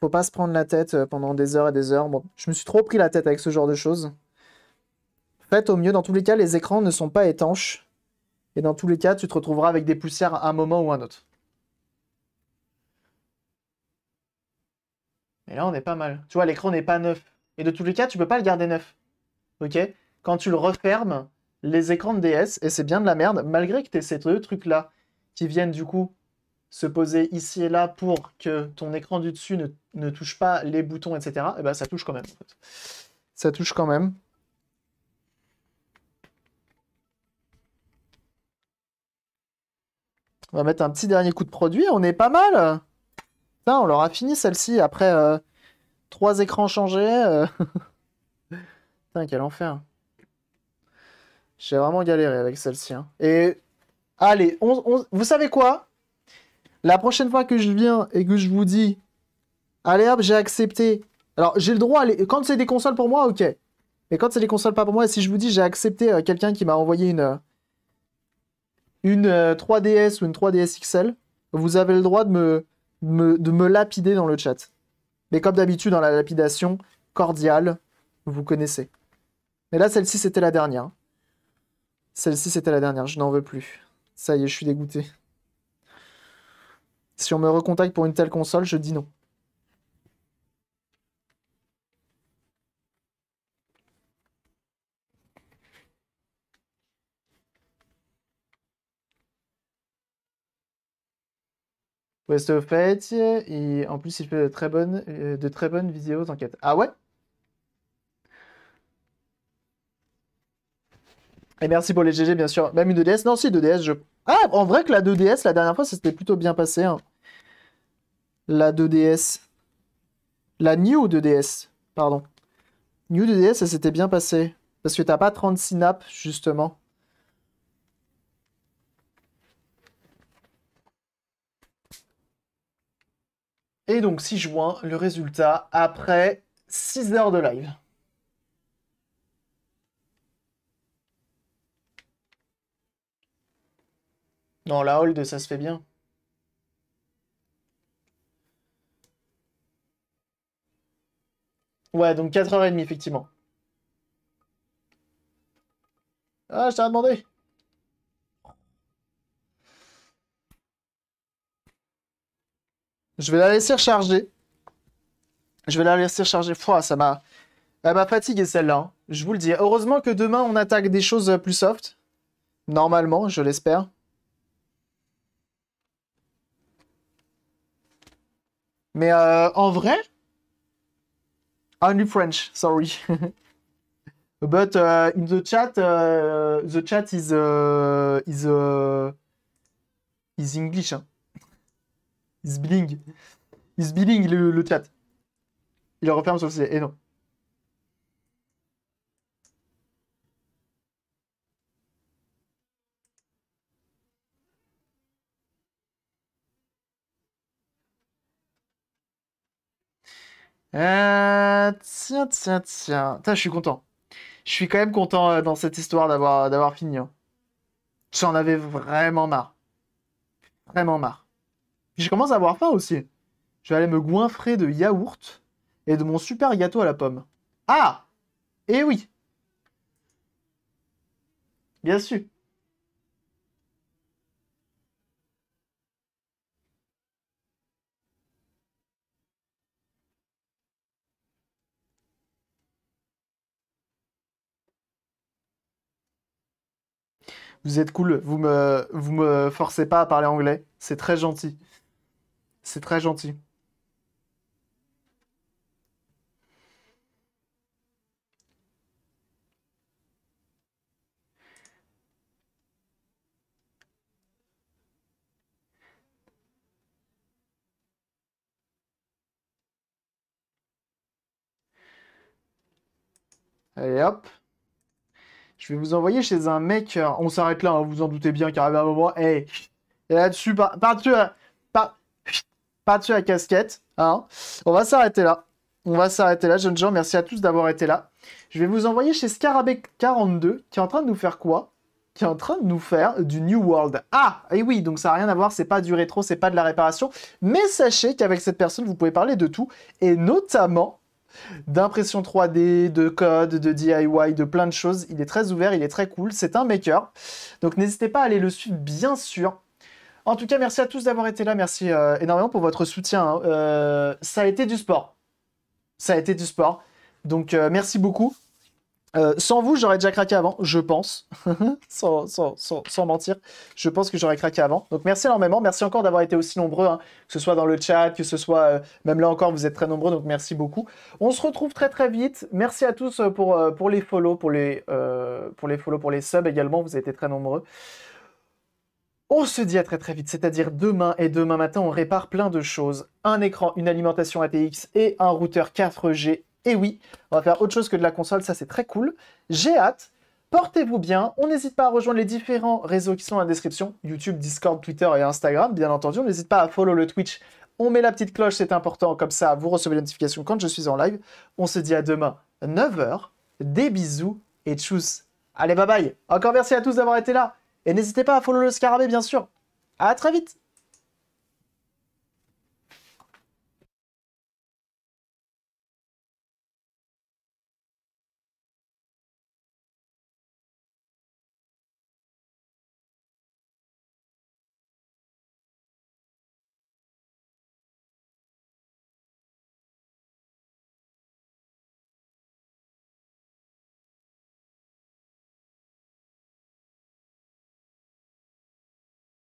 Faut pas se prendre la tête euh, pendant des heures et des heures. Bon, je me suis trop pris la tête avec ce genre de choses. Faites au mieux. Dans tous les cas, les écrans ne sont pas étanches. Et dans tous les cas, tu te retrouveras avec des poussières à un moment ou à un autre. Et là, on est pas mal. Tu vois, l'écran n'est pas neuf. Et de tous les cas, tu peux pas le garder neuf. Ok Quand tu le refermes, les écrans de DS, et c'est bien de la merde, malgré que tu aies ces deux trucs-là qui viennent du coup se poser ici et là pour que ton écran du dessus ne, touche pas les boutons, etc., et eh ben, ça touche quand même. Ça touche quand même. On va mettre un petit dernier coup de produit, on est pas mal on on l'aura fini celle-ci après euh, trois écrans changés. Euh. [laughs] Putain, quel enfer. J'ai vraiment galéré avec celle-ci. Hein. Et allez, vous savez quoi La prochaine fois que je viens et que je vous dis, allez hop, j'ai accepté. Alors j'ai le droit, quand c'est des consoles pour moi, ok. Mais quand c'est des consoles pas pour moi, si je vous dis j'ai accepté euh, quelqu'un qui m'a envoyé une, une 3DS ou une 3DS XL, vous avez le droit de me, de me lapider dans le chat. Mais comme d'habitude, dans la lapidation cordiale, vous connaissez. Mais là, celle-ci, c'était la dernière. Celle-ci, c'était la dernière. Je n'en veux plus. Ça y est, je suis dégoûté. Si on me recontacte pour une telle console, je dis non. West of Fate, et en plus il fait de très bonnes, euh, de très bonnes vidéos d'enquête. Ah ouais Et merci pour les GG bien sûr. Même une 2DS, e non si 2DS je... Ah en vrai que la 2DS la dernière fois ça s'était plutôt bien passé. Hein. La 2DS. La New 2DS, pardon. New 2DS ça s'était bien passé. Parce que t'as pas 36 nappes justement. Et donc, 6 juin, le résultat après 6 heures de live. Non, la hold, ça se fait bien. Ouais, donc 4h30, effectivement. Ah, je t'ai demandé Je vais la laisser recharger. Je vais la laisser recharger. Froid, ça m'a... Elle m'a fatigué celle-là, hein. je vous le dis. Heureusement que demain, on attaque des choses euh, plus soft. Normalement, je l'espère. Mais euh, en vrai... Only French, sorry. [laughs] But euh, in the chat, the chat is, is, is English. Hein se billing. Il billing le, le chat. Il referme sur le Et eh non. Euh, tiens, tiens, tiens. je suis content. Je suis quand même content euh, dans cette histoire d'avoir, d'avoir fini. Hein. J'en avais vraiment marre. Vraiment marre. J'ai commencé à avoir faim aussi. Je vais aller me goinfrer de yaourt et de mon super gâteau à la pomme. Ah Eh oui Bien sûr Vous êtes cool, vous me, vous me forcez pas à parler anglais, c'est très gentil. C'est très gentil. Allez hop. Je vais vous envoyer chez un mec. Euh, on s'arrête là, hein, vous en doutez bien, car à un moment, hey, eh, là-dessus, par, euh, par, par, pas la casquette. Hein. On va s'arrêter là. On va s'arrêter là, jeunes gens. Merci à tous d'avoir été là. Je vais vous envoyer chez Scarabée42, qui est en train de nous faire quoi Qui est en train de nous faire du New World. Ah, et eh oui, donc ça n'a rien à voir, c'est pas du rétro, c'est pas de la réparation. Mais sachez qu'avec cette personne, vous pouvez parler de tout, et notamment d'impression 3D, de code, de DIY, de plein de choses. Il est très ouvert, il est très cool, c'est un maker. Donc n'hésitez pas à aller le suivre, bien sûr. En tout cas, merci à tous d'avoir été là. Merci euh, énormément pour votre soutien. Hein. Euh, ça a été du sport. Ça a été du sport. Donc, euh, merci beaucoup. sans vous, j'aurais déjà craqué avant, je pense. [laughs] sans, mentir, je pense que j'aurais craqué avant. Donc, merci énormément. Merci encore d'avoir été aussi nombreux, hein. que ce soit dans le chat, que ce soit même là encore, vous êtes très nombreux. Donc, merci beaucoup. On se retrouve très très vite. Merci à tous pour, pour les follow, pour les, pour les follow, pour les subs également. Vous avez été très nombreux. On se dit à très très vite, c'est-à-dire demain et demain matin, on répare plein de choses. Un écran, une alimentation ATX et un routeur 4G. Et oui, on va faire autre chose que de la console, ça c'est très cool. J'ai hâte. Portez-vous bien, on n'hésite pas à rejoindre les différents réseaux qui sont en la description, YouTube, Discord, Twitter et Instagram, bien entendu, on n'hésite pas à follow le Twitch, on met la petite cloche, c'est important, comme ça vous recevez les notifications quand je suis en live. On se dit à demain, 9h, des bisous et tchuss. Allez, bye bye, encore merci à tous d'avoir été là, et n'hésitez pas à follow le scarabée, bien sûr. À très vite